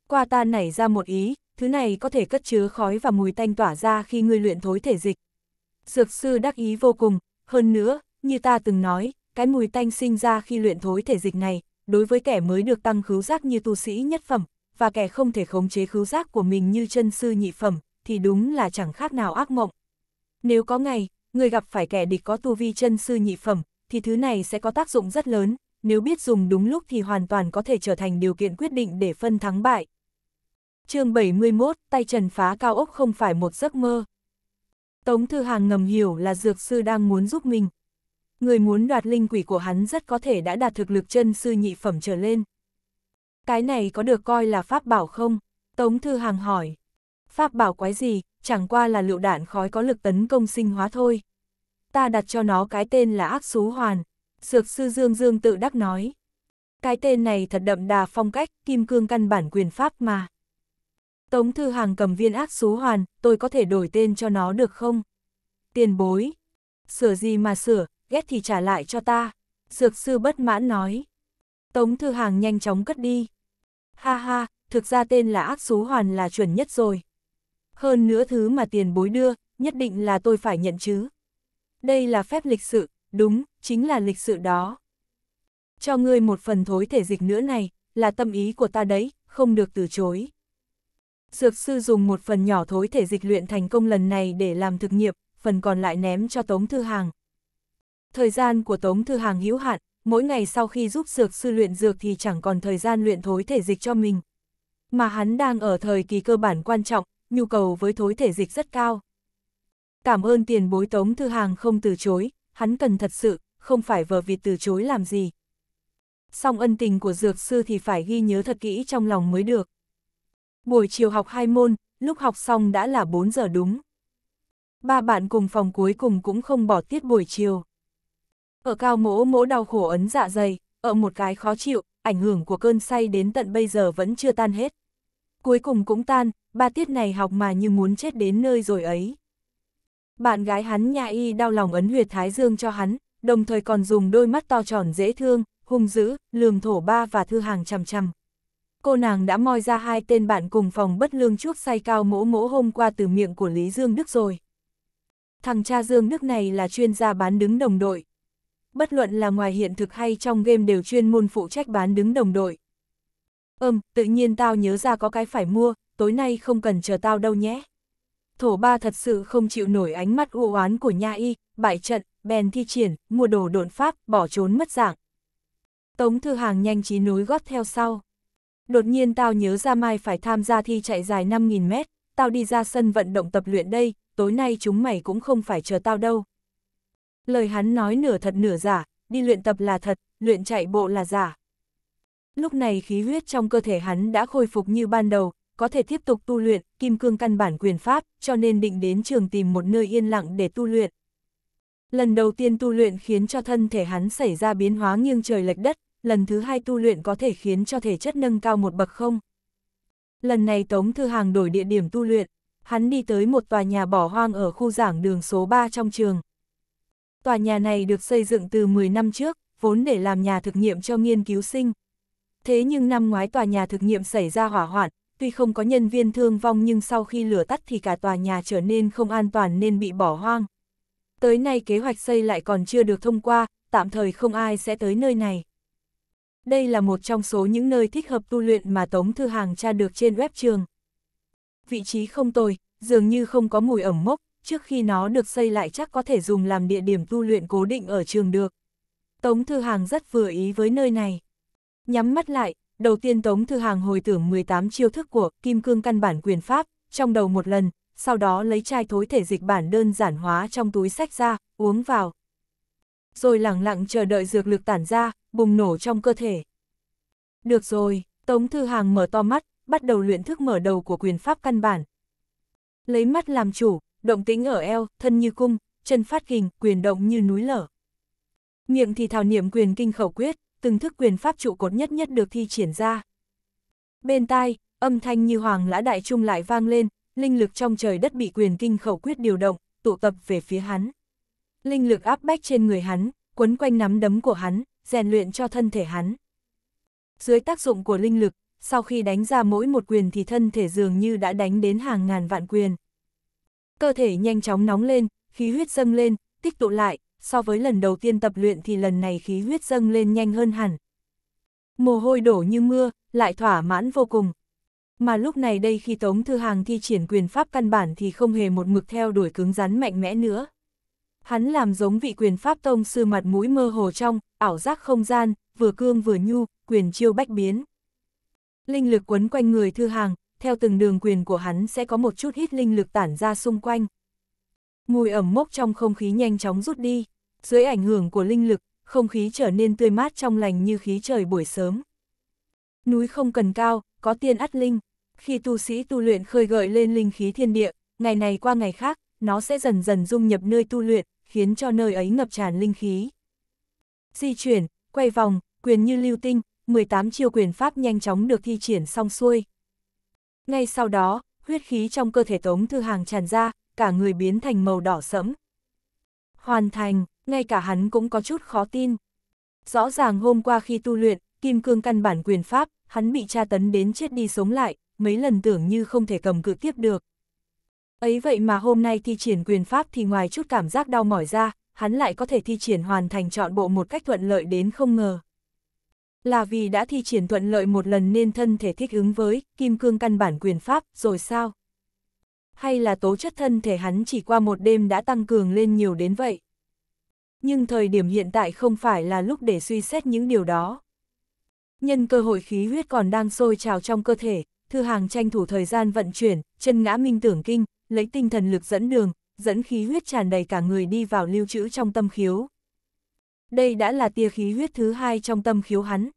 Qua ta nảy ra một ý, thứ này có thể cất chứa khói và mùi tanh tỏa ra khi ngươi luyện thối thể dịch, Dược sư đắc ý vô cùng, hơn nữa, như ta từng nói, cái mùi tanh sinh ra khi luyện thối thể dịch này, đối với kẻ mới được tăng khứu giác như tu sĩ nhất phẩm, và kẻ không thể khống chế khứu giác của mình như chân sư nhị phẩm, thì đúng là chẳng khác nào ác mộng. Nếu có ngày, người gặp phải kẻ địch có tu vi chân sư nhị phẩm, thì thứ này sẽ có tác dụng rất lớn, nếu biết dùng đúng lúc thì hoàn toàn có thể trở thành điều kiện quyết định để phân thắng bại. chương 71, tay trần phá cao ốc không phải một giấc mơ. Tống Thư Hàng ngầm hiểu là dược sư đang muốn giúp mình. Người muốn đoạt linh quỷ của hắn rất có thể đã đạt thực lực chân sư nhị phẩm trở lên. Cái này có được coi là pháp bảo không? Tống Thư Hàng hỏi. Pháp bảo quái gì, chẳng qua là lựu đạn khói có lực tấn công sinh hóa thôi. Ta đặt cho nó cái tên là ác xú hoàn. Dược sư Dương Dương tự đắc nói. Cái tên này thật đậm đà phong cách, kim cương căn bản quyền pháp mà. Tống Thư Hàng cầm viên ác xú hoàn, tôi có thể đổi tên cho nó được không? Tiền bối. Sửa gì mà sửa, ghét thì trả lại cho ta. Dược sư bất mãn nói. Tống Thư Hàng nhanh chóng cất đi. Ha ha, thực ra tên là ác xú hoàn là chuẩn nhất rồi. Hơn nữa thứ mà tiền bối đưa, nhất định là tôi phải nhận chứ. Đây là phép lịch sự, đúng, chính là lịch sự đó. Cho ngươi một phần thối thể dịch nữa này, là tâm ý của ta đấy, không được từ chối. Dược sư dùng một phần nhỏ thối thể dịch luyện thành công lần này để làm thực nghiệp, phần còn lại ném cho Tống Thư Hàng. Thời gian của Tống Thư Hàng hữu hạn, mỗi ngày sau khi giúp dược sư luyện dược thì chẳng còn thời gian luyện thối thể dịch cho mình. Mà hắn đang ở thời kỳ cơ bản quan trọng, nhu cầu với thối thể dịch rất cao. Cảm ơn tiền bối Tống Thư Hàng không từ chối, hắn cần thật sự, không phải vờ vịt từ chối làm gì. Song ân tình của dược sư thì phải ghi nhớ thật kỹ trong lòng mới được. Buổi chiều học hai môn, lúc học xong đã là 4 giờ đúng. Ba bạn cùng phòng cuối cùng cũng không bỏ tiết buổi chiều. Ở cao mỗ mỗ đau khổ ấn dạ dày, ở một cái khó chịu, ảnh hưởng của cơn say đến tận bây giờ vẫn chưa tan hết. Cuối cùng cũng tan, ba tiết này học mà như muốn chết đến nơi rồi ấy. Bạn gái hắn nhà y đau lòng ấn huyệt thái dương cho hắn, đồng thời còn dùng đôi mắt to tròn dễ thương, hung dữ, lườm thổ ba và thư hàng chằm chằm, cô nàng đã moi ra hai tên bạn cùng phòng bất lương chuốc say cao mỗ mỗ hôm qua từ miệng của Lý Dương Đức rồi. Thằng cha Dương Đức này là chuyên gia bán đứng đồng đội. Bất luận là ngoài hiện thực hay trong game đều chuyên môn phụ trách bán đứng đồng đội. Ơm, tự nhiên tao nhớ ra có cái phải mua, tối nay không cần chờ tao đâu nhé. Thổ ba thật sự không chịu nổi ánh mắt u oán của nha y, bại trận, bèn thi triển, mua đồ độn pháp, bỏ trốn mất dạng. Tống thư hàng nhanh trí nối gót theo sau đột nhiên tao nhớ ra mai phải tham gia thi chạy dài 5.000 mét, tao đi ra sân vận động tập luyện đây, tối nay chúng mày cũng không phải chờ tao đâu. Lời hắn nói nửa thật nửa giả, đi luyện tập là thật, luyện chạy bộ là giả. Lúc này khí huyết trong cơ thể hắn đã khôi phục như ban đầu, có thể tiếp tục tu luyện, kim cương căn bản quyền pháp, cho nên định đến trường tìm một nơi yên lặng để tu luyện. Lần đầu tiên tu luyện khiến cho thân thể hắn xảy ra biến hóa nghiêng trời lệch đất, lần thứ hai tu luyện có thể khiến cho thể chất nâng cao một bậc không? Lần này Tống Thư Hàng đổi địa điểm tu luyện, hắn đi tới một tòa nhà bỏ hoang ở khu giảng đường số 3 trong trường. Tòa nhà này được xây dựng từ 10 năm trước, vốn để làm nhà thực nghiệm cho nghiên cứu sinh. Thế nhưng năm ngoái tòa nhà thực nghiệm xảy ra hỏa hoạn, tuy không có nhân viên thương vong nhưng sau khi lửa tắt thì cả tòa nhà trở nên không an toàn nên bị bỏ hoang. Tới nay kế hoạch xây lại còn chưa được thông qua, tạm thời không ai sẽ tới nơi này đây là một trong số những nơi thích hợp tu luyện mà Tống Thư Hàng tra được trên web trường. Vị trí không tồi, dường như không có mùi ẩm mốc, trước khi nó được xây lại chắc có thể dùng làm địa điểm tu luyện cố định ở trường được. Tống Thư Hàng rất vừa ý với nơi này. Nhắm mắt lại, đầu tiên Tống Thư Hàng hồi tưởng 18 chiêu thức của Kim Cương Căn bản quyền pháp, trong đầu một lần, sau đó lấy chai thối thể dịch bản đơn giản hóa trong túi sách ra, uống vào. Rồi lặng lặng chờ đợi dược lực tản ra, bùng nổ trong cơ thể. Được rồi, Tống Thư Hàng mở to mắt, bắt đầu luyện thức mở đầu của quyền pháp căn bản. Lấy mắt làm chủ, động tính ở eo, thân như cung, chân phát kình, quyền động như núi lở. Miệng thì thảo niệm quyền kinh khẩu quyết, từng thức quyền pháp trụ cột nhất nhất được thi triển ra. Bên tai, âm thanh như hoàng lã đại trung lại vang lên, linh lực trong trời đất bị quyền kinh khẩu quyết điều động, tụ tập về phía hắn. Linh lực áp bách trên người hắn, quấn quanh nắm đấm của hắn, rèn luyện cho thân thể hắn. Dưới tác dụng của linh lực, sau khi đánh ra mỗi một quyền thì thân thể dường như đã đánh đến hàng ngàn vạn quyền. Cơ thể nhanh chóng nóng lên, khí huyết dâng lên, tích tụ lại, so với lần đầu tiên tập luyện thì lần này khí huyết dâng lên nhanh hơn hẳn. Mồ hôi đổ như mưa, lại thỏa mãn vô cùng. Mà lúc này đây khi Tống Thư Hàng thi triển quyền pháp căn bản thì không hề một mực theo đuổi cứng rắn mạnh mẽ nữa. Hắn làm giống vị quyền pháp tông sư mặt mũi mơ hồ trong, ảo giác không gian, vừa cương vừa nhu, quyền chiêu bách biến. Linh lực quấn quanh người thư hàng, theo từng đường quyền của hắn sẽ có một chút hít linh lực tản ra xung quanh. Mùi ẩm mốc trong không khí nhanh chóng rút đi, dưới ảnh hưởng của linh lực, không khí trở nên tươi mát trong lành như khí trời buổi sớm. Núi không cần cao, có tiên ắt linh. Khi tu sĩ tu luyện khơi gợi lên linh khí thiên địa, ngày này qua ngày khác, nó sẽ dần dần dung nhập nơi tu luyện, khiến cho nơi ấy ngập tràn linh khí. Di chuyển, quay vòng, quyền như lưu tinh, 18 chiêu quyền pháp nhanh chóng được thi triển xong xuôi. Ngay sau đó, huyết khí trong cơ thể Tống Thư Hàng tràn ra, cả người biến thành màu đỏ sẫm. Hoàn thành, ngay cả hắn cũng có chút khó tin. Rõ ràng hôm qua khi tu luyện, kim cương căn bản quyền pháp, hắn bị tra tấn đến chết đi sống lại, mấy lần tưởng như không thể cầm cự tiếp được. Ấy vậy mà hôm nay thi triển quyền pháp thì ngoài chút cảm giác đau mỏi ra, hắn lại có thể thi triển hoàn thành trọn bộ một cách thuận lợi đến không ngờ. Là vì đã thi triển thuận lợi một lần nên thân thể thích ứng với kim cương căn bản quyền pháp rồi sao? Hay là tố chất thân thể hắn chỉ qua một đêm đã tăng cường lên nhiều đến vậy? Nhưng thời điểm hiện tại không phải là lúc để suy xét những điều đó. Nhân cơ hội khí huyết còn đang sôi trào trong cơ thể, Thư Hàng tranh thủ thời gian vận chuyển, chân ngã minh tưởng kinh, lấy tinh thần lực dẫn đường, dẫn khí huyết tràn đầy cả người đi vào lưu trữ trong tâm khiếu. Đây đã là tia khí huyết thứ hai trong tâm khiếu hắn.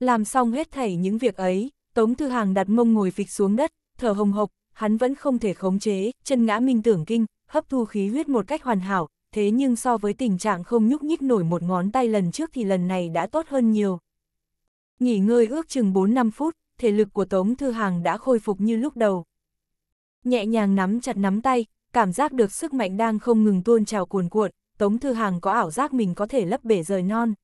Làm xong hết thảy những việc ấy, Tống Thư Hàng đặt mông ngồi phịch xuống đất, thở hồng hộc, hắn vẫn không thể khống chế, chân ngã minh tưởng kinh, hấp thu khí huyết một cách hoàn hảo, thế nhưng so với tình trạng không nhúc nhích nổi một ngón tay lần trước thì lần này đã tốt hơn nhiều. Nghỉ ngơi ước chừng 4-5 phút, thể lực của Tống Thư Hàng đã khôi phục như lúc đầu nhẹ nhàng nắm chặt nắm tay, cảm giác được sức mạnh đang không ngừng tuôn trào cuồn cuộn, Tống Thư Hàng có ảo giác mình có thể lấp bể rời non.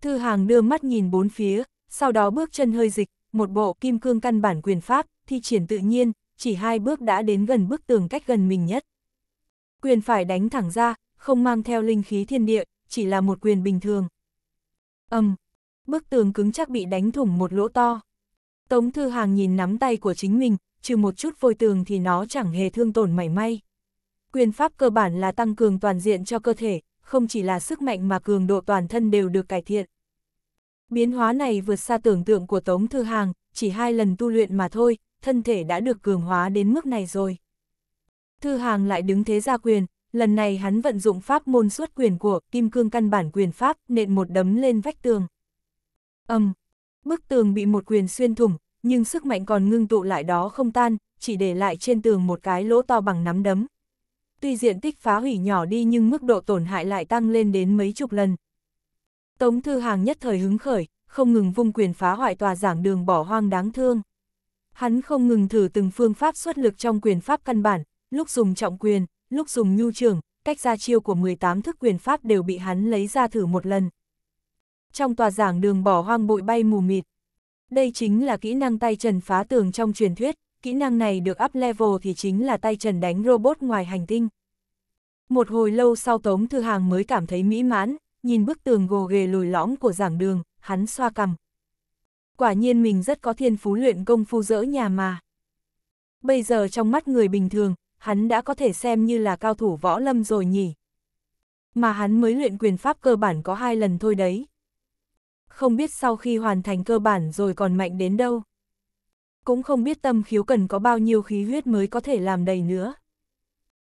Thư Hàng đưa mắt nhìn bốn phía, sau đó bước chân hơi dịch, một bộ kim cương căn bản quyền pháp, thi triển tự nhiên, chỉ hai bước đã đến gần bức tường cách gần mình nhất. Quyền phải đánh thẳng ra, không mang theo linh khí thiên địa, chỉ là một quyền bình thường. Âm, um, bức tường cứng chắc bị đánh thủng một lỗ to. Tống Thư Hàng nhìn nắm tay của chính mình, trừ một chút vôi tường thì nó chẳng hề thương tổn mảy may. Quyền pháp cơ bản là tăng cường toàn diện cho cơ thể, không chỉ là sức mạnh mà cường độ toàn thân đều được cải thiện. Biến hóa này vượt xa tưởng tượng của Tống Thư Hàng, chỉ hai lần tu luyện mà thôi, thân thể đã được cường hóa đến mức này rồi. Thư Hàng lại đứng thế ra quyền, lần này hắn vận dụng pháp môn suốt quyền của kim cương căn bản quyền pháp nện một đấm lên vách tường. ầm, um, Bức tường bị một quyền xuyên thủng, nhưng sức mạnh còn ngưng tụ lại đó không tan, chỉ để lại trên tường một cái lỗ to bằng nắm đấm. Tuy diện tích phá hủy nhỏ đi nhưng mức độ tổn hại lại tăng lên đến mấy chục lần. Tống Thư Hàng nhất thời hứng khởi, không ngừng vung quyền phá hoại tòa giảng đường bỏ hoang đáng thương. Hắn không ngừng thử từng phương pháp xuất lực trong quyền pháp căn bản, lúc dùng trọng quyền, lúc dùng nhu trường, cách ra chiêu của 18 thức quyền pháp đều bị hắn lấy ra thử một lần trong tòa giảng đường bỏ hoang bụi bay mù mịt. Đây chính là kỹ năng tay trần phá tường trong truyền thuyết, kỹ năng này được up level thì chính là tay trần đánh robot ngoài hành tinh. Một hồi lâu sau Tống Thư Hàng mới cảm thấy mỹ mãn, nhìn bức tường gồ ghề lồi lõm của giảng đường, hắn xoa cằm. Quả nhiên mình rất có thiên phú luyện công phu dỡ nhà mà. Bây giờ trong mắt người bình thường, hắn đã có thể xem như là cao thủ võ lâm rồi nhỉ. Mà hắn mới luyện quyền pháp cơ bản có hai lần thôi đấy không biết sau khi hoàn thành cơ bản rồi còn mạnh đến đâu. Cũng không biết tâm khiếu cần có bao nhiêu khí huyết mới có thể làm đầy nữa.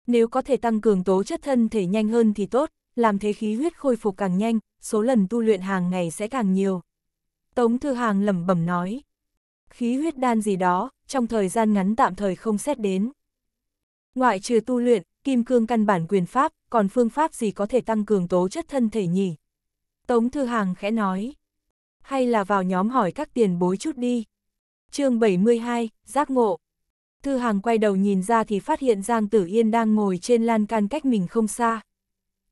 Nếu có thể tăng cường tố chất thân thể nhanh hơn thì tốt, làm thế khí huyết khôi phục càng nhanh, số lần tu luyện hàng ngày sẽ càng nhiều. Tống Thư Hàng lẩm bẩm nói. Khí huyết đan gì đó, trong thời gian ngắn tạm thời không xét đến. Ngoại trừ tu luyện, kim cương căn bản quyền pháp, còn phương pháp gì có thể tăng cường tố chất thân thể nhỉ? Tống Thư Hàng khẽ nói hay là vào nhóm hỏi các tiền bối chút đi. chương 72, Giác Ngộ Thư Hàng quay đầu nhìn ra thì phát hiện Giang Tử Yên đang ngồi trên lan can cách mình không xa.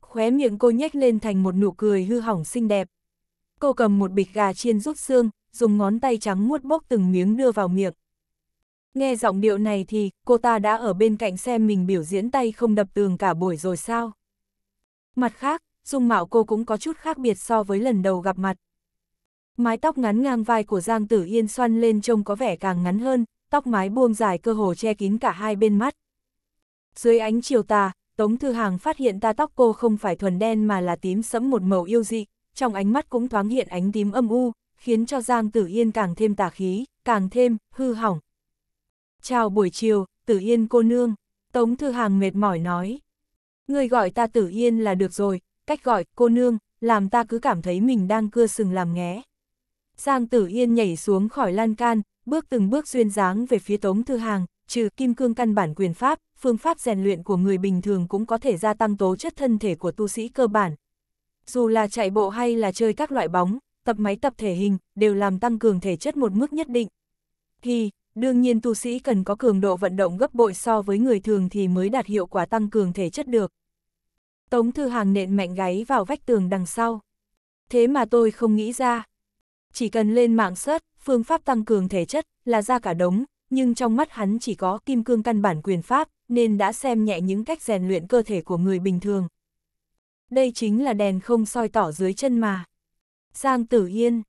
Khóe miệng cô nhếch lên thành một nụ cười hư hỏng xinh đẹp. Cô cầm một bịch gà chiên rút xương, dùng ngón tay trắng muốt bốc từng miếng đưa vào miệng. Nghe giọng điệu này thì, cô ta đã ở bên cạnh xem mình biểu diễn tay không đập tường cả buổi rồi sao. Mặt khác, dung mạo cô cũng có chút khác biệt so với lần đầu gặp mặt. Mái tóc ngắn ngang vai của Giang Tử Yên xoăn lên trông có vẻ càng ngắn hơn, tóc mái buông dài cơ hồ che kín cả hai bên mắt. Dưới ánh chiều tà, Tống Thư Hàng phát hiện ta tóc cô không phải thuần đen mà là tím sẫm một màu yêu dị, trong ánh mắt cũng thoáng hiện ánh tím âm u, khiến cho Giang Tử Yên càng thêm tà khí, càng thêm hư hỏng. Chào buổi chiều, Tử Yên cô nương, Tống Thư Hàng mệt mỏi nói. Người gọi ta Tử Yên là được rồi, cách gọi cô nương, làm ta cứ cảm thấy mình đang cưa sừng làm nghé. Giang Tử Yên nhảy xuống khỏi lan can, bước từng bước duyên dáng về phía Tống Thư Hàng, trừ kim cương căn bản quyền pháp, phương pháp rèn luyện của người bình thường cũng có thể gia tăng tố chất thân thể của tu sĩ cơ bản. Dù là chạy bộ hay là chơi các loại bóng, tập máy tập thể hình, đều làm tăng cường thể chất một mức nhất định. Thì, đương nhiên tu sĩ cần có cường độ vận động gấp bội so với người thường thì mới đạt hiệu quả tăng cường thể chất được. Tống Thư Hàng nện mạnh gáy vào vách tường đằng sau. Thế mà tôi không nghĩ ra, chỉ cần lên mạng search, phương pháp tăng cường thể chất là ra cả đống, nhưng trong mắt hắn chỉ có kim cương căn bản quyền pháp, nên đã xem nhẹ những cách rèn luyện cơ thể của người bình thường. Đây chính là đèn không soi tỏ dưới chân mà. Giang Tử Yên,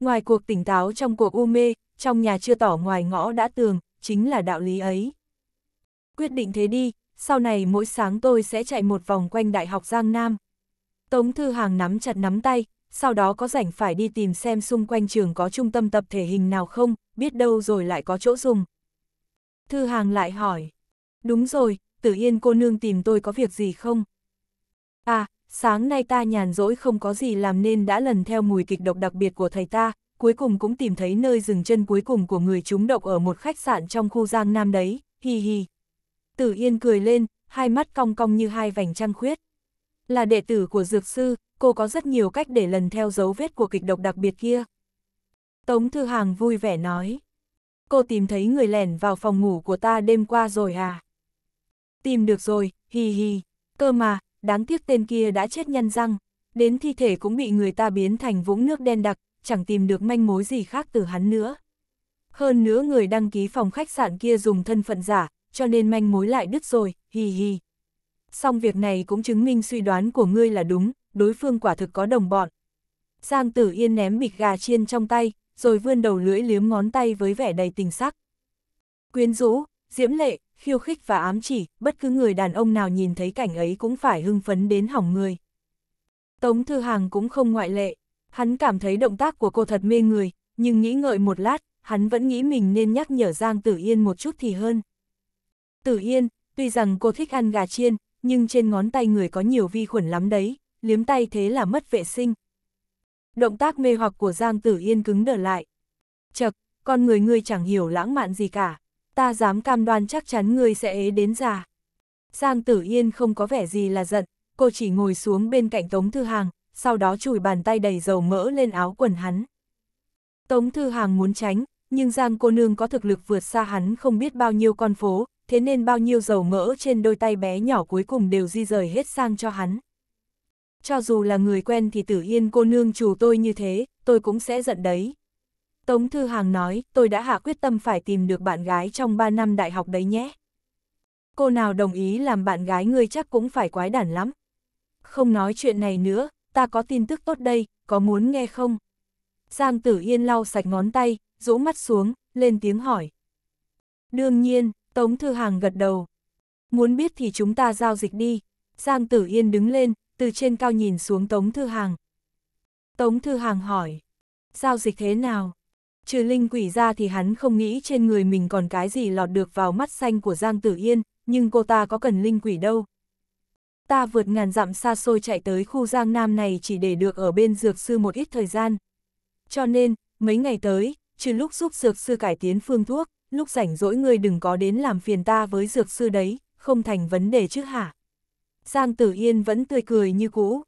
ngoài cuộc tỉnh táo trong cuộc u mê, trong nhà chưa tỏ ngoài ngõ đã tường, chính là đạo lý ấy. Quyết định thế đi, sau này mỗi sáng tôi sẽ chạy một vòng quanh Đại học Giang Nam. Tống Thư Hàng nắm chặt nắm tay, sau đó có rảnh phải đi tìm xem xung quanh trường có trung tâm tập thể hình nào không, biết đâu rồi lại có chỗ dùng. Thư hàng lại hỏi, đúng rồi, Tử Yên cô nương tìm tôi có việc gì không? À, sáng nay ta nhàn rỗi không có gì làm nên đã lần theo mùi kịch độc đặc biệt của thầy ta, cuối cùng cũng tìm thấy nơi dừng chân cuối cùng của người chúng độc ở một khách sạn trong khu Giang Nam đấy, hi hi. Tử Yên cười lên, hai mắt cong cong như hai vành trăng khuyết. Là đệ tử của dược sư, cô có rất nhiều cách để lần theo dấu vết của kịch độc đặc biệt kia. Tống Thư Hàng vui vẻ nói. Cô tìm thấy người lẻn vào phòng ngủ của ta đêm qua rồi à? Tìm được rồi, hi hi. Cơ mà, đáng tiếc tên kia đã chết nhăn răng. Đến thi thể cũng bị người ta biến thành vũng nước đen đặc, chẳng tìm được manh mối gì khác từ hắn nữa. Hơn nữa người đăng ký phòng khách sạn kia dùng thân phận giả, cho nên manh mối lại đứt rồi, hi hi. Xong việc này cũng chứng minh suy đoán của ngươi là đúng, đối phương quả thực có đồng bọn. Giang Tử Yên ném bịch gà chiên trong tay, rồi vươn đầu lưỡi liếm ngón tay với vẻ đầy tình sắc. Quyến rũ, diễm lệ, khiêu khích và ám chỉ, bất cứ người đàn ông nào nhìn thấy cảnh ấy cũng phải hưng phấn đến hỏng người. Tống Thư Hàng cũng không ngoại lệ, hắn cảm thấy động tác của cô thật mê người, nhưng nghĩ ngợi một lát, hắn vẫn nghĩ mình nên nhắc nhở Giang Tử Yên một chút thì hơn. Tử Yên, tuy rằng cô thích ăn gà chiên, nhưng trên ngón tay người có nhiều vi khuẩn lắm đấy, liếm tay thế là mất vệ sinh. Động tác mê hoặc của Giang Tử Yên cứng đờ lại. Chật, con người ngươi chẳng hiểu lãng mạn gì cả, ta dám cam đoan chắc chắn ngươi sẽ ế đến già. Giang Tử Yên không có vẻ gì là giận, cô chỉ ngồi xuống bên cạnh Tống Thư Hàng, sau đó chùi bàn tay đầy dầu mỡ lên áo quần hắn. Tống Thư Hàng muốn tránh, nhưng Giang cô nương có thực lực vượt xa hắn không biết bao nhiêu con phố, thế nên bao nhiêu dầu mỡ trên đôi tay bé nhỏ cuối cùng đều di rời hết sang cho hắn cho dù là người quen thì tử yên cô nương chủ tôi như thế, tôi cũng sẽ giận đấy. Tống Thư Hàng nói, tôi đã hạ quyết tâm phải tìm được bạn gái trong 3 năm đại học đấy nhé. Cô nào đồng ý làm bạn gái ngươi chắc cũng phải quái đản lắm. Không nói chuyện này nữa, ta có tin tức tốt đây, có muốn nghe không? Giang Tử Yên lau sạch ngón tay, rũ mắt xuống, lên tiếng hỏi. Đương nhiên, Tống Thư Hàng gật đầu. Muốn biết thì chúng ta giao dịch đi. Giang Tử Yên đứng lên, từ trên cao nhìn xuống Tống Thư Hàng. Tống Thư Hàng hỏi, giao dịch thế nào? Trừ linh quỷ ra thì hắn không nghĩ trên người mình còn cái gì lọt được vào mắt xanh của Giang Tử Yên, nhưng cô ta có cần linh quỷ đâu. Ta vượt ngàn dặm xa xôi chạy tới khu Giang Nam này chỉ để được ở bên dược sư một ít thời gian. Cho nên, mấy ngày tới, trừ lúc giúp dược sư cải tiến phương thuốc, lúc rảnh rỗi người đừng có đến làm phiền ta với dược sư đấy, không thành vấn đề chứ hả? Giang Tử Yên vẫn tươi cười như cũ.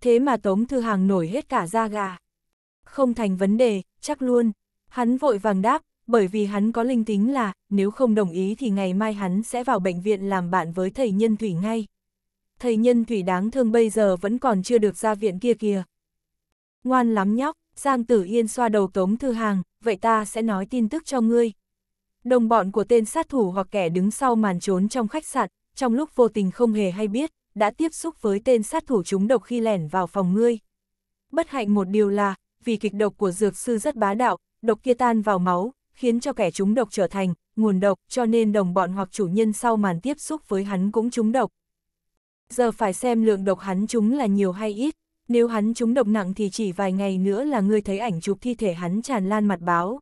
Thế mà Tống Thư Hàng nổi hết cả da gà. Không thành vấn đề, chắc luôn. Hắn vội vàng đáp, bởi vì hắn có linh tính là, nếu không đồng ý thì ngày mai hắn sẽ vào bệnh viện làm bạn với thầy Nhân Thủy ngay. Thầy Nhân Thủy đáng thương bây giờ vẫn còn chưa được ra viện kia kìa. Ngoan lắm nhóc, Giang Tử Yên xoa đầu Tống Thư Hàng, vậy ta sẽ nói tin tức cho ngươi. Đồng bọn của tên sát thủ hoặc kẻ đứng sau màn trốn trong khách sạn, trong lúc vô tình không hề hay biết, đã tiếp xúc với tên sát thủ chúng độc khi lẻn vào phòng ngươi. Bất hạnh một điều là, vì kịch độc của dược sư rất bá đạo, độc kia tan vào máu, khiến cho kẻ chúng độc trở thành nguồn độc cho nên đồng bọn hoặc chủ nhân sau màn tiếp xúc với hắn cũng chúng độc. Giờ phải xem lượng độc hắn chúng là nhiều hay ít, nếu hắn trúng độc nặng thì chỉ vài ngày nữa là ngươi thấy ảnh chụp thi thể hắn tràn lan mặt báo.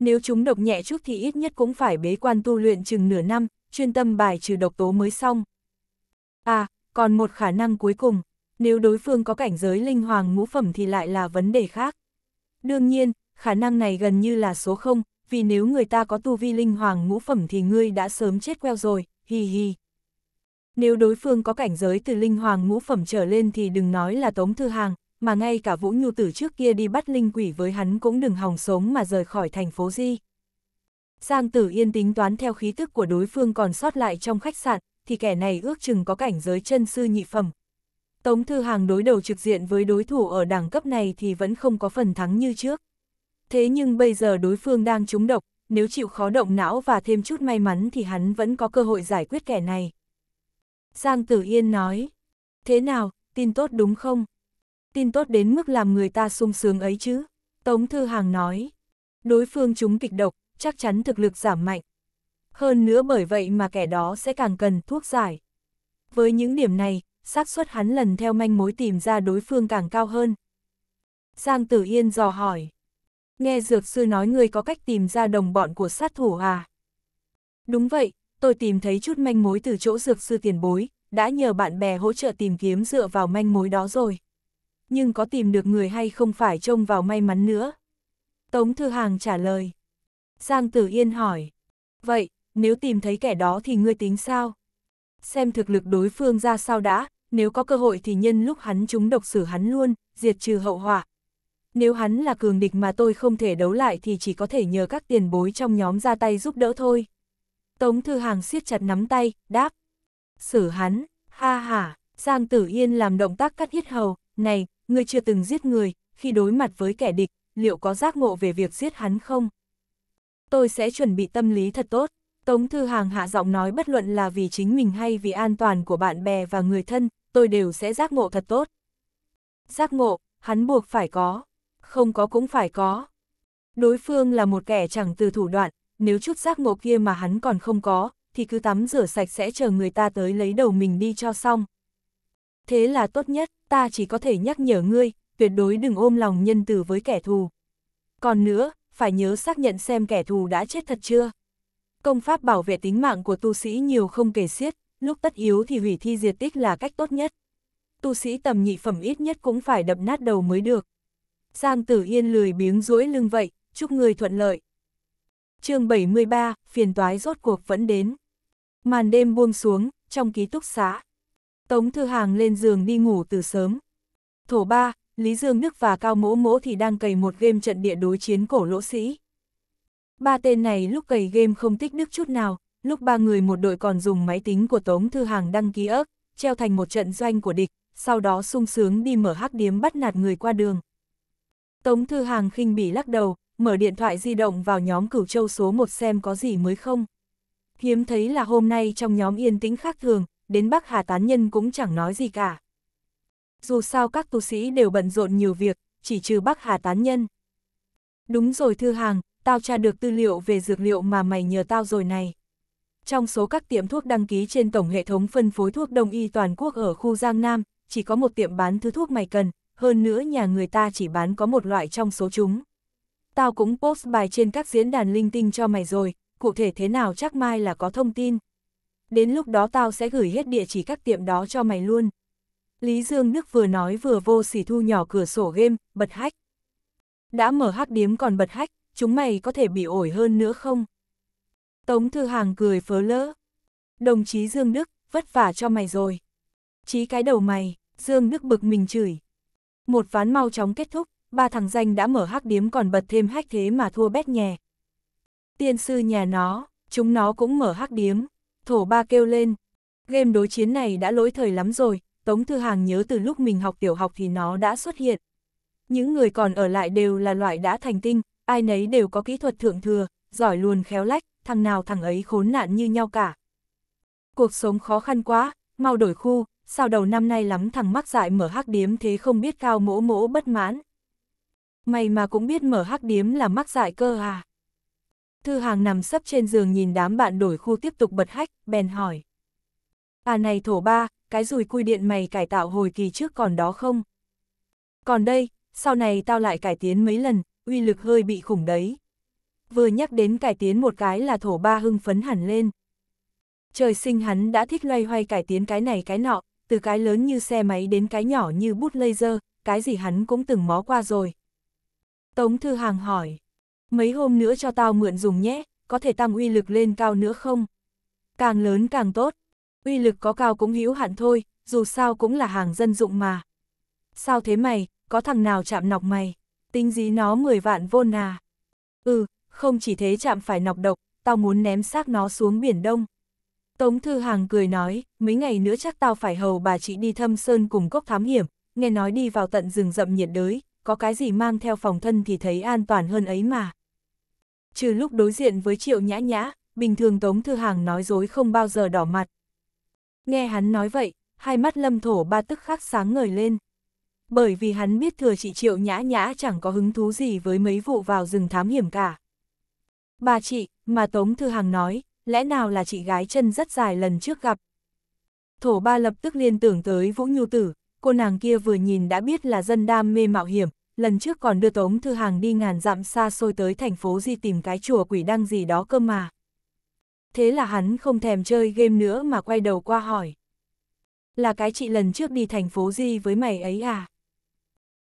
Nếu chúng độc nhẹ chút thì ít nhất cũng phải bế quan tu luyện chừng nửa năm, chuyên tâm bài trừ độc tố mới xong. À, còn một khả năng cuối cùng, nếu đối phương có cảnh giới linh hoàng ngũ phẩm thì lại là vấn đề khác. Đương nhiên, khả năng này gần như là số 0, vì nếu người ta có tu vi linh hoàng ngũ phẩm thì ngươi đã sớm chết queo rồi, hi hi. Nếu đối phương có cảnh giới từ linh hoàng ngũ phẩm trở lên thì đừng nói là Tống Thư Hàng, mà ngay cả Vũ Nhu Tử trước kia đi bắt linh quỷ với hắn cũng đừng hòng sống mà rời khỏi thành phố Di. Giang Tử Yên tính toán theo khí tức của đối phương còn sót lại trong khách sạn, thì kẻ này ước chừng có cảnh giới chân sư nhị phẩm. Tống Thư Hàng đối đầu trực diện với đối thủ ở đẳng cấp này thì vẫn không có phần thắng như trước. Thế nhưng bây giờ đối phương đang trúng độc, nếu chịu khó động não và thêm chút may mắn thì hắn vẫn có cơ hội giải quyết kẻ này. Giang Tử Yên nói, thế nào, tin tốt đúng không? Tin tốt đến mức làm người ta sung sướng ấy chứ? Tống Thư Hàng nói, đối phương trúng kịch độc, chắc chắn thực lực giảm mạnh. Hơn nữa bởi vậy mà kẻ đó sẽ càng cần thuốc giải. Với những điểm này, xác suất hắn lần theo manh mối tìm ra đối phương càng cao hơn. Giang Tử Yên dò hỏi. Nghe dược sư nói người có cách tìm ra đồng bọn của sát thủ à? Đúng vậy, tôi tìm thấy chút manh mối từ chỗ dược sư tiền bối, đã nhờ bạn bè hỗ trợ tìm kiếm dựa vào manh mối đó rồi. Nhưng có tìm được người hay không phải trông vào may mắn nữa. Tống Thư Hàng trả lời. Giang Tử Yên hỏi. Vậy, nếu tìm thấy kẻ đó thì ngươi tính sao? Xem thực lực đối phương ra sao đã, nếu có cơ hội thì nhân lúc hắn chúng độc xử hắn luôn, diệt trừ hậu họa. Nếu hắn là cường địch mà tôi không thể đấu lại thì chỉ có thể nhờ các tiền bối trong nhóm ra tay giúp đỡ thôi. Tống Thư Hàng siết chặt nắm tay, đáp. Xử hắn, ha ha, Giang Tử Yên làm động tác cắt hết hầu, này, ngươi chưa từng giết người, khi đối mặt với kẻ địch, liệu có giác ngộ về việc giết hắn không? tôi sẽ chuẩn bị tâm lý thật tốt. Tống Thư Hàng hạ giọng nói bất luận là vì chính mình hay vì an toàn của bạn bè và người thân, tôi đều sẽ giác ngộ thật tốt. Giác ngộ, hắn buộc phải có, không có cũng phải có. Đối phương là một kẻ chẳng từ thủ đoạn, nếu chút giác ngộ kia mà hắn còn không có, thì cứ tắm rửa sạch sẽ chờ người ta tới lấy đầu mình đi cho xong. Thế là tốt nhất, ta chỉ có thể nhắc nhở ngươi, tuyệt đối đừng ôm lòng nhân từ với kẻ thù. Còn nữa, phải nhớ xác nhận xem kẻ thù đã chết thật chưa. Công pháp bảo vệ tính mạng của tu sĩ nhiều không kể xiết, lúc tất yếu thì hủy thi diệt tích là cách tốt nhất. Tu sĩ tầm nhị phẩm ít nhất cũng phải đập nát đầu mới được. Giang Tử Yên lười biếng duỗi lưng vậy, chúc người thuận lợi. chương 73, phiền toái rốt cuộc vẫn đến. Màn đêm buông xuống, trong ký túc xá. Tống Thư Hàng lên giường đi ngủ từ sớm. Thổ ba, Lý Dương Đức và Cao Mỗ Mỗ thì đang cày một game trận địa đối chiến cổ lỗ sĩ. Ba tên này lúc cày game không tích đức chút nào, lúc ba người một đội còn dùng máy tính của Tống Thư Hàng đăng ký ớt, treo thành một trận doanh của địch, sau đó sung sướng đi mở hắc điếm bắt nạt người qua đường. Tống Thư Hàng khinh bỉ lắc đầu, mở điện thoại di động vào nhóm cửu châu số 1 xem có gì mới không. Hiếm thấy là hôm nay trong nhóm yên tĩnh khác thường, đến Bắc Hà Tán Nhân cũng chẳng nói gì cả dù sao các tu sĩ đều bận rộn nhiều việc, chỉ trừ Bắc Hà tán nhân. Đúng rồi Thư Hàng, tao tra được tư liệu về dược liệu mà mày nhờ tao rồi này. Trong số các tiệm thuốc đăng ký trên tổng hệ thống phân phối thuốc đông y toàn quốc ở khu Giang Nam, chỉ có một tiệm bán thứ thuốc mày cần, hơn nữa nhà người ta chỉ bán có một loại trong số chúng. Tao cũng post bài trên các diễn đàn linh tinh cho mày rồi, cụ thể thế nào chắc mai là có thông tin. Đến lúc đó tao sẽ gửi hết địa chỉ các tiệm đó cho mày luôn. Lý Dương Đức vừa nói vừa vô sỉ thu nhỏ cửa sổ game, bật hách. Đã mở hắc điếm còn bật hách, chúng mày có thể bị ổi hơn nữa không? Tống Thư Hàng cười phớ lỡ. Đồng chí Dương Đức, vất vả cho mày rồi. Chí cái đầu mày, Dương Đức bực mình chửi. Một ván mau chóng kết thúc, ba thằng danh đã mở hắc điếm còn bật thêm hách thế mà thua bét nhè. Tiên sư nhà nó, chúng nó cũng mở hắc điếm. Thổ ba kêu lên. Game đối chiến này đã lỗi thời lắm rồi, Tống Thư Hàng nhớ từ lúc mình học tiểu học thì nó đã xuất hiện. Những người còn ở lại đều là loại đã thành tinh, ai nấy đều có kỹ thuật thượng thừa, giỏi luôn khéo lách, thằng nào thằng ấy khốn nạn như nhau cả. Cuộc sống khó khăn quá, mau đổi khu, sao đầu năm nay lắm thằng mắc dại mở hắc điếm thế không biết cao mỗ mỗ bất mãn. Mày mà cũng biết mở hắc điếm là mắc dại cơ à. Thư hàng nằm sấp trên giường nhìn đám bạn đổi khu tiếp tục bật hách, bèn hỏi. À này thổ ba, cái rùi cui điện mày cải tạo hồi kỳ trước còn đó không? Còn đây, sau này tao lại cải tiến mấy lần, uy lực hơi bị khủng đấy. Vừa nhắc đến cải tiến một cái là thổ ba hưng phấn hẳn lên. Trời sinh hắn đã thích loay hoay cải tiến cái này cái nọ, từ cái lớn như xe máy đến cái nhỏ như bút laser, cái gì hắn cũng từng mó qua rồi. Tống Thư Hàng hỏi, mấy hôm nữa cho tao mượn dùng nhé, có thể tăng uy lực lên cao nữa không? Càng lớn càng tốt, uy lực có cao cũng hữu hạn thôi, dù sao cũng là hàng dân dụng mà. Sao thế mày, có thằng nào chạm nọc mày, tính dí nó 10 vạn vô à. Ừ, không chỉ thế chạm phải nọc độc, tao muốn ném xác nó xuống biển đông. Tống Thư Hàng cười nói, mấy ngày nữa chắc tao phải hầu bà chị đi thâm sơn cùng cốc thám hiểm, nghe nói đi vào tận rừng rậm nhiệt đới, có cái gì mang theo phòng thân thì thấy an toàn hơn ấy mà. Trừ lúc đối diện với Triệu Nhã Nhã, bình thường Tống Thư Hàng nói dối không bao giờ đỏ mặt, Nghe hắn nói vậy, hai mắt lâm thổ ba tức khắc sáng ngời lên. Bởi vì hắn biết thừa chị Triệu Nhã Nhã chẳng có hứng thú gì với mấy vụ vào rừng thám hiểm cả. Bà chị, mà Tống Thư Hàng nói, lẽ nào là chị gái chân rất dài lần trước gặp. Thổ ba lập tức liên tưởng tới Vũ Nhu Tử, cô nàng kia vừa nhìn đã biết là dân đam mê mạo hiểm, lần trước còn đưa Tống Thư Hàng đi ngàn dặm xa xôi tới thành phố gì tìm cái chùa quỷ đăng gì đó cơ mà thế là hắn không thèm chơi game nữa mà quay đầu qua hỏi. Là cái chị lần trước đi thành phố gì với mày ấy à?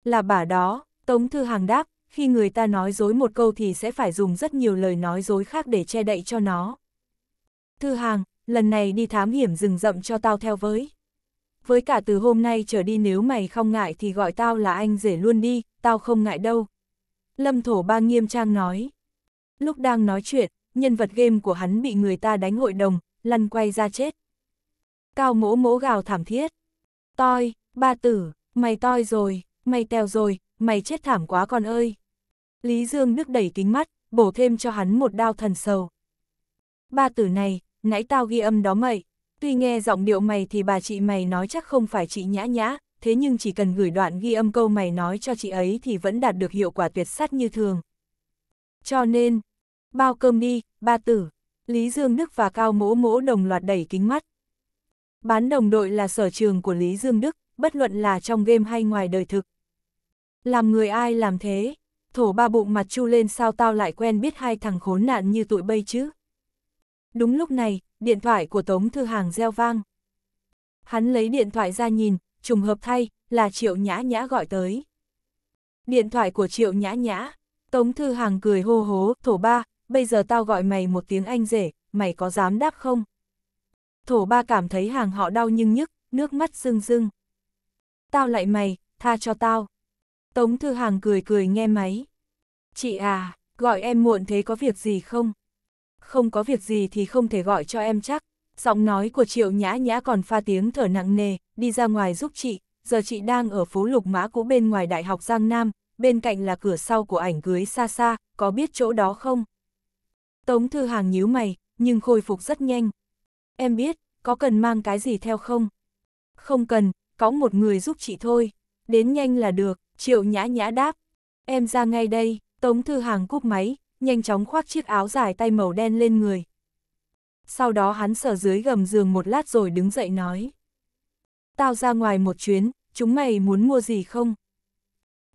Là bà đó, Tống Thư Hàng đáp, khi người ta nói dối một câu thì sẽ phải dùng rất nhiều lời nói dối khác để che đậy cho nó. Thư Hàng, lần này đi thám hiểm rừng rậm cho tao theo với. Với cả từ hôm nay trở đi nếu mày không ngại thì gọi tao là anh rể luôn đi, tao không ngại đâu. Lâm Thổ Ba nghiêm trang nói. Lúc đang nói chuyện, nhân vật game của hắn bị người ta đánh hội đồng, lăn quay ra chết. Cao mỗ mỗ gào thảm thiết. Toi, ba tử, mày toi rồi, mày tèo rồi, mày chết thảm quá con ơi. Lý Dương nước đẩy kính mắt, bổ thêm cho hắn một đao thần sầu. Ba tử này, nãy tao ghi âm đó mày, tuy nghe giọng điệu mày thì bà chị mày nói chắc không phải chị nhã nhã, thế nhưng chỉ cần gửi đoạn ghi âm câu mày nói cho chị ấy thì vẫn đạt được hiệu quả tuyệt sắt như thường. Cho nên, Bao cơm đi, ba tử. Lý Dương Đức và Cao Mỗ Mỗ đồng loạt đẩy kính mắt. Bán đồng đội là sở trường của Lý Dương Đức, bất luận là trong game hay ngoài đời thực. Làm người ai làm thế? Thổ ba bụng mặt chu lên sao tao lại quen biết hai thằng khốn nạn như tụi bây chứ? Đúng lúc này, điện thoại của Tống Thư Hàng reo vang. Hắn lấy điện thoại ra nhìn, trùng hợp thay, là Triệu Nhã Nhã gọi tới. Điện thoại của Triệu Nhã Nhã, Tống Thư Hàng cười hô hố, thổ ba, bây giờ tao gọi mày một tiếng anh rể, mày có dám đáp không? Thổ ba cảm thấy hàng họ đau nhưng nhức, nước mắt rưng rưng. Tao lại mày, tha cho tao. Tống thư hàng cười cười nghe máy. Chị à, gọi em muộn thế có việc gì không? Không có việc gì thì không thể gọi cho em chắc. Giọng nói của triệu nhã nhã còn pha tiếng thở nặng nề, đi ra ngoài giúp chị. Giờ chị đang ở phố Lục Mã cũ bên ngoài Đại học Giang Nam, bên cạnh là cửa sau của ảnh cưới xa xa, có biết chỗ đó không? Tống Thư Hàng nhíu mày, nhưng khôi phục rất nhanh. Em biết, có cần mang cái gì theo không? Không cần, có một người giúp chị thôi. Đến nhanh là được, Triệu Nhã Nhã đáp. Em ra ngay đây, Tống Thư Hàng cúp máy, nhanh chóng khoác chiếc áo dài tay màu đen lên người. Sau đó hắn sờ dưới gầm giường một lát rồi đứng dậy nói. Tao ra ngoài một chuyến, chúng mày muốn mua gì không?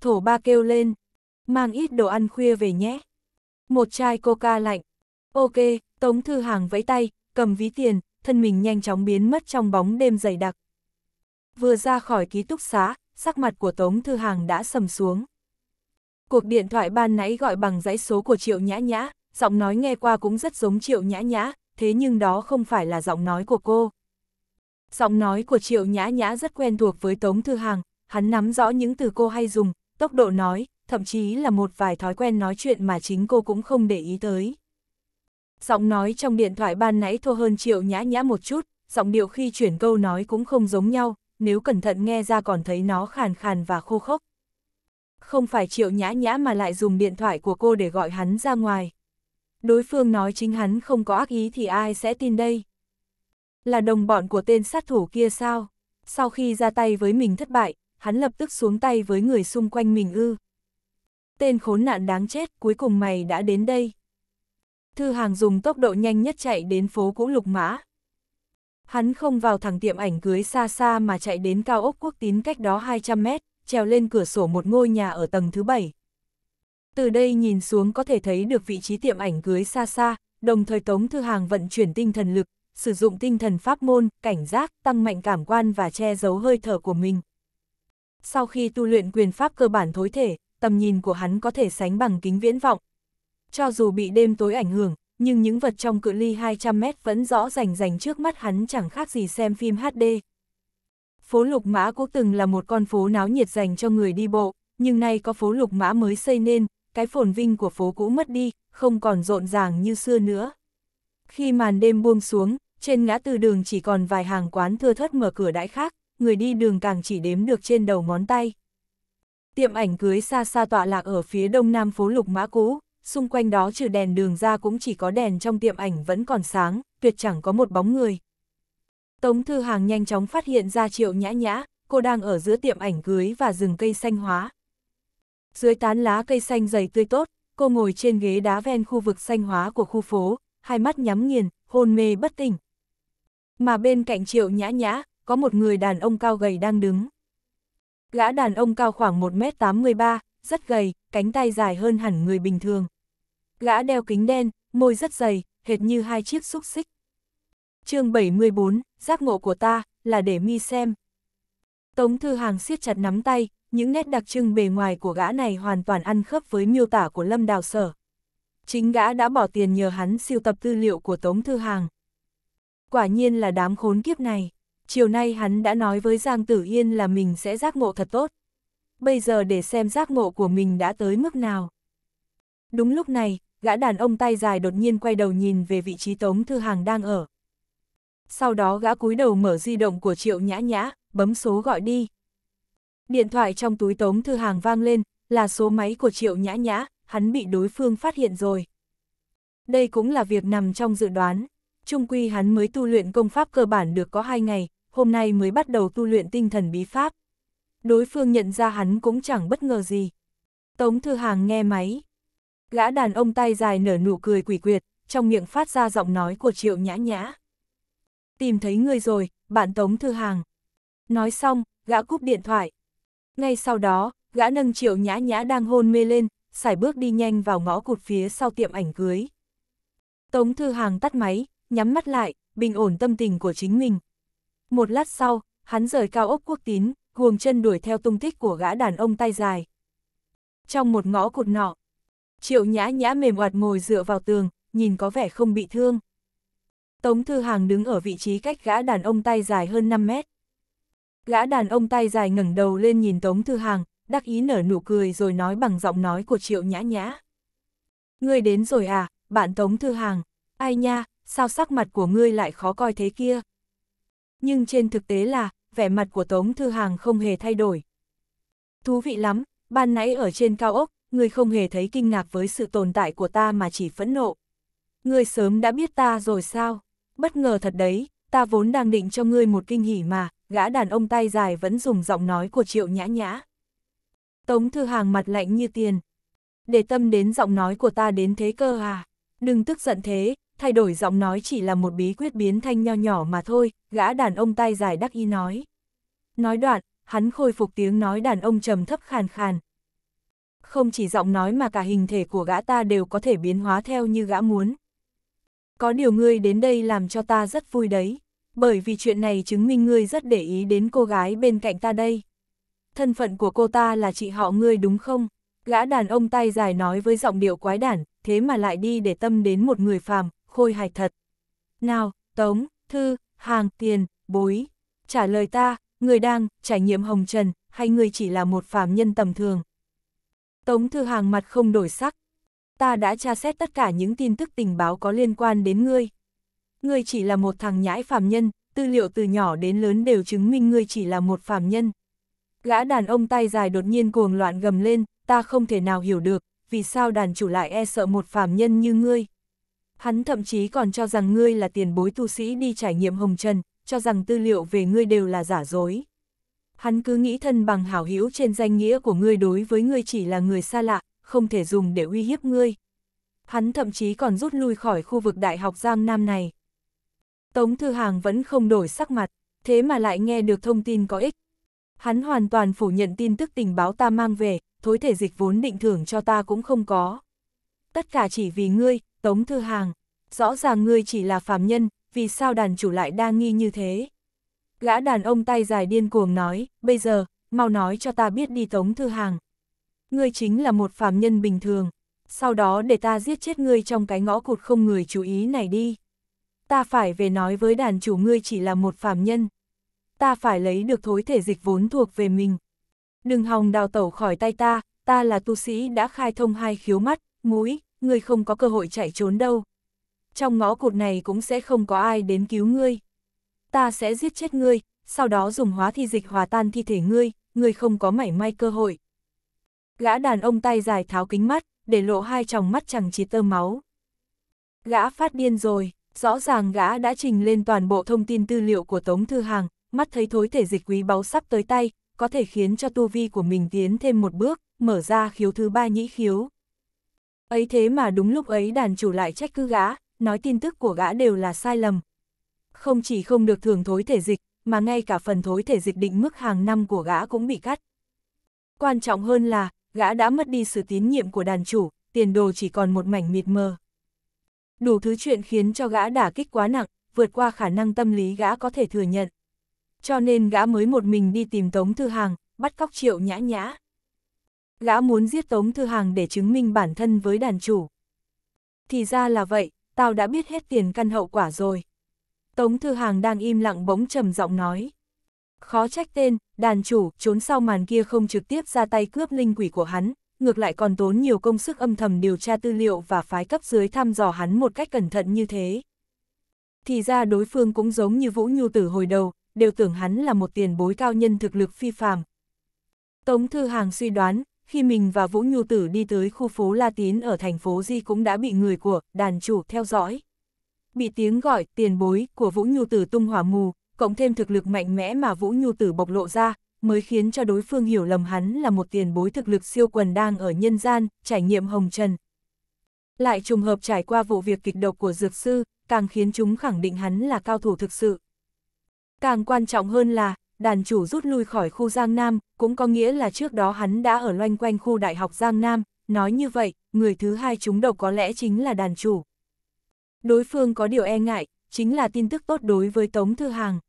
Thổ ba kêu lên, mang ít đồ ăn khuya về nhé. Một chai coca lạnh, Ok, Tống Thư Hàng vẫy tay, cầm ví tiền, thân mình nhanh chóng biến mất trong bóng đêm dày đặc. Vừa ra khỏi ký túc xá, sắc mặt của Tống Thư Hàng đã sầm xuống. Cuộc điện thoại ban nãy gọi bằng dãy số của Triệu Nhã Nhã, giọng nói nghe qua cũng rất giống Triệu Nhã Nhã, thế nhưng đó không phải là giọng nói của cô. Giọng nói của Triệu Nhã Nhã rất quen thuộc với Tống Thư Hàng, hắn nắm rõ những từ cô hay dùng, tốc độ nói, thậm chí là một vài thói quen nói chuyện mà chính cô cũng không để ý tới giọng nói trong điện thoại ban nãy thua hơn triệu nhã nhã một chút, giọng điệu khi chuyển câu nói cũng không giống nhau, nếu cẩn thận nghe ra còn thấy nó khàn khàn và khô khốc. Không phải triệu nhã nhã mà lại dùng điện thoại của cô để gọi hắn ra ngoài. Đối phương nói chính hắn không có ác ý thì ai sẽ tin đây? Là đồng bọn của tên sát thủ kia sao? Sau khi ra tay với mình thất bại, hắn lập tức xuống tay với người xung quanh mình ư. Tên khốn nạn đáng chết, cuối cùng mày đã đến đây. Thư Hàng dùng tốc độ nhanh nhất chạy đến phố cũ Lục Mã. Hắn không vào thẳng tiệm ảnh cưới xa xa mà chạy đến cao ốc quốc tín cách đó 200 mét, trèo lên cửa sổ một ngôi nhà ở tầng thứ bảy. Từ đây nhìn xuống có thể thấy được vị trí tiệm ảnh cưới xa xa, đồng thời Tống Thư Hàng vận chuyển tinh thần lực, sử dụng tinh thần pháp môn, cảnh giác, tăng mạnh cảm quan và che giấu hơi thở của mình. Sau khi tu luyện quyền pháp cơ bản thối thể, tầm nhìn của hắn có thể sánh bằng kính viễn vọng, cho dù bị đêm tối ảnh hưởng, nhưng những vật trong cự ly 200 mét vẫn rõ rành rành trước mắt hắn chẳng khác gì xem phim HD. Phố Lục Mã cũng từng là một con phố náo nhiệt dành cho người đi bộ, nhưng nay có phố Lục Mã mới xây nên, cái phồn vinh của phố cũ mất đi, không còn rộn ràng như xưa nữa. Khi màn đêm buông xuống, trên ngã tư đường chỉ còn vài hàng quán thưa thớt mở cửa đãi khác, người đi đường càng chỉ đếm được trên đầu ngón tay. Tiệm ảnh cưới xa xa tọa lạc ở phía đông nam phố Lục Mã cũ, xung quanh đó trừ đèn đường ra cũng chỉ có đèn trong tiệm ảnh vẫn còn sáng, tuyệt chẳng có một bóng người. Tống Thư Hàng nhanh chóng phát hiện ra Triệu Nhã Nhã, cô đang ở giữa tiệm ảnh cưới và rừng cây xanh hóa. Dưới tán lá cây xanh dày tươi tốt, cô ngồi trên ghế đá ven khu vực xanh hóa của khu phố, hai mắt nhắm nghiền, hôn mê bất tỉnh. Mà bên cạnh Triệu Nhã Nhã, có một người đàn ông cao gầy đang đứng. Gã đàn ông cao khoảng 1m83, rất gầy, cánh tay dài hơn hẳn người bình thường. Gã đeo kính đen, môi rất dày, hệt như hai chiếc xúc xích. chương 74, giác ngộ của ta, là để mi xem. Tống Thư Hàng siết chặt nắm tay, những nét đặc trưng bề ngoài của gã này hoàn toàn ăn khớp với miêu tả của Lâm Đào Sở. Chính gã đã bỏ tiền nhờ hắn siêu tập tư liệu của Tống Thư Hàng. Quả nhiên là đám khốn kiếp này. Chiều nay hắn đã nói với Giang Tử Yên là mình sẽ giác ngộ thật tốt. Bây giờ để xem giác ngộ của mình đã tới mức nào. Đúng lúc này, gã đàn ông tay dài đột nhiên quay đầu nhìn về vị trí Tống Thư Hàng đang ở. Sau đó gã cúi đầu mở di động của Triệu Nhã Nhã, bấm số gọi đi. Điện thoại trong túi Tống Thư Hàng vang lên, là số máy của Triệu Nhã Nhã, hắn bị đối phương phát hiện rồi. Đây cũng là việc nằm trong dự đoán. Trung quy hắn mới tu luyện công pháp cơ bản được có 2 ngày, hôm nay mới bắt đầu tu luyện tinh thần bí pháp. Đối phương nhận ra hắn cũng chẳng bất ngờ gì. Tống Thư Hàng nghe máy, Gã đàn ông tay dài nở nụ cười quỷ quyệt, trong miệng phát ra giọng nói của Triệu Nhã Nhã. Tìm thấy người rồi, bạn Tống Thư Hàng. Nói xong, gã cúp điện thoại. Ngay sau đó, gã nâng Triệu Nhã Nhã đang hôn mê lên, xài bước đi nhanh vào ngõ cụt phía sau tiệm ảnh cưới. Tống Thư Hàng tắt máy, nhắm mắt lại, bình ổn tâm tình của chính mình. Một lát sau, hắn rời cao ốc quốc tín, guồng chân đuổi theo tung tích của gã đàn ông tay dài. Trong một ngõ cụt nọ, Triệu nhã nhã mềm oạt ngồi dựa vào tường, nhìn có vẻ không bị thương. Tống Thư Hàng đứng ở vị trí cách gã đàn ông tay dài hơn 5 mét. Gã đàn ông tay dài ngẩng đầu lên nhìn Tống Thư Hàng, đắc ý nở nụ cười rồi nói bằng giọng nói của Triệu Nhã Nhã. Ngươi đến rồi à, bạn Tống Thư Hàng, ai nha, sao sắc mặt của ngươi lại khó coi thế kia? Nhưng trên thực tế là, vẻ mặt của Tống Thư Hàng không hề thay đổi. Thú vị lắm, ban nãy ở trên cao ốc, ngươi không hề thấy kinh ngạc với sự tồn tại của ta mà chỉ phẫn nộ. Ngươi sớm đã biết ta rồi sao? Bất ngờ thật đấy, ta vốn đang định cho ngươi một kinh hỉ mà, gã đàn ông tay dài vẫn dùng giọng nói của triệu nhã nhã. Tống thư hàng mặt lạnh như tiền. Để tâm đến giọng nói của ta đến thế cơ à? Đừng tức giận thế, thay đổi giọng nói chỉ là một bí quyết biến thanh nho nhỏ mà thôi, gã đàn ông tay dài đắc ý nói. Nói đoạn, hắn khôi phục tiếng nói đàn ông trầm thấp khàn khàn, không chỉ giọng nói mà cả hình thể của gã ta đều có thể biến hóa theo như gã muốn. Có điều ngươi đến đây làm cho ta rất vui đấy, bởi vì chuyện này chứng minh ngươi rất để ý đến cô gái bên cạnh ta đây. Thân phận của cô ta là chị họ ngươi đúng không? Gã đàn ông tay dài nói với giọng điệu quái đản, thế mà lại đi để tâm đến một người phàm, khôi hài thật. Nào, tống, thư, hàng, tiền, bối, trả lời ta, người đang trải nghiệm hồng trần, hay người chỉ là một phàm nhân tầm thường? Tống Thư Hàng mặt không đổi sắc. Ta đã tra xét tất cả những tin tức tình báo có liên quan đến ngươi. Ngươi chỉ là một thằng nhãi phàm nhân, tư liệu từ nhỏ đến lớn đều chứng minh ngươi chỉ là một phàm nhân. Gã đàn ông tay dài đột nhiên cuồng loạn gầm lên, ta không thể nào hiểu được, vì sao đàn chủ lại e sợ một phàm nhân như ngươi. Hắn thậm chí còn cho rằng ngươi là tiền bối tu sĩ đi trải nghiệm hồng trần, cho rằng tư liệu về ngươi đều là giả dối. Hắn cứ nghĩ thân bằng hảo hữu trên danh nghĩa của ngươi đối với ngươi chỉ là người xa lạ, không thể dùng để uy hiếp ngươi. Hắn thậm chí còn rút lui khỏi khu vực Đại học Giang Nam này. Tống Thư Hàng vẫn không đổi sắc mặt, thế mà lại nghe được thông tin có ích. Hắn hoàn toàn phủ nhận tin tức tình báo ta mang về, thối thể dịch vốn định thưởng cho ta cũng không có. Tất cả chỉ vì ngươi, Tống Thư Hàng. Rõ ràng ngươi chỉ là phàm nhân, vì sao đàn chủ lại đa nghi như thế? Gã đàn ông tay dài điên cuồng nói, bây giờ, mau nói cho ta biết đi tống thư hàng. Ngươi chính là một phàm nhân bình thường, sau đó để ta giết chết ngươi trong cái ngõ cụt không người chú ý này đi. Ta phải về nói với đàn chủ ngươi chỉ là một phàm nhân. Ta phải lấy được thối thể dịch vốn thuộc về mình. Đừng hòng đào tẩu khỏi tay ta, ta là tu sĩ đã khai thông hai khiếu mắt, mũi, ngươi không có cơ hội chạy trốn đâu. Trong ngõ cụt này cũng sẽ không có ai đến cứu ngươi ta sẽ giết chết ngươi, sau đó dùng hóa thi dịch hòa tan thi thể ngươi, ngươi không có mảy may cơ hội. Gã đàn ông tay dài tháo kính mắt, để lộ hai tròng mắt chẳng chỉ tơ máu. Gã phát điên rồi, rõ ràng gã đã trình lên toàn bộ thông tin tư liệu của Tống Thư Hàng, mắt thấy thối thể dịch quý báu sắp tới tay, có thể khiến cho tu vi của mình tiến thêm một bước, mở ra khiếu thứ ba nhĩ khiếu. Ấy thế mà đúng lúc ấy đàn chủ lại trách cứ gã, nói tin tức của gã đều là sai lầm, không chỉ không được thường thối thể dịch, mà ngay cả phần thối thể dịch định mức hàng năm của gã cũng bị cắt. Quan trọng hơn là, gã đã mất đi sự tín nhiệm của đàn chủ, tiền đồ chỉ còn một mảnh mịt mờ. Đủ thứ chuyện khiến cho gã đả kích quá nặng, vượt qua khả năng tâm lý gã có thể thừa nhận. Cho nên gã mới một mình đi tìm Tống Thư Hàng, bắt cóc triệu nhã nhã. Gã muốn giết Tống Thư Hàng để chứng minh bản thân với đàn chủ. Thì ra là vậy, tao đã biết hết tiền căn hậu quả rồi. Tống Thư Hàng đang im lặng bỗng trầm giọng nói. Khó trách tên, đàn chủ, trốn sau màn kia không trực tiếp ra tay cướp linh quỷ của hắn, ngược lại còn tốn nhiều công sức âm thầm điều tra tư liệu và phái cấp dưới thăm dò hắn một cách cẩn thận như thế. Thì ra đối phương cũng giống như Vũ Nhu Tử hồi đầu, đều tưởng hắn là một tiền bối cao nhân thực lực phi phàm. Tống Thư Hàng suy đoán, khi mình và Vũ Nhu Tử đi tới khu phố La Tín ở thành phố Di cũng đã bị người của đàn chủ theo dõi bị tiếng gọi tiền bối của Vũ Nhu Tử tung hỏa mù, cộng thêm thực lực mạnh mẽ mà Vũ Nhu Tử bộc lộ ra, mới khiến cho đối phương hiểu lầm hắn là một tiền bối thực lực siêu quần đang ở nhân gian, trải nghiệm hồng trần. Lại trùng hợp trải qua vụ việc kịch độc của dược sư, càng khiến chúng khẳng định hắn là cao thủ thực sự. Càng quan trọng hơn là, đàn chủ rút lui khỏi khu Giang Nam, cũng có nghĩa là trước đó hắn đã ở loanh quanh khu đại học Giang Nam, nói như vậy, người thứ hai chúng độc có lẽ chính là đàn chủ. Đối phương có điều e ngại, chính là tin tức tốt đối với Tống Thư Hàng.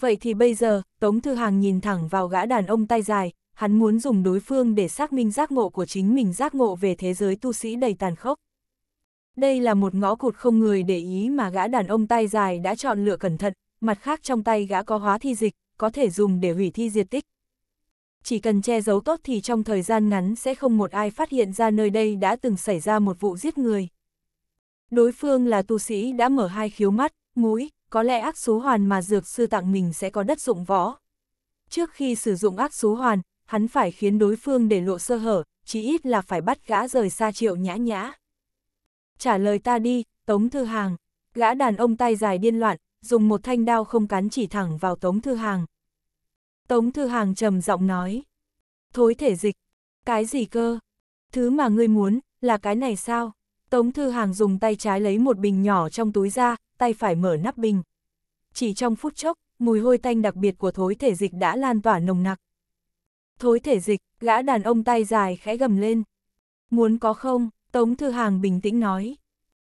Vậy thì bây giờ, Tống Thư Hàng nhìn thẳng vào gã đàn ông tay dài, hắn muốn dùng đối phương để xác minh giác ngộ của chính mình giác ngộ về thế giới tu sĩ đầy tàn khốc. Đây là một ngõ cụt không người để ý mà gã đàn ông tay dài đã chọn lựa cẩn thận, mặt khác trong tay gã có hóa thi dịch, có thể dùng để hủy thi diệt tích. Chỉ cần che giấu tốt thì trong thời gian ngắn sẽ không một ai phát hiện ra nơi đây đã từng xảy ra một vụ giết người. Đối phương là tu sĩ đã mở hai khiếu mắt, mũi, có lẽ ác số hoàn mà dược sư tặng mình sẽ có đất dụng võ. Trước khi sử dụng ác số hoàn, hắn phải khiến đối phương để lộ sơ hở, chí ít là phải bắt gã rời xa triệu nhã nhã. Trả lời ta đi, Tống Thư Hàng. Gã đàn ông tay dài điên loạn, dùng một thanh đao không cắn chỉ thẳng vào Tống Thư Hàng. Tống Thư Hàng trầm giọng nói. Thối thể dịch. Cái gì cơ? Thứ mà ngươi muốn, là cái này sao? Tống Thư Hàng dùng tay trái lấy một bình nhỏ trong túi ra, tay phải mở nắp bình. Chỉ trong phút chốc, mùi hôi tanh đặc biệt của thối thể dịch đã lan tỏa nồng nặc. Thối thể dịch, gã đàn ông tay dài khẽ gầm lên. Muốn có không, Tống Thư Hàng bình tĩnh nói.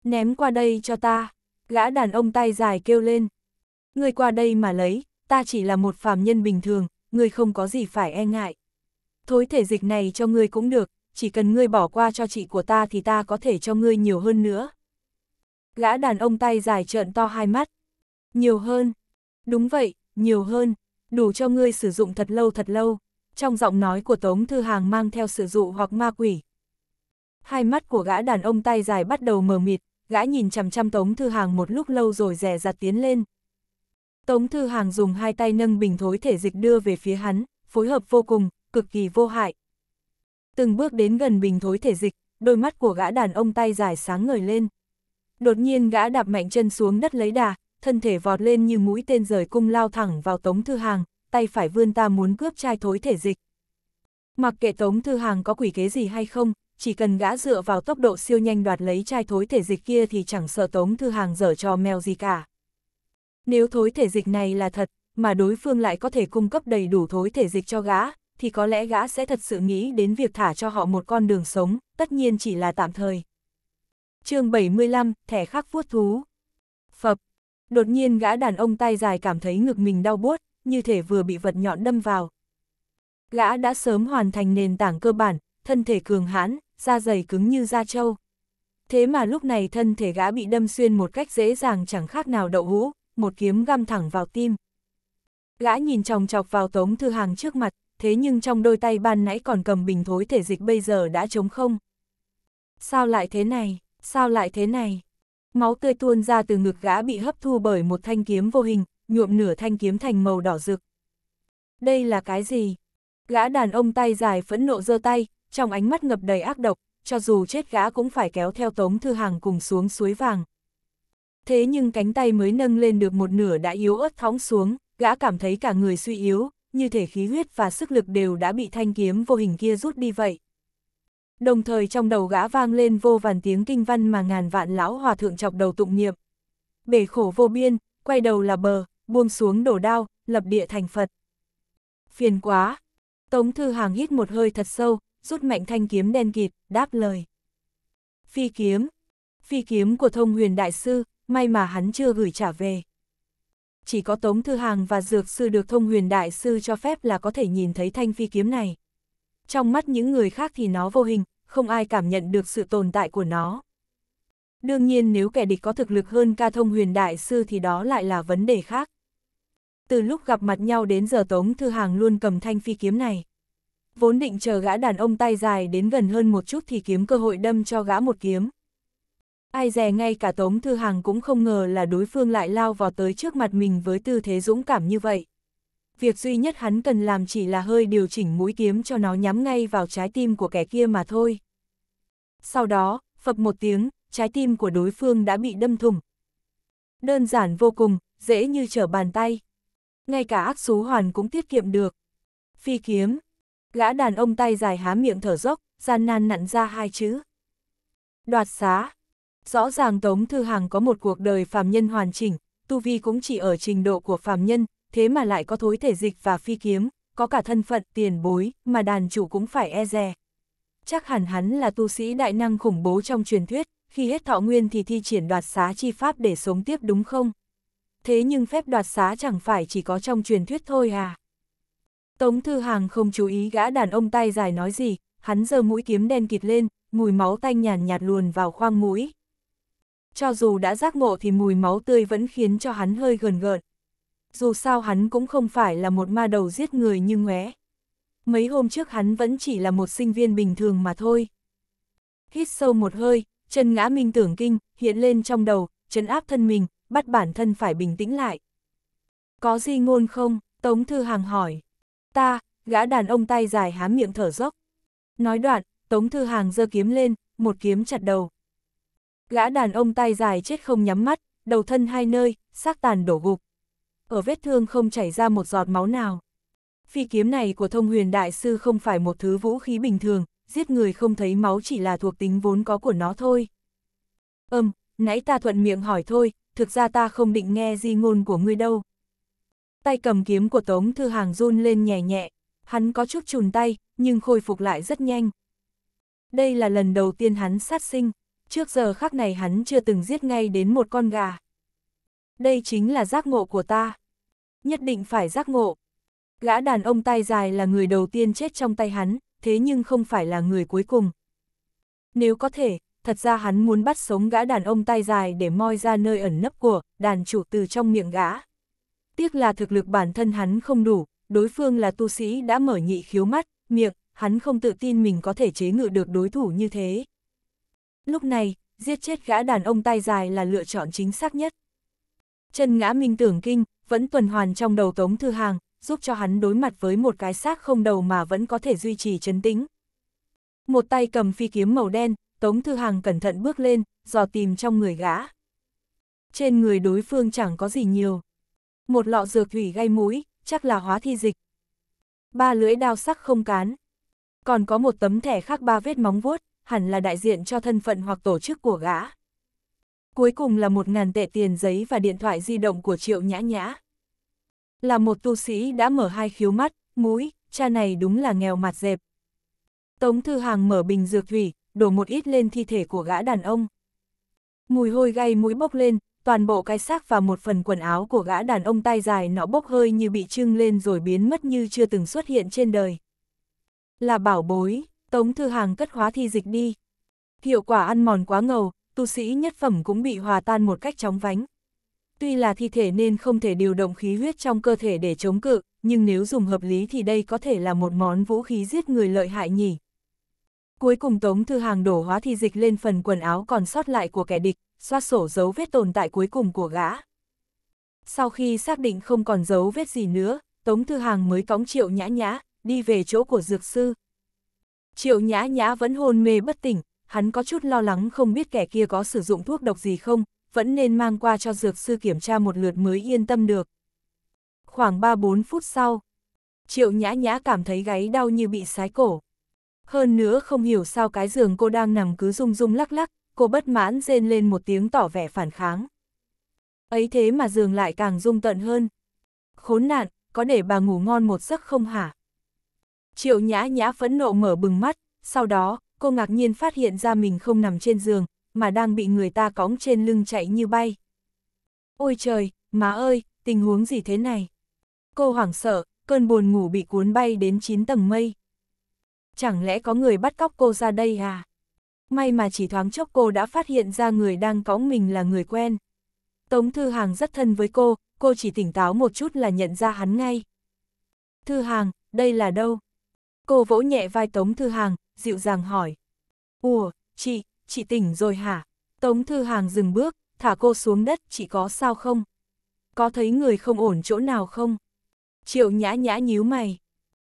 Ném qua đây cho ta, gã đàn ông tay dài kêu lên. Người qua đây mà lấy, ta chỉ là một phàm nhân bình thường, người không có gì phải e ngại. Thối thể dịch này cho người cũng được, chỉ cần ngươi bỏ qua cho chị của ta thì ta có thể cho ngươi nhiều hơn nữa. Gã đàn ông tay dài trợn to hai mắt. Nhiều hơn. Đúng vậy, nhiều hơn. Đủ cho ngươi sử dụng thật lâu thật lâu. Trong giọng nói của Tống Thư Hàng mang theo sự dụ hoặc ma quỷ. Hai mắt của gã đàn ông tay dài bắt đầu mờ mịt, gã nhìn chằm chằm Tống Thư Hàng một lúc lâu rồi rẻ rặt tiến lên. Tống Thư Hàng dùng hai tay nâng bình thối thể dịch đưa về phía hắn, phối hợp vô cùng, cực kỳ vô hại, từng bước đến gần bình thối thể dịch, đôi mắt của gã đàn ông tay dài sáng ngời lên. Đột nhiên gã đạp mạnh chân xuống đất lấy đà, thân thể vọt lên như mũi tên rời cung lao thẳng vào Tống Thư Hàng, tay phải vươn ta muốn cướp chai thối thể dịch. Mặc kệ Tống Thư Hàng có quỷ kế gì hay không, chỉ cần gã dựa vào tốc độ siêu nhanh đoạt lấy chai thối thể dịch kia thì chẳng sợ Tống Thư Hàng dở cho mèo gì cả. Nếu thối thể dịch này là thật, mà đối phương lại có thể cung cấp đầy đủ thối thể dịch cho gã, thì có lẽ gã sẽ thật sự nghĩ đến việc thả cho họ một con đường sống, tất nhiên chỉ là tạm thời. chương 75, thẻ khắc vuốt thú. Phập. Đột nhiên gã đàn ông tay dài cảm thấy ngực mình đau buốt, như thể vừa bị vật nhọn đâm vào. Gã đã sớm hoàn thành nền tảng cơ bản, thân thể cường hãn, da dày cứng như da trâu. Thế mà lúc này thân thể gã bị đâm xuyên một cách dễ dàng chẳng khác nào đậu hũ, một kiếm găm thẳng vào tim. Gã nhìn chòng chọc vào tống thư hàng trước mặt, thế nhưng trong đôi tay ban nãy còn cầm bình thối thể dịch bây giờ đã trống không. Sao lại thế này, sao lại thế này? Máu tươi tuôn ra từ ngực gã bị hấp thu bởi một thanh kiếm vô hình, nhuộm nửa thanh kiếm thành màu đỏ rực. Đây là cái gì? Gã đàn ông tay dài phẫn nộ giơ tay, trong ánh mắt ngập đầy ác độc, cho dù chết gã cũng phải kéo theo Tống Thư Hàng cùng xuống suối vàng. Thế nhưng cánh tay mới nâng lên được một nửa đã yếu ớt thõng xuống, gã cảm thấy cả người suy yếu, như thể khí huyết và sức lực đều đã bị thanh kiếm vô hình kia rút đi vậy. Đồng thời trong đầu gã vang lên vô vàn tiếng kinh văn mà ngàn vạn lão hòa thượng chọc đầu tụng niệm. Bể khổ vô biên, quay đầu là bờ, buông xuống đổ đao, lập địa thành Phật. Phiền quá! Tống Thư Hàng hít một hơi thật sâu, rút mạnh thanh kiếm đen kịt, đáp lời. Phi kiếm! Phi kiếm của thông huyền đại sư, may mà hắn chưa gửi trả về chỉ có Tống Thư Hàng và Dược Sư được thông huyền đại sư cho phép là có thể nhìn thấy thanh phi kiếm này. Trong mắt những người khác thì nó vô hình, không ai cảm nhận được sự tồn tại của nó. Đương nhiên nếu kẻ địch có thực lực hơn ca thông huyền đại sư thì đó lại là vấn đề khác. Từ lúc gặp mặt nhau đến giờ Tống Thư Hàng luôn cầm thanh phi kiếm này. Vốn định chờ gã đàn ông tay dài đến gần hơn một chút thì kiếm cơ hội đâm cho gã một kiếm. Ai dè ngay cả Tống Thư Hằng cũng không ngờ là đối phương lại lao vào tới trước mặt mình với tư thế dũng cảm như vậy. Việc duy nhất hắn cần làm chỉ là hơi điều chỉnh mũi kiếm cho nó nhắm ngay vào trái tim của kẻ kia mà thôi. Sau đó, phập một tiếng, trái tim của đối phương đã bị đâm thủng. Đơn giản vô cùng, dễ như trở bàn tay. Ngay cả ác xú hoàn cũng tiết kiệm được. Phi kiếm. Gã đàn ông tay dài há miệng thở dốc, gian nan nặn ra hai chữ. Đoạt xá. Rõ ràng Tống Thư Hàng có một cuộc đời phàm nhân hoàn chỉnh, tu vi cũng chỉ ở trình độ của phàm nhân, thế mà lại có thối thể dịch và phi kiếm, có cả thân phận tiền bối mà đàn chủ cũng phải e dè. Chắc hẳn hắn là tu sĩ đại năng khủng bố trong truyền thuyết, khi hết thọ nguyên thì thi triển đoạt xá chi pháp để sống tiếp đúng không? Thế nhưng phép đoạt xá chẳng phải chỉ có trong truyền thuyết thôi à? Tống Thư Hàng không chú ý gã đàn ông tay dài nói gì, hắn giơ mũi kiếm đen kịt lên, mùi máu tanh nhàn nhạt, nhạt luồn vào khoang mũi. Cho dù đã giác ngộ thì mùi máu tươi vẫn khiến cho hắn hơi gần gợn. Dù sao hắn cũng không phải là một ma đầu giết người như ngóe. Mấy hôm trước hắn vẫn chỉ là một sinh viên bình thường mà thôi. Hít sâu một hơi, chân ngã minh tưởng kinh, hiện lên trong đầu, chấn áp thân mình, bắt bản thân phải bình tĩnh lại. Có gì ngôn không? Tống Thư Hàng hỏi. Ta, gã đàn ông tay dài há miệng thở dốc. Nói đoạn, Tống Thư Hàng giơ kiếm lên, một kiếm chặt đầu. Gã đàn ông tay dài chết không nhắm mắt, đầu thân hai nơi, xác tàn đổ gục. Ở vết thương không chảy ra một giọt máu nào. Phi kiếm này của thông huyền đại sư không phải một thứ vũ khí bình thường, giết người không thấy máu chỉ là thuộc tính vốn có của nó thôi. Ơm, um, nãy ta thuận miệng hỏi thôi, thực ra ta không định nghe di ngôn của ngươi đâu. Tay cầm kiếm của Tống Thư Hàng run lên nhẹ nhẹ, hắn có chút chùn tay, nhưng khôi phục lại rất nhanh. Đây là lần đầu tiên hắn sát sinh trước giờ khắc này hắn chưa từng giết ngay đến một con gà. Đây chính là giác ngộ của ta. Nhất định phải giác ngộ. Gã đàn ông tay dài là người đầu tiên chết trong tay hắn, thế nhưng không phải là người cuối cùng. Nếu có thể, thật ra hắn muốn bắt sống gã đàn ông tay dài để moi ra nơi ẩn nấp của đàn chủ từ trong miệng gã. Tiếc là thực lực bản thân hắn không đủ, đối phương là tu sĩ đã mở nhị khiếu mắt, miệng, hắn không tự tin mình có thể chế ngự được đối thủ như thế. Lúc này, giết chết gã đàn ông tay dài là lựa chọn chính xác nhất. Chân ngã minh tưởng kinh, vẫn tuần hoàn trong đầu Tống Thư Hàng, giúp cho hắn đối mặt với một cái xác không đầu mà vẫn có thể duy trì chấn tĩnh. Một tay cầm phi kiếm màu đen, Tống Thư Hàng cẩn thận bước lên, dò tìm trong người gã. Trên người đối phương chẳng có gì nhiều. Một lọ dược thủy gây mũi, chắc là hóa thi dịch. Ba lưỡi đao sắc không cán. Còn có một tấm thẻ khác ba vết móng vuốt hẳn là đại diện cho thân phận hoặc tổ chức của gã. Cuối cùng là một ngàn tệ tiền giấy và điện thoại di động của Triệu Nhã Nhã. Là một tu sĩ đã mở hai khiếu mắt, mũi, cha này đúng là nghèo mặt dẹp. Tống Thư Hàng mở bình dược thủy, đổ một ít lên thi thể của gã đàn ông. Mùi hôi gay mũi bốc lên, toàn bộ cái xác và một phần quần áo của gã đàn ông tay dài nó bốc hơi như bị trưng lên rồi biến mất như chưa từng xuất hiện trên đời. Là bảo bối, Tống Thư Hàng cất hóa thi dịch đi. Hiệu quả ăn mòn quá ngầu, tu sĩ nhất phẩm cũng bị hòa tan một cách chóng vánh. Tuy là thi thể nên không thể điều động khí huyết trong cơ thể để chống cự, nhưng nếu dùng hợp lý thì đây có thể là một món vũ khí giết người lợi hại nhỉ. Cuối cùng Tống Thư Hàng đổ hóa thi dịch lên phần quần áo còn sót lại của kẻ địch, xoát sổ dấu vết tồn tại cuối cùng của gã. Sau khi xác định không còn dấu vết gì nữa, Tống Thư Hàng mới cõng triệu nhã nhã, đi về chỗ của dược sư, Triệu nhã nhã vẫn hôn mê bất tỉnh, hắn có chút lo lắng không biết kẻ kia có sử dụng thuốc độc gì không, vẫn nên mang qua cho dược sư kiểm tra một lượt mới yên tâm được. Khoảng 3-4 phút sau, Triệu nhã nhã cảm thấy gáy đau như bị sái cổ. Hơn nữa không hiểu sao cái giường cô đang nằm cứ rung rung lắc lắc, cô bất mãn rên lên một tiếng tỏ vẻ phản kháng. Ấy thế mà giường lại càng rung tận hơn. Khốn nạn, có để bà ngủ ngon một giấc không hả? Triệu nhã nhã phẫn nộ mở bừng mắt, sau đó, cô ngạc nhiên phát hiện ra mình không nằm trên giường, mà đang bị người ta cõng trên lưng chạy như bay. Ôi trời, má ơi, tình huống gì thế này? Cô hoảng sợ, cơn buồn ngủ bị cuốn bay đến chín tầng mây. Chẳng lẽ có người bắt cóc cô ra đây à? May mà chỉ thoáng chốc cô đã phát hiện ra người đang cõng mình là người quen. Tống Thư Hàng rất thân với cô, cô chỉ tỉnh táo một chút là nhận ra hắn ngay. Thư Hàng, đây là đâu? Cô vỗ nhẹ vai Tống Thư Hàng, dịu dàng hỏi. Ủa, chị, chị tỉnh rồi hả? Tống Thư Hàng dừng bước, thả cô xuống đất, chị có sao không? Có thấy người không ổn chỗ nào không? Triệu nhã nhã nhíu mày.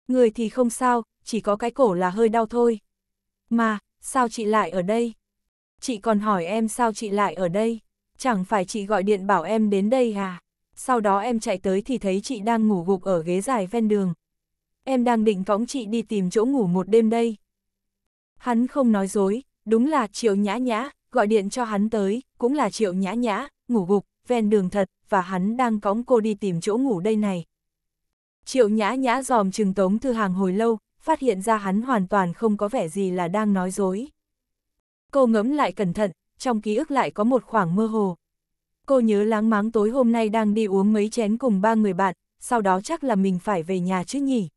Người thì không sao, chỉ có cái cổ là hơi đau thôi. Mà, sao chị lại ở đây? Chị còn hỏi em sao chị lại ở đây? Chẳng phải chị gọi điện bảo em đến đây à? Sau đó em chạy tới thì thấy chị đang ngủ gục ở ghế dài ven đường, em đang định cõng chị đi tìm chỗ ngủ một đêm đây. Hắn không nói dối, đúng là Triệu Nhã Nhã, gọi điện cho hắn tới, cũng là Triệu Nhã Nhã, ngủ gục, ven đường thật, và hắn đang cõng cô đi tìm chỗ ngủ đây này. Triệu Nhã Nhã dòm trừng tống thư hàng hồi lâu, phát hiện ra hắn hoàn toàn không có vẻ gì là đang nói dối. Cô ngẫm lại cẩn thận, trong ký ức lại có một khoảng mơ hồ. Cô nhớ láng máng tối hôm nay đang đi uống mấy chén cùng ba người bạn, sau đó chắc là mình phải về nhà chứ nhỉ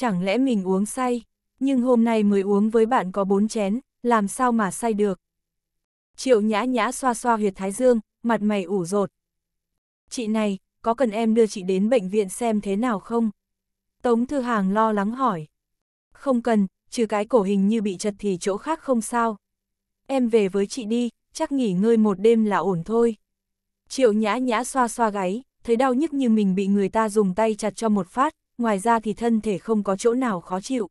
chẳng lẽ mình uống say, nhưng hôm nay mới uống với bạn có bốn chén, làm sao mà say được. Triệu nhã nhã xoa xoa huyệt thái dương, mặt mày ủ rột. Chị này, có cần em đưa chị đến bệnh viện xem thế nào không? Tống Thư Hàng lo lắng hỏi. Không cần, trừ cái cổ hình như bị chật thì chỗ khác không sao. Em về với chị đi, chắc nghỉ ngơi một đêm là ổn thôi. Triệu nhã nhã xoa xoa gáy, thấy đau nhức như mình bị người ta dùng tay chặt cho một phát, ngoài ra thì thân thể không có chỗ nào khó chịu.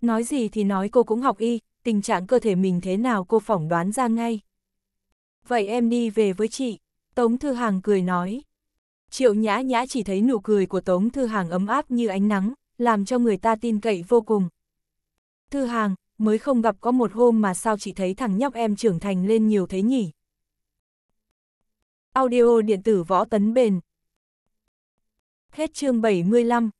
Nói gì thì nói cô cũng học y, tình trạng cơ thể mình thế nào cô phỏng đoán ra ngay. Vậy em đi về với chị, Tống Thư Hàng cười nói. Triệu nhã nhã chỉ thấy nụ cười của Tống Thư Hàng ấm áp như ánh nắng, làm cho người ta tin cậy vô cùng. Thư Hàng, mới không gặp có một hôm mà sao chị thấy thằng nhóc em trưởng thành lên nhiều thế nhỉ? Audio điện tử võ tấn bền Hết chương 75